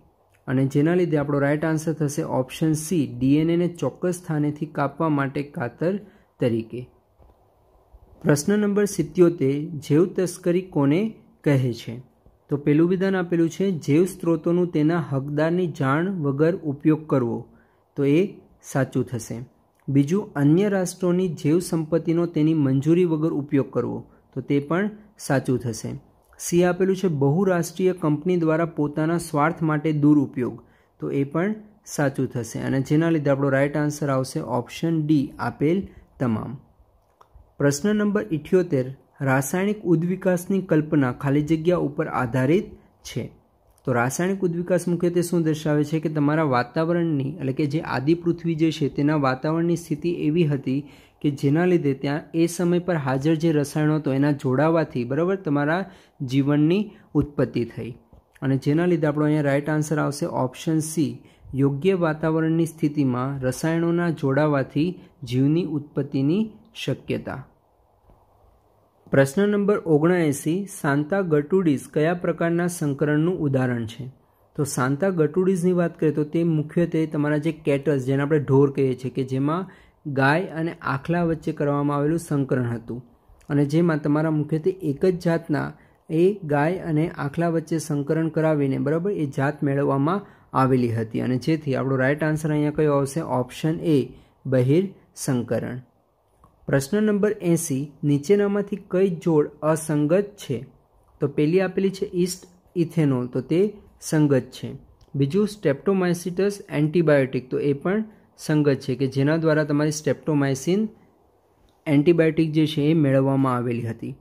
અને જેના લીધે આપણો રાઇટ આન્સર થશે ઓપ્શન સી ડીએનએને ચોક્કસ સ્થાનેથી કાપવા માટે કાતર તરીકે પ્રશ્ન નંબર સિત્યોતેર જૈવ તસ્કરી કોને કહે છે તો પેલું વિધાન આપેલું છે જૈવ સ્ત્રોતોનું તેના હકદારની જાણ વગર ઉપયોગ કરવો તો એ સાચું થશે બીજું અન્ય રાષ્ટ્રોની જૈવ સંપત્તિનો તેની મંજૂરી વગર ઉપયોગ કરવો તો તે પણ સાચું થશે સી આપેલું છે બહુરાષ્ટ્રીય કંપની દ્વારા પોતાના સ્વાર્થ માટે દુરુપયોગ તો એ પણ સાચું થશે અને જેના લીધે આપણો રાઇટ આન્સર આવશે ઓપ્શન ડી આપેલ તમામ પ્રશ્ન નંબર ઇઠ્યોતેર રાસાયણિક ઉદ્વિકાસની કલ્પના ખાલી જગ્યા ઉપર આધારિત છે તો રાસાયણિક ઉદ્વિકાસ મુખ્યત્વે શું દર્શાવે છે કે તમારા વાતાવરણની એટલે કે જે આદિ પૃથ્વી જે છે તેના વાતાવરણની સ્થિતિ એવી હતી કે જેના લીધે ત્યાં એ સમય પર હાજર જે રસાયણો હતો એના જોડાવાથી બરાબર તમારા જીવનની ઉત્પત્તિ થઈ અને જેના લીધે આપણો અહીંયા રાઇટ આન્સર આવશે ઓપ્શન સી યોગ્ય વાતાવરણની સ્થિતિમાં રસાયણોના જોડાવાથી જીવની ઉત્પત્તિની શક્યતા પ્રશ્ન નંબર ઓગણએંસી સાંતા ગટુડીઝ કયા પ્રકારના સંકરણનું ઉદાહરણ છે તો સાંતા ગટુડીઝની વાત કરીએ તો તે મુખ્યત્વે તમારા જે કેટલસ જેને આપણે ઢોર કહીએ છીએ કે જેમાં ગાય અને આખલા વચ્ચે કરવામાં આવેલું સંકરણ હતું અને જેમાં તમારા મુખ્યત્વે એક જ જાતના એ ગાય અને આખલા વચ્ચે સંકરણ કરાવીને બરાબર એ જાત મેળવવામાં આવેલી હતી અને જેથી આપણો રાઇટ આન્સર અહીંયા કયો આવશે ઓપ્શન એ બહિર સંકરણ પ્રશ્ન નંબર એંસી નીચેનામાંથી કઈ જોડ અસંગત છે તો પેલી આપેલી છે ઇસ્ટ ઇથેનોલ તો તે સંગત છે બીજું સ્ટેપ્ટોમાઇસિટસ એન્ટીબાયોટિક તો એ પણ સંગત છે કે જેના દ્વારા તમારી સ્ટેપ્ટોમાઇસિન એન્ટીબાયોટિક જે છે એ મેળવવામાં આવેલી હતી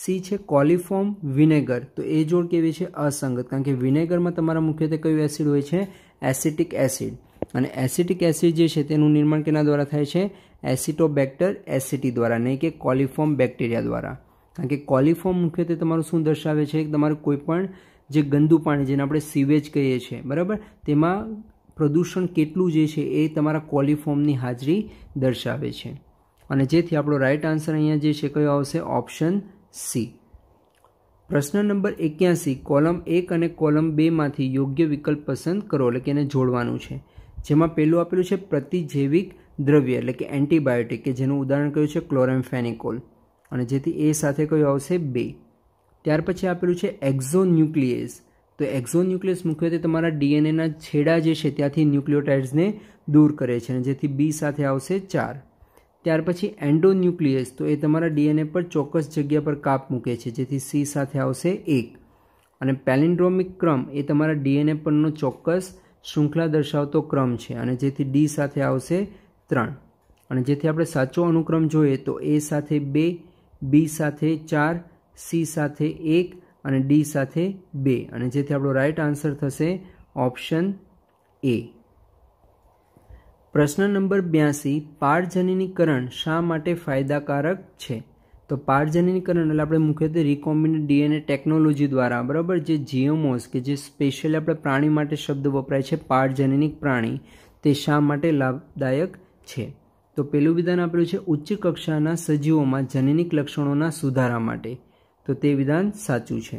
સી છે કોલિફોર્મ વિનેગર તો એ જોડ કેવી છે અસંગત કારણ કે વિનેગરમાં તમારા મુખ્યત્વે કયું એસિડ હોય છે એસિટિક એસિડ અને એસિટિક એસિડ જે છે તેનું નિર્માણ કેના દ્વારા થાય છે એસિટોબેક્ટર એસિટી દ્વારા નહીં કે કોલિફોર્મ બેક્ટેરિયા દ્વારા કારણ કે કોલિફોર્મ મુખ્યત્વે તમારું શું દર્શાવે છે કે તમારું કોઈપણ જે ગંદુ પાણી જેને આપણે સીવેજ કહીએ છીએ બરાબર તેમાં પ્રદૂષણ કેટલું જે છે એ તમારા કોલિફોર્મની હાજરી દર્શાવે છે અને જેથી આપણો રાઇટ આન્સર અહીંયા જે છે કયો આવશે ઓપ્શન સી પ્રશ્ન નંબર એક્યાસી કોલમ એક અને કોલમ બેમાંથી યોગ્ય વિકલ્પ પસંદ કરો એટલે કે એને જોડવાનું છે જેમાં પહેલું આપેલું છે પ્રતિજૈવિક દ્રવ્ય એટલે કે એન્ટીબાયોટિક કે જેનું ઉદાહરણ કયું છે ક્લોરેમ્ફેનિકોલ અને જેથી એ સાથે કયો આવશે બે ત્યાર પછી આપેલું છે એક્ઝોન્યુક્લિએઝ તો એક્ઝોન્યુક્લિયસ મુખ્યત્વે તમારા ડીએનએના છેડા જે છે ત્યાંથી ન્યુક્લિયોટાઇડ્સને દૂર કરે છે અને જેથી બી સાથે આવશે ચાર ત્યાર પછી એન્ડોન્યુક્લિયસ તો એ તમારા ડીએનએ પર ચોક્કસ જગ્યા પર કાપ મૂકે છે જેથી સી સાથે આવશે એક અને પેલિન્ડ્રોમિક ક્રમ એ તમારા ડીએનએ પરનો ચોક્કસ શૃંખલા દર્શાવતો ક્રમ છે અને જેથી ડી સાથે આવશે ત્રણ અને જેથી આપણે સાચો અનુક્રમ જોઈએ તો એ સાથે બે બી સાથે ચાર સી સાથે એક અને ડી સાથે બે અને જેથી આપણો રાઇટ આન્સર થશે ઓપ્શન એ પ્રશ્ન નંબર બ્યાસી પારજનીનીકરણ શા માટે ફાયદાકારક છે તો પારજનીનીકરણ એટલે આપણે મુખ્યત્વે રિકોમ્બિનેટ ડીએનએ ટેકનોલોજી દ્વારા બરાબર જે જીએમઓસ કે જે સ્પેશિયલી આપણે પ્રાણી માટે શબ્દ વપરાય છે પારજનીનિક પ્રાણી તે શા માટે લાભદાયક છે તો પેલું વિધાન આપેલું છે ઉચ્ચ કક્ષાના સજીવોમાં જનીનિક લક્ષણોના સુધારા માટે તો તે વિધાન સાચું છે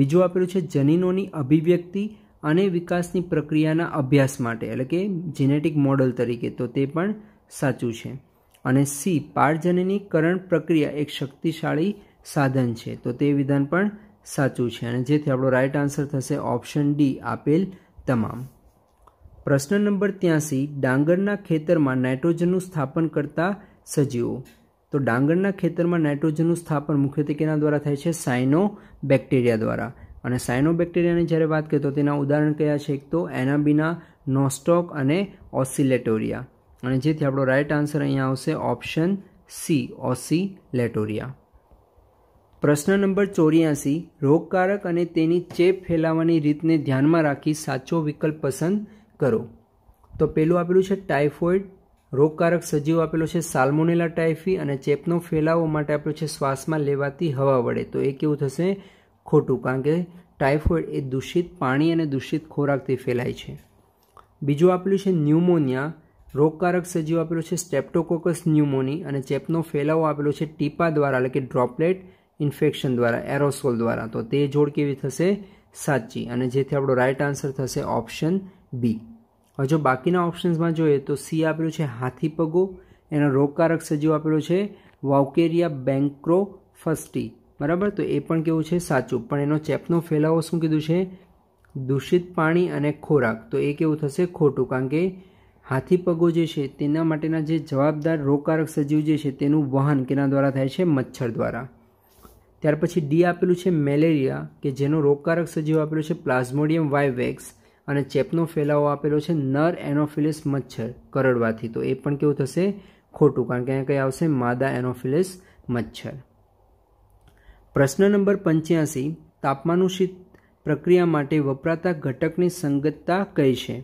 બીજું આપેલું છે જનીનોની અભિવ્યક્તિ અને વિકાસની પ્રક્રિયાના અભ્યાસ માટે એટલે કે જીનેટિક મોડલ તરીકે તો તે પણ સાચું છે અને સી પારજનનીકરણ પ્રક્રિયા એક શક્તિશાળી સાધન છે તો તે વિધાન પણ સાચું છે અને જેથી આપણો રાઇટ આન્સર થશે ઓપ્શન ડી આપેલ તમામ પ્રશ્ન નંબર ત્યાંસી ડાંગરના ખેતરમાં નાઇટ્રોજનનું સ્થાપન કરતા સજીવો તો ડાંગરના ખેતરમાં નાઇટ્રોજનનું સ્થાપન મુખ્યત્વે કેના દ્વારા થાય છે સાયનો બેક્ટેરિયા દ્વારા અને સાયનો બેક્ટેરિયાની જ્યારે વાત કરીએ તો તેના ઉદાહરણ કયા છે એક તો એનાબીના નોસ્ટોક અને ઓસિલેટોરિયા અને જેથી આપણો રાઇટ આન્સર અહીંયા આવશે ઓપ્શન સી ઓસી લેટોરિયા પ્રશ્ન નંબર ચોર્યાસી રોગકારક અને તેની ચેપ ફેલાવાની રીતને ધ્યાનમાં રાખી સાચો વિકલ્પ પસંદ કરો તો પેલું આપેલું છે ટાઇફોઇડ રોગકારક સજીવ આપેલો છે સાલ્મોનેલા ટાઇફી અને ચેપનો ફેલાવો માટે આપેલો છે શ્વાસમાં લેવાતી હવા વડે તો એ કેવું થશે ખોટું કારણ કે ટાઇફોઇડ એ દૂષિત પાણી અને દૂષિત ખોરાકથી ફેલાય છે બીજું આપેલું છે ન્યુમોનિયા રોગકારક સજીવ આપેલો છે સ્ટેપ્ટોકોકસ ન્યુમોની અને ચેપનો ફેલાવો આપેલો છે ટીપા દ્વારા એટલે કે ડ્રોપલેટ ઇન્ફેક્શન દ્વારા એરોસોલ દ્વારા તો તે જોડ કેવી થશે સાચી અને જેથી આપણો રાઇટ આન્સર થશે ઓપ્શન બી હવે જો બાકીના ઓપ્શન્સમાં જોઈએ તો સી આપેલું છે હાથી પગો એનો રોગકારક સજીવ આપેલો છે વાવકેરિયા બેંક્રો ફસ્ટી બરાબર તો એ પણ કેવું છે સાચું પણ એનો ચેપનો ફેલાવો શું કીધું છે દૂષિત પાણી અને ખોરાક તો એ કેવું થશે ખોટું કારણ કે હાથી પગો જે છે તેના માટેના જે જવાબદાર રોગકારક સજીવ જે છે તેનું વહન કેના દ્વારા થાય છે મચ્છર દ્વારા ત્યાર પછી ડી આપેલું છે મેલેરિયા કે જેનો રોગકારક સજીવ આપેલું છે પ્લાઝ્મોડિયમ વાયવેક્સ અને ચેપનો ફેલાવો આપેલો છે નર એનોફિલિસ મચ્છર કરડવાથી તો એ પણ કેવું થશે ખોટું કારણ કે અહીંયા કંઈ આવશે માદા એનોફિલિસ મચ્છર પ્રશ્ન નંબર પંચ્યાસી તાપમાનુષિત પ્રક્રિયા માટે વપરાતા ઘટકની સંગતતા કઈ છે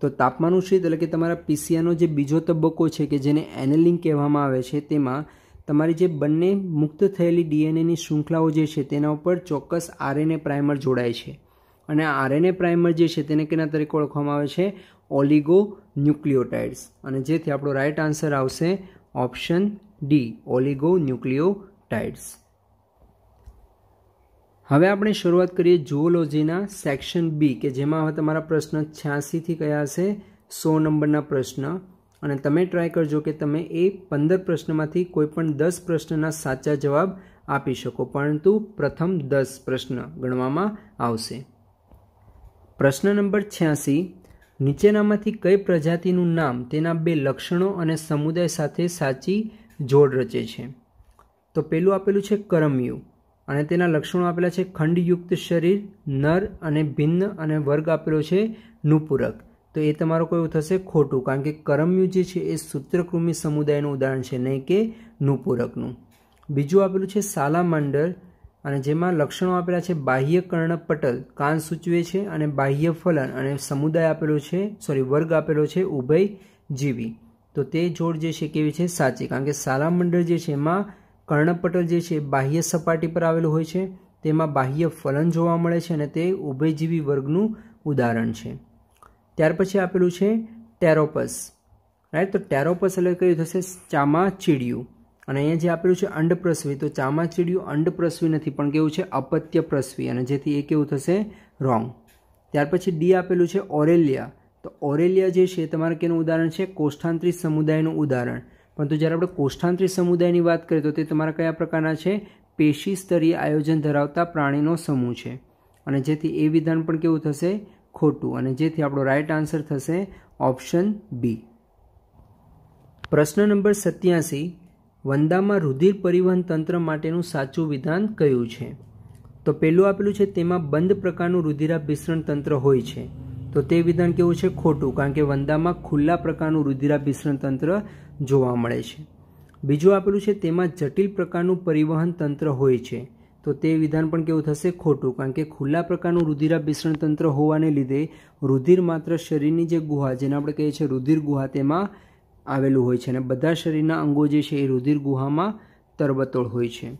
તો તાપમાનુષિત એટલે કે તમારા પીસીઆનો જે બીજો તબક્કો છે કે જેને એનેલિંગ કહેવામાં આવે છે તેમાં તમારી જે બંને મુક્ત થયેલી ડીએનએની શૃંખલાઓ જે છે તેના ઉપર ચોક્કસ આરએનએ પ્રાઇમર જોડાય છે અને આરએનએ પ્રાઇમર જે છે તેને કેના તરીકે ઓળખવામાં આવે છે ઓલિગો ન્યુક્લિયોટાઇડ્સ અને જેથી આપણો રાઇટ આન્સર આવશે ઓપ્શન ડી ઓલિગો ન્યુક્લિયોટાઇડ્સ હવે આપણે શરૂઆત કરીએ જુઓલોજીના સેક્શન બી કે જેમાં હવે તમારા પ્રશ્ન છ્યાસીથી કયા હશે સો નંબરના પ્રશ્ન અને તમે ટ્રાય કરજો કે તમે એ પંદર પ્રશ્નમાંથી કોઈપણ દસ પ્રશ્નના સાચા જવાબ આપી શકો પરંતુ પ્રથમ દસ પ્રશ્ન ગણવામાં આવશે પ્રશ્ન નંબર છ્યાસી નીચેનામાંથી કઈ પ્રજાતિનું નામ તેના બે લક્ષણો અને સમુદાય સાથે સાચી જોડ રચે છે તો પેલું આપેલું છે કરમયું અને તેના લક્ષણો આપેલા છે ખંડયુક્ત શરીર નર અને ભિન્ન અને વર્ગ આપેલો છે નુપૂરક તો એ તમારો કયું થશે ખોટું કારણ કે કરમયુ જે છે એ સૂત્રકૃમિ સમુદાયનું ઉદાહરણ છે નહીં કે નુપૂરકનું બીજું આપેલું છે સાલામાંડર અને જેમાં લક્ષણો આપેલા છે બાહ્ય કર્ણપટલ કાન સૂચવે છે અને બાહ્ય ફલન અને સમુદાય આપેલો છે સોરી વર્ગ આપેલો છે ઉભય જીવી તો તે જોડ જે છે કેવી છે સાચી કારણ કે સાલામંડળ જે છે એમાં કર્ણપટલ જે છે બાહ્ય સપાટી પર આવેલું હોય છે તેમાં બાહ્ય ફલન જોવા મળે છે અને તે ઉભયજીવી વર્ગનું ઉદાહરણ છે ત્યાર પછી આપેલું છે ટેરોપસ રાઈટ તો ટેરોપસ એટલે કયું થશે ચામાં ચીડિયું અને અહીંયા જે આપેલું છે અંડપ્રસવી તો ચામાચીડિયું અંડપ્રસવી નથી પણ કેવું છે અપત્યપ્રસવી અને જેથી એ કેવું થશે રોંગ ત્યાર પછી ડી આપેલું છે ઓરેલિયા તો ઓરેલિયા જે છે તમારે કેનું ઉદાહરણ છે કોષ્ઠાંત્રી સમુદાયનું ઉદાહરણ પરંતુ જ્યારે આપણે કોષ્ઠાંત્રી સમુદાયની વાત કરીએ તો તે તમારા કયા પ્રકારના છે પેશી સ્તરીય આયોજન ધરાવતા પ્રાણીનો સમૂહ છે અને જેથી એ વિધાન પણ કેવું થશે ખોટું અને જેથી આપણો રાઇટ આન્સર થશે ઓપ્શન બી પ્રશ્ન નંબર સત્યાસી વંદામાં રુધિર પરિવહન તંત્ર માટેનું સાચું વિધાન કયું છે તો પહેલું આપેલું છે તેમાં બંધ પ્રકારનું રુધિરાભિસરણ તંત્ર હોય છે તો તે વિધાન કેવું છે ખોટું કારણ કે વંદામાં ખુલ્લા પ્રકારનું રુધિરાભિસરણ તંત્ર જોવા મળે છે બીજું આપેલું છે તેમાં જટિલ પ્રકારનું પરિવહન તંત્ર હોય છે તો તે વિધાન પણ કેવું થશે ખોટું કારણ કે ખુલ્લા પ્રકારનું રુધિરાભિસરણ તંત્ર હોવાને લીધે રુધિર માત્ર શરીરની જે ગુહા જેને આપણે કહીએ છીએ રુધિર ગુહા તેમાં આવેલું હોય છે અને બધા શરીરના અંગો જે છે એ રુધિર ગુહામાં તરબતોળ હોય છે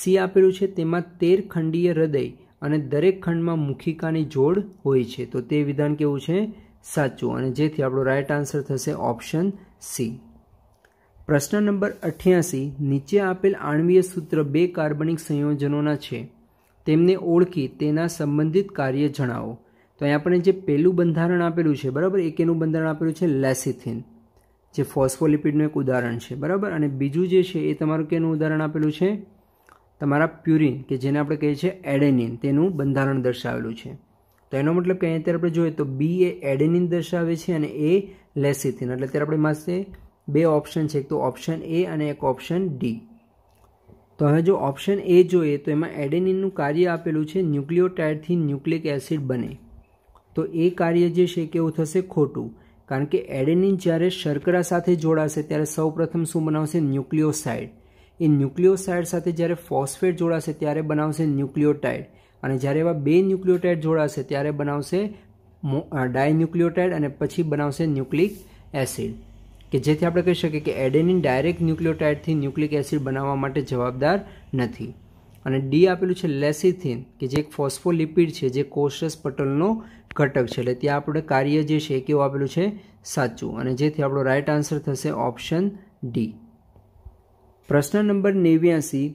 સી આપેલું છે તેમાં તેર ખંડીય હૃદય અને દરેક ખંડમાં મુખિકાની જોડ હોય છે તો તે વિધાન કેવું છે સાચું અને જેથી આપણો રાઇટ આન્સર થશે ઓપ્શન સી પ્રશ્ન નંબર અઠ્યાસી નીચે આપેલ આણવીય સૂત્ર બે કાર્બનિક સંયોજનોના છે તેમને ઓળખી તેના સંબંધિત કાર્ય જણાવો તો અહીં આપણે જે પહેલું બંધારણ આપેલું છે બરાબર એકેનું બંધારણ આપેલું છે લેસિથિન જે ફોસ્ફોલિપિડનું એક ઉદાહરણ છે બરાબર અને બીજું જે છે એ તમારું કેનું ઉદાહરણ આપેલું છે તમારા પ્યુરિન કે જેને આપણે કહીએ છીએ એડેનિન તેનું બંધારણ દર્શાવેલું છે તો એનો મતલબ કે અત્યારે આપણે જોઈએ તો બી એ એડેનિન દર્શાવે છે અને એ લેસિથિન એટલે અત્યારે આપણી પાસે બે ઓપ્શન છે એક તો ઓપ્શન એ અને એક ઓપ્શન ડી તો હવે જો ઓપ્શન એ જોઈએ તો એમાં એડેનિનનું કાર્ય આપેલું છે ન્યુક્લિયોટાઇડથી ન્યુક્લિક એસિડ બને તો એ કાર્ય જે છે કેવું થશે ખોટું કારણ કે એડેનિન જ્યારે શર્કરા સાથે જોડાશે ત્યારે સૌપ્રથમ શું બનાવશે ન્યુક્લિયોસાઇડ એ ન્યુક્લિયોસાઇડ સાથે જ્યારે ફોસ્ફેટ જોડાશે ત્યારે બનાવશે ન્યુક્લિયોટાઇડ અને જ્યારે એવા બે ન્યુક્લિયોટાઇડ જોડાશે ત્યારે બનાવશે ડાયન્યુક્લિયોટાઇડ અને પછી બનાવશે ન્યુક્લિક એસિડ કે જેથી આપણે કહી શકીએ કે એડેનિન ડાયરેક્ટ ન્યુક્લિયોટાઇડથી ન્યુક્લિક એસિડ બનાવવા માટે જવાબદાર નથી અને ડી આપેલું છે લેસિથિન કે જે એક ફોસ્ફોલિપિડ છે જે કોષરસ પટલનો ઘટક છે એટલે ત્યાં આપણે કાર્ય જે છે એ કેવું આપેલું છે સાચું અને જેથી આપણો રાઇટ આન્સર થશે ઓપ્શન ડી પ્રશ્ન નંબર નેવ્યાસી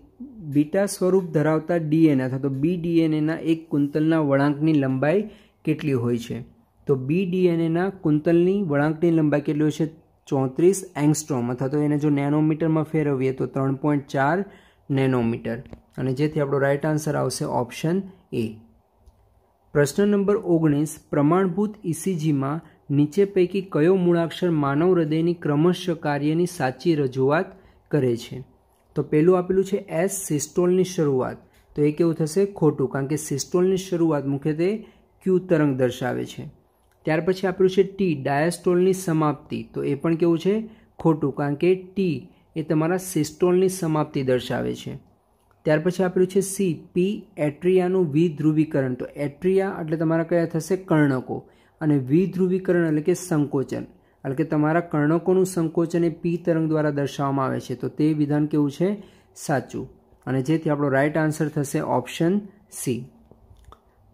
બીટા સ્વરૂપ ધરાવતા ડીએનએ અથવા તો બી ડીએનએના એક કુંતલના વળાંકની લંબાઈ કેટલી હોય છે તો બી ડીએનએના કુંતલની વળાંકની લંબાઈ કેટલી હોય છે ચોત્રીસ એંગસ્ટ્રોમ અથવા તો એને જો નેનોમીટરમાં ફેરવીએ તો ત્રણ પોઈન્ટ ચાર નેનોમીટર અને જેથી આપણો રાઇટ આન્સર આવશે ઓપ્શન એ પ્રશ્ન નંબર ઓગણીસ પ્રમાણભૂત ઇસીજીમાં નીચે પૈકી કયો મૂળાક્ષર માનવ હૃદયની ક્રમશ કાર્યની સાચી રજૂઆત કરે છે તો પહેલું આપેલું છે એસ સિસ્ટોલની શરૂઆત તો એ કેવું થશે ખોટું કારણ કે સિસ્ટોલની શરૂઆત મુખ્યત્વે ક્યુ તરંગ દર્શાવે છે ત્યાર પછી આપેલું છે ટી ડાયાસ્ટોલની સમાપ્તિ તો એ પણ કેવું છે ખોટું કારણ કે ટી એ તમારા સિસ્ટોલની સમાપ્તિ દર્શાવે છે ત્યાર પછી આપેલું છે સી પી એટ્રિયાનું વિધ્રુવીકરણ તો એટ્રિયા એટલે તમારા કયા થશે કર્ણકો અને વિધ્રુવીકરણ એટલે કે સંકોચન એટલે કે તમારા કર્ણકોનું સંકોચન એ પી તરંગ દ્વારા દર્શાવવામાં આવે છે તો તે વિધાન કેવું છે સાચું અને જેથી આપણો રાઇટ આન્સર થશે ઓપ્શન સી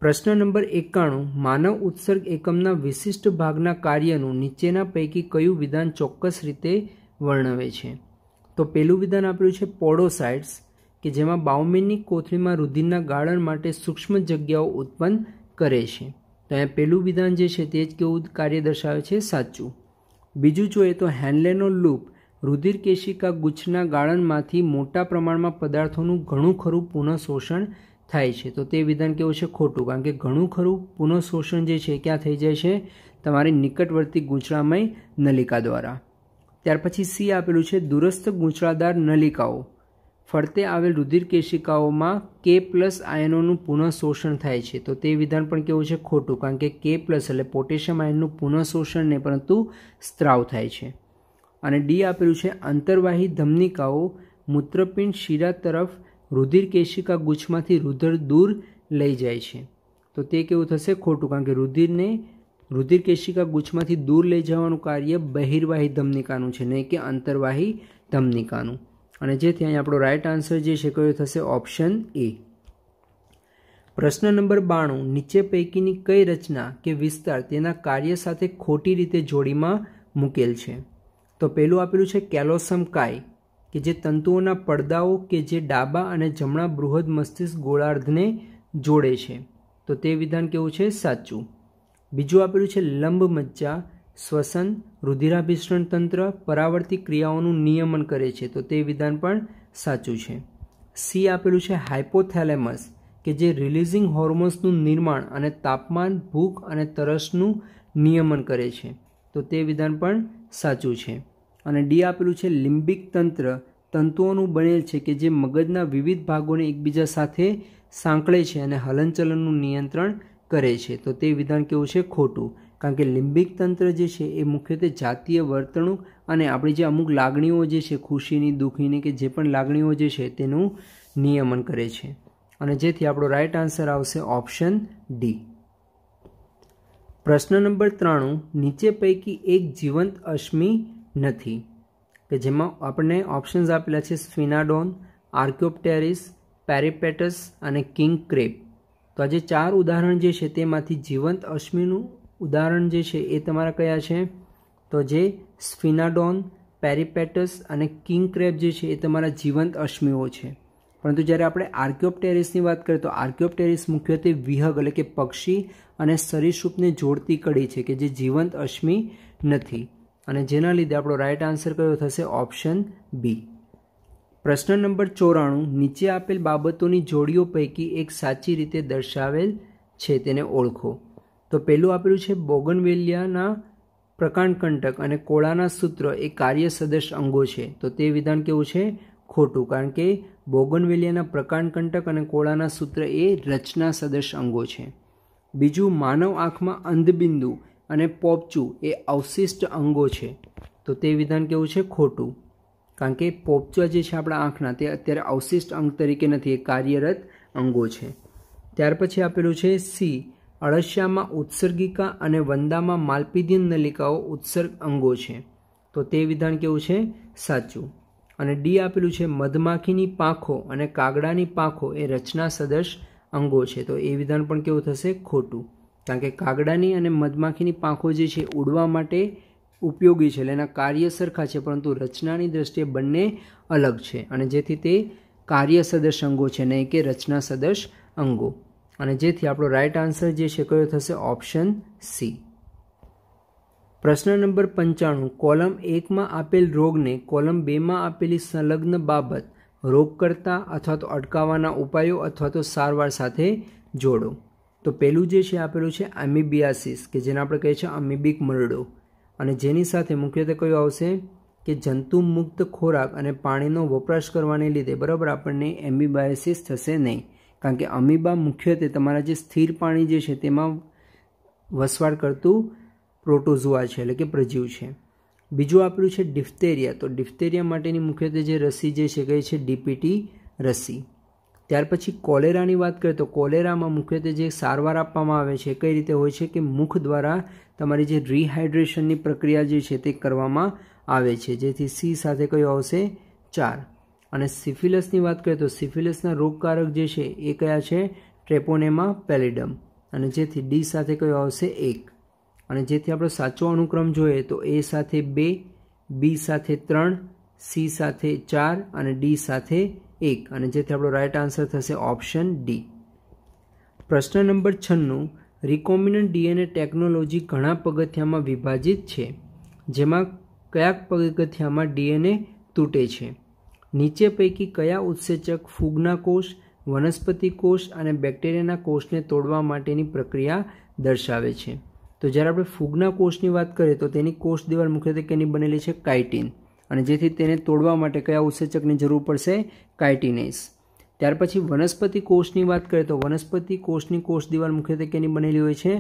પ્રશ્ન નંબર એકાણું માનવ ઉત્સર્ગ એકમના વિશિષ્ટ ભાગના કાર્યનું નીચેના પૈકી કયું વિધાન ચોક્કસ રીતે વર્ણવે છે તો પહેલું વિધાન આપેલું છે પોડોસાઇટ્સ કે જેમાં બાઉમેનની કોથળીમાં રુધિરના ગાળણ માટે સૂક્ષ્મ જગ્યાઓ ઉત્પન્ન કરે છે તો અહીંયા પહેલું વિધાન જે છે તે જ કેવું કાર્ય દર્શાવે છે સાચું બીજું જોઈએ તો હેન્લેનો લૂપ રુધિર કેશિકા ગુચ્છના ગાળણમાંથી મોટા પ્રમાણમાં પદાર્થોનું ઘણું ખરું પુનઃ શોષણ થાય છે તો તે વિધાન કેવું છે ખોટું કારણ કે ઘણું ખરું પુનઃ શોષણ જે છે ક્યાં થઈ જાય છે તમારી નિકટવર્તી ગૂંચળામય નલિકા દ્વારા ત્યાર પછી સી આપેલું છે દૂરસ્થ ગૂંચળાદાર નલિકાઓ ફરતે આવેલ રુધિર કેશિકાઓમાં કે પ્લસ આયનોનું પુનઃ શોષણ થાય છે તો તે વિધાન પણ કેવું છે ખોટું કારણ કે કે પ્લસ એટલે પોટેશિયમ આયનનું પુનઃશોષણ ને પરંતુ સ્ત્રાવ થાય છે અને ડી આપેલું છે અંતર્વાહી ધમનિકાઓ મૂત્રપિંડ શીરા તરફ રુધિર કેશિકા ગુચ્છમાંથી રુધિર દૂર લઈ જાય છે તો તે કેવું થશે ખોટું કારણ કે રુધિરને રુધિર કેશિકા ગુચ્છમાંથી દૂર લઈ જવાનું કાર્ય બહિર્વાહી ધમનિકાનું છે નહીં કે અંતરવાહી ધમનિકાનું અને જેથી અહીં આપણો રાઇટ આન્સર જે છે કયો થશે ઓપ્શન એ પ્રશ્ન નંબર બાણું નીચે પૈકીની કઈ રચના કે વિસ્તાર તેના કાર્ય સાથે ખોટી રીતે જોડીમાં મૂકેલ છે તો પહેલું આપેલું છે કેલોસમ કાય કે જે તંતુઓના પડદાઓ કે જે ડાબા અને જમણા બૃહદ મસ્તિષ્ક ગોળાર્ધને જોડે છે તો તે વિધાન કેવું છે સાચું બીજું આપેલું છે લંબ મજ્જા શ્વસન રુધિરાભિસરણ તંત્ર પરાવર્તિત ક્રિયાઓનું નિયમન કરે છે તો તે વિધાન પણ સાચું છે સી આપેલું છે હાઇપોથેલેમસ કે જે રિલીઝિંગ હોર્મોન્સનું નિર્માણ અને તાપમાન ભૂખ અને તરસનું નિયમન કરે છે તો તે વિધાન પણ સાચું છે અને ડી આપેલું છે લિમ્બિક તંત્ર તંતુઓનું બનેલ છે કે જે મગજના વિવિધ ભાગોને એકબીજા સાથે સાંકળે છે અને હલનચલનનું નિયંત્રણ કરે છે તો તે વિધાન કેવું છે ખોટું કારણ કે લિંબિક તંત્ર જે છે એ મુખ્યત્વે જાતીય વર્તણૂક અને આપણી જે અમુક લાગણીઓ જે છે ખુશીની દુઃખીની કે જે પણ લાગણીઓ જે છે તેનું નિયમન કરે છે અને જેથી આપણો રાઇટ આન્સર આવશે ઓપ્શન ડી પ્રશ્ન નંબર ત્રાણું નીચે પૈકી એક જીવંત અશ્મિ નથી કે જેમાં આપણને ઓપ્શન્સ આપેલા છે સ્ફિનાડોન આર્ક્યોપ્ટેરિસ પેરીપેટસ અને કિંગ ક્રેપ તો આ જે ચાર ઉદાહરણ જે છે તેમાંથી જીવંત અશ્મિનું ઉદાહરણ જે છે એ તમારા કયા છે તો જે સ્ફિનાડોન પેરીપેટસ અને કિંગ ક્રેબ જે છે એ તમારા જીવંત અશ્મિઓ છે પરંતુ જ્યારે આપણે ટેરિસની વાત કરીએ તો ટેરિસ મુખ્યત્વે વિહગ એટલે કે પક્ષી અને સરીસૃપને જોડતી કડી છે કે જે જીવંત અશ્મિ નથી અને જેના લીધે આપણો રાઇટ આન્સર કયો થશે ઓપ્શન બી પ્રશ્ન નંબર ચોરાણું નીચે આપેલ બાબતોની જોડીઓ પૈકી એક સાચી રીતે દર્શાવેલ છે તેને ઓળખો તો પહેલું આપેલું છે બોગનવેલિયાના પ્રકાંડ કંટક અને કોળાના સૂત્ર એ કાર્ય સદશ અંગો છે તો તે વિધાન કેવું છે ખોટું કારણ કે બોગનવેલિયાના પ્રકાંડકંટક અને કોળાના સૂત્ર એ રચના સદશ અંગો છે બીજું માનવ આંખમાં અંધબિંદુ અને પોપચું એ અવશિષ્ટ અંગો છે તો તે વિધાન કેવું છે ખોટું કારણ કે પોપચા જે છે આપણા આંખના તે અત્યારે અવશિષ્ટ અંગ તરીકે નથી એ કાર્યરત અંગો છે ત્યાર પછી આપેલું છે સી અળસિયામાં ઉત્સર્ગિકા અને વંદામાં માલપીદીન નલિકાઓ ઉત્સર્ગ અંગો છે તો તે વિધાન કેવું છે સાચું અને ડી આપેલું છે મધમાખીની પાંખો અને કાગડાની પાંખો એ રચના સદશ અંગો છે તો એ વિધાન પણ કેવું થશે ખોટું કારણ કે કાગડાની અને મધમાખીની પાંખો જે છે ઉડવા માટે ઉપયોગી છે એટલે એના કાર્ય સરખા છે પરંતુ રચનાની દ્રષ્ટિએ બંને અલગ છે અને જેથી તે કાર્ય સદશ અંગો છે નહીં કે રચના સદશ અંગો અને જેથી આપણો રાઇટ આન્સર જે છે કયો થશે ઓપ્શન સી પ્રશ્ન નંબર પંચાણું કોલમ એકમાં આપેલ રોગને કોલમ બેમાં આપેલી સંલગ્ન બાબત રોગકર્તા અથવા તો અટકાવવાના ઉપાયો અથવા તો સારવાર સાથે જોડો તો પેલું જે છે આપેલું છે એમિબિયાસિસ કે જેને આપણે કહીએ છીએ અમીબિક મરડો અને જેની સાથે મુખ્યત્વે કયો આવશે કે જંતુ મુક્ત ખોરાક અને પાણીનો વપરાશ કરવાને લીધે બરાબર આપણને એમિબાયોસિસ થશે નહીં કારણ કે અમીબા મુખ્યત્વે તમારા જે સ્થિર પાણી જે છે તેમાં વસવાટ કરતું પ્રોટોઝોઆ છે એટલે કે પ્રજીવ છે બીજું આપણું છે ડિફ્ટેરિયા તો ડિફ્ટેરિયા માટેની મુખ્યત્વે જે રસી જે છે કઈ છે ડીપીટી રસી ત્યાર પછી કોલેરાની વાત કરીએ તો કોલેરામાં મુખ્યત્વે જે સારવાર આપવામાં આવે છે કઈ રીતે હોય છે કે મુખ દ્વારા તમારી જે રિહાઇડ્રેશનની પ્રક્રિયા જે છે તે કરવામાં આવે છે જેથી સી સાથે કયો આવશે ચાર અને સિફિલસની વાત કરીએ તો સિફિલસના રોગકારક જે છે એ કયા છે ટ્રેપોનેમા પેલિડમ અને જેથી ડી સાથે કયો આવશે એક અને જેથી આપણો સાચો અનુક્રમ જોઈએ તો એ સાથે બે બી સાથે ત્રણ સી સાથે ચાર અને ડી સાથે એક અને જેથી આપણો રાઇટ આન્સર થશે ઓપ્શન ડી પ્રશ્ન નંબર છન્નું રિકોમિનન્ટ ડીએનએ ટેકનોલોજી ઘણા પગથિયામાં વિભાજિત છે જેમાં કયા પગથિયામાં ડીએનએ તૂટે છે નીચે પૈકી કયા ઉત્સેચક ફૂગના કોષ વનસ્પતિ કોષ અને બેક્ટેરિયાના કોષને તોડવા માટેની પ્રક્રિયા દર્શાવે છે તો જ્યારે આપણે ફૂગના કોષની વાત કરીએ તો તેની કોષ દિવાલ મુખ્યત્વે કેની બનેલી છે કાઇટિન અને જેથી તેને તોડવા માટે કયા ઉત્સેચકની જરૂર પડશે કાઇટિનેસ ત્યાર પછી વનસ્પતિ કોષની વાત કરીએ તો વનસ્પતિ કોષની કોષ દિવાલ મુખ્યત્વે કેની બનેલી હોય છે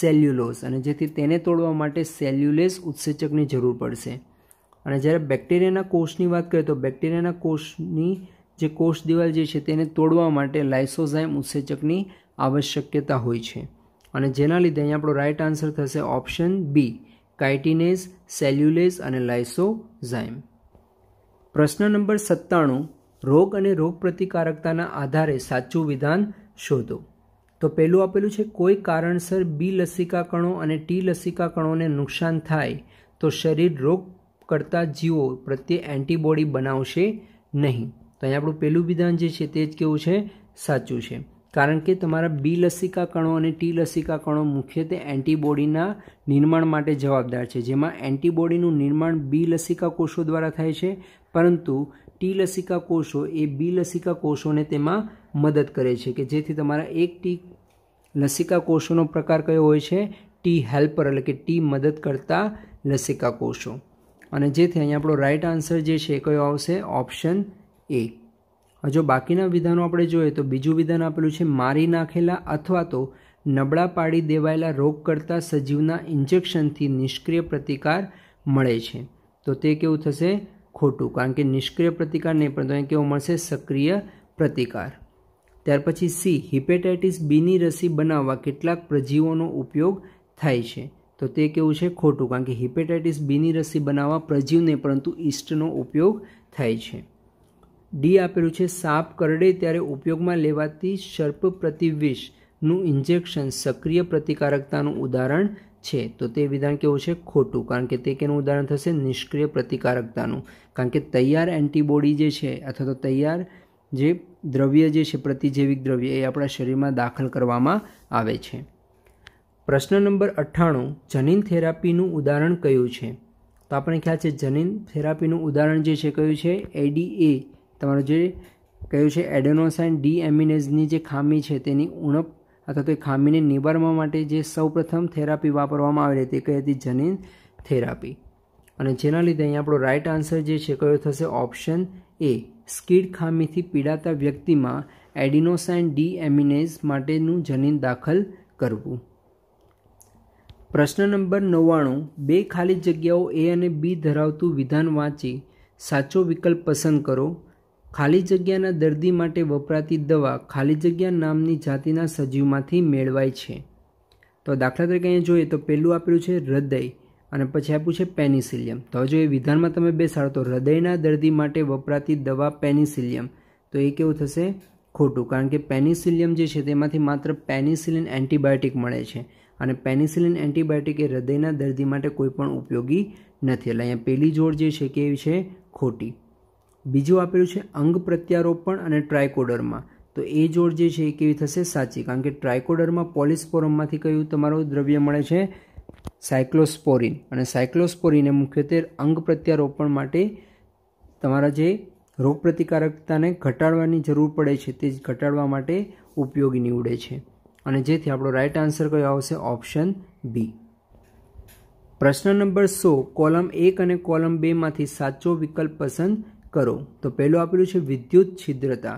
સેલ્યુલોસ અને જેથી તેને તોડવા માટે સેલ્યુલેસ ઉત્સેચકની જરૂર પડશે અને જ્યારે બેક્ટેરિયાના કોષની વાત કરીએ તો બેક્ટેરિયાના કોષની જે કોષ દિવાલ જે છે તેને તોડવા માટે લાઇસોઝાઇમ ઉત્સેચકની આવશ્યકતા હોય છે અને જેના લીધે અહીં આપણો રાઇટ આન્સર થશે ઓપ્શન બી કાઇટિનેઝ સેલ્યુલેઝ અને લાઇસોઝાઇમ પ્રશ્ન નંબર સત્તાણું રોગ અને રોગ પ્રતિકારકતાના આધારે સાચું વિધાન શોધો તો પહેલું આપેલું છે કોઈ કારણસર બી લસિકા કણો અને ટી લસિકા કણોને નુકસાન થાય તો શરીર રોગ કરતા જીવો પ્રત્યે એન્ટીબોડી બનાવશે નહીં તો અહીં આપણું પહેલું વિધાન જે છે તે જ કેવું છે સાચું છે કારણ કે તમારા બી લસિકા કણો અને ટી લસિકા કણો મુખ્યત્વે એન્ટીબોડીના નિર્માણ માટે જવાબદાર છે જેમાં એન્ટીબોડીનું નિર્માણ બી લસિકા કોષો દ્વારા થાય છે પરંતુ ટી લસિકા કોષો એ બી લસિકા કોષોને તેમાં મદદ કરે છે કે જેથી તમારા એક ટી લસિકા કોષોનો પ્રકાર કયો હોય છે ટી હેલ્પર એટલે કે ટી મદદ કરતા લસિકા કોષો અને જેથી અહીંયા આપણો રાઇટ આન્સર જે છે કયો આવશે ઓપ્શન એ હજુ બાકીના વિધાનો આપણે જોઈએ તો બીજું વિધાન આપેલું છે મારી નાખેલા અથવા તો નબળા પાડી દેવાયેલા રોગ કરતાં સજીવના ઇન્જેક્શનથી નિષ્ક્રિય પ્રતિકાર મળે છે તો તે કેવું થશે ખોટું કારણ કે નિષ્ક્રિય પ્રતિકાર નહીં પરંતુ અહીં કેવો મળશે સક્રિય પ્રતિકાર ત્યાર પછી સી હિપેટાઇટિસ બીની રસી બનાવવા કેટલાક પ્રજીવોનો ઉપયોગ થાય છે તો તે કેવું છે ખોટું કારણ કે હિપેટાઇટિસ બીની રસી બનાવવા પ્રજીવને પરંતુ ઈસ્ટનો ઉપયોગ થાય છે ડી આપેલું છે સાપ કરડે ત્યારે ઉપયોગમાં લેવાતી સર્પ પ્રતિવિષનું ઇન્જેક્શન સક્રિય પ્રતિકારકતાનું ઉદાહરણ છે તો તે વિધાન કેવું છે ખોટું કારણ કે તે કેનું ઉદાહરણ થશે નિષ્ક્રિય પ્રતિકારકતાનું કારણ કે તૈયાર એન્ટીબોડી જે છે અથવા તો તૈયાર જે દ્રવ્ય જે છે પ્રતિજૈવિક દ્રવ્ય એ આપણા શરીરમાં દાખલ કરવામાં આવે છે પ્રશ્ન નંબર અઠ્ઠાણું જનીન થેરાપીનું ઉદાહરણ કયું છે તો આપણે ખ્યાલ છે જનીન થેરાપીનું ઉદાહરણ જે છે કયું છે એડીએ તમારું જે કહ્યું છે એડેનોસાઇન ડી એમિનેઝની જે ખામી છે તેની ઉણપ અથવા તો એ ખામીને નિવારવા માટે જે સૌપ્રથમ થેરાપી વાપરવામાં આવેલી તે કઈ હતી જનીન થેરાપી અને જેના લીધે અહીં આપણો રાઇટ આન્સર જે છે કયો થશે ઓપ્શન એ સ્કીડ ખામીથી પીડાતા વ્યક્તિમાં એડિનોસાઇન ડી એમિનેઝ માટેનું જનીન દાખલ કરવું પ્રશ્ન નંબર નવ્વાણું બે ખાલી જગ્યાઓ એ અને બી ધરાવતું વિધાન વાંચી સાચો વિકલ્પ પસંદ કરો ખાલી જગ્યાના દર્દી માટે વપરાતી દવા ખાલી જગ્યા નામની જાતિના સજીવમાંથી મેળવાય છે તો દાખલા તરીકે અહીંયા જોઈએ તો પહેલું આપેલું છે હૃદય અને પછી આપ્યું છે પેનિસિલિયમ તો જો એ વિધાનમાં તમે બેસાડો તો હૃદયના દર્દી માટે વપરાતી દવા પેનિસિલિયમ તો એ કેવું થશે ખોટું કારણ કે પેનિસિલિયમ જે છે તેમાંથી માત્ર પેનિસિલિન એન્ટીબાયોટિક મળે છે અને પેનિસિલિન એન્ટીબાયોટિક એ હૃદયના દર્દી માટે કોઈ પણ ઉપયોગી નથી એટલે અહીંયા પેલી જોડ જે છે કે એ છે ખોટી બીજું આપેલું છે અંગ પ્રત્યારોપણ અને ટ્રાયકોડરમાં તો એ જોડ જે છે એ કેવી થશે સાચી કારણ કે ટ્રાયકોડરમાં પોલિસ્પોરમમાંથી કયું તમારું દ્રવ્ય મળે છે સાયક્લોસ્પોરિન અને સાયક્લોસ્પોરિન એ મુખ્યત્વે અંગ પ્રત્યારોપણ માટે તમારા જે રોગપ્રતિકારકતાને ઘટાડવાની જરૂર પડે છે તે ઘટાડવા માટે ઉપયોગી નીવડે છે અને જેથી આપણો રાઇટ આન્સર કયો આવશે ઓપ્શન બી પ્રશ્ન નંબર સો કોલમ એક અને કોલમ બેમાંથી સાચો વિકલ્પ પસંદ કરો તો પહેલું આપેલું છે વિદ્યુત છિદ્રતા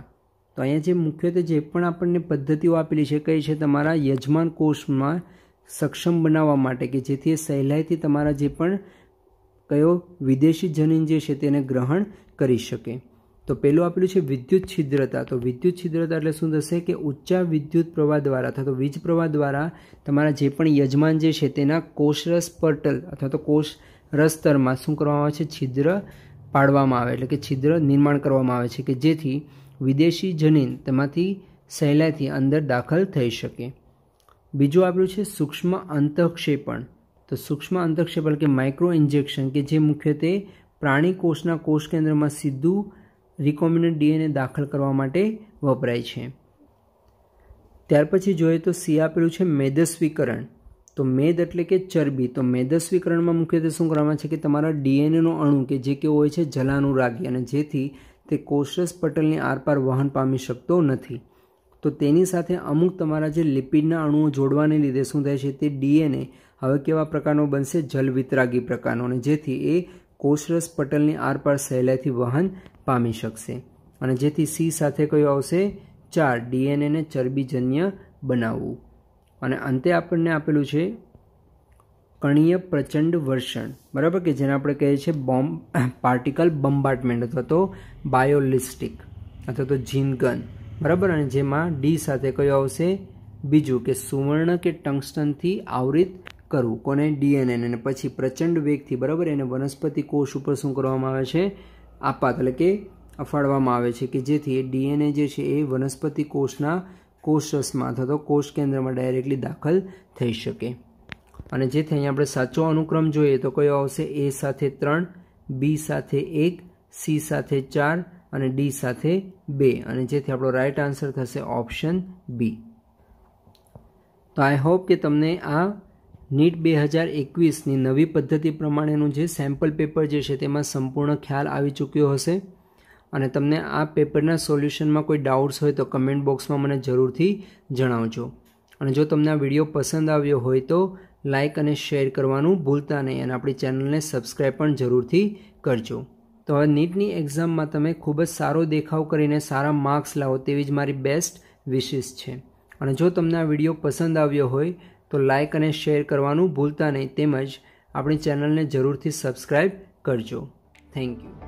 તો અહીંયા જે મુખ્યત્વે જે પણ આપણને પદ્ધતિઓ આપેલી છે કઈ છે તમારા યજમાન કોષમાં સક્ષમ બનાવવા માટે કે જેથી એ સહેલાઈથી તમારા જે પણ કયો વિદેશી જનીન જે છે તેને ગ્રહણ કરી શકે તો પેલું આપેલું છે વિદ્યુત છિદ્રતા તો વિદ્યુત છિદ્રતા એટલે શું થશે કે ઊંચા વિદ્યુત પ્રવાહ દ્વારા અથવા તો વીજ પ્રવાહ દ્વારા તમારા જે પણ યજમાન જે છે તેના કોષરસ પટલ અથવા તો કોષ રસતરમાં શું કરવામાં આવે છે છિદ્ર પાડવામાં આવે એટલે કે છિદ્ર નિર્માણ કરવામાં આવે છે કે જેથી વિદેશી જનીન તેમાંથી સહેલાઈથી અંદર દાખલ થઈ શકે બીજું આપણું છે સૂક્ષ્મ અંતઃક્ષેપણ તો સૂક્ષ્મ અંતક્ષેપણ કે માઇક્રો ઇન્જેક્શન કે જે મુખ્યત્વે પ્રાણી કોષના કોષ કેન્દ્રમાં સીધું રિકોમ્બિનન્ટ ડીએનએ દાખલ કરવા માટે વપરાય છે ત્યાર પછી જોઈએ તો સી આપેલું છે મેદસ્વીકરણ તો મેદ એટલે કે ચરબી તો મેદસ્વીકરણમાં મુખ્યત્વે શું કરવામાં છે કે તમારા ડીએનએનો અણુ કે જે કેવો હોય છે જલાનુરાગી અને જેથી તે કોષરસ પટલની આરપાર વહન પામી શકતો નથી તો તેની સાથે અમુક તમારા જે લિપિડના અણુઓ જોડવાને લીધે શું થાય છે તે ડીએનએ હવે કેવા પ્રકારનો બનશે જલવિતરાગી પ્રકારનો અને જેથી એ કોષરસ પટલની આરપાર સહેલાઈથી વહન પામી શકશે અને જેથી સી સાથે કયો આવશે ચાર ડીએનએને ચરબીજન્ય બનાવવું અને અંતે આપણને આપેલું છે કણીય પ્રચંડ વર્ષણ બરાબર કે જેને આપણે કહીએ છીએ બોમ્બ પાર્ટિકલ બમ્બાર્ટમેન્ટ અથવા તો બાયોલિસ્ટિક અથવા તો જીનગન બરાબર અને જેમાં ડી સાથે કયો આવશે બીજું કે સુવર્ણ કે ટંગસ્ટનથી આવૃત કરવું કોને ડીએનએને અને પછી પ્રચંડ વેગથી બરાબર એને વનસ્પતિ કોષ ઉપર શું કરવામાં આવે છે આપાત એટલે કે અફાડવામાં આવે છે કે જેથી ડીએનએ જે છે એ વનસ્પતિ કોષના કોષસમાં અથવા તો કોષ કેન્દ્રમાં ડાયરેક્ટલી દાખલ થઈ શકે અને જેથી અહીંયા આપણે સાચો અનુક્રમ જોઈએ તો કયો આવશે એ સાથે ત્રણ બી સાથે એક સી સાથે ચાર અને ડી સાથે બે અને જેથી આપણો રાઇટ આન્સર થશે ઓપ્શન બી તો આઈ હોપ કે તમને આ નીટ બે હજાર એકવીસની નવી પદ્ધતિ પ્રમાણેનું જે સેમ્પલ પેપર જે છે તેમાં સંપૂર્ણ ખ્યાલ આવી ચૂક્યો હશે અને તમને આ પેપરના સોલ્યુશનમાં કોઈ ડાઉટ્સ હોય તો કમેન્ટ બોક્સમાં મને જરૂરથી જણાવજો અને જો તમને આ વિડીયો પસંદ આવ્યો હોય તો લાઇક અને શેર કરવાનું ભૂલતા નહીં અને આપણી ચેનલને સબસ્ક્રાઈબ પણ જરૂરથી કરજો તો હવે નીટની એક્ઝામમાં તમે ખૂબ જ સારો દેખાવ કરીને સારા માર્ક્સ લાવો તેવી જ મારી બેસ્ટ વિશિસ છે અને જો તમને આ વિડીયો પસંદ આવ્યો હોય તો લાઇક અને શેર કરવાનું ભૂલતા નહીં તેમજ આપણી ચેનલને જરૂરથી સબસ્ક્રાઈબ કરજો થેન્ક યુ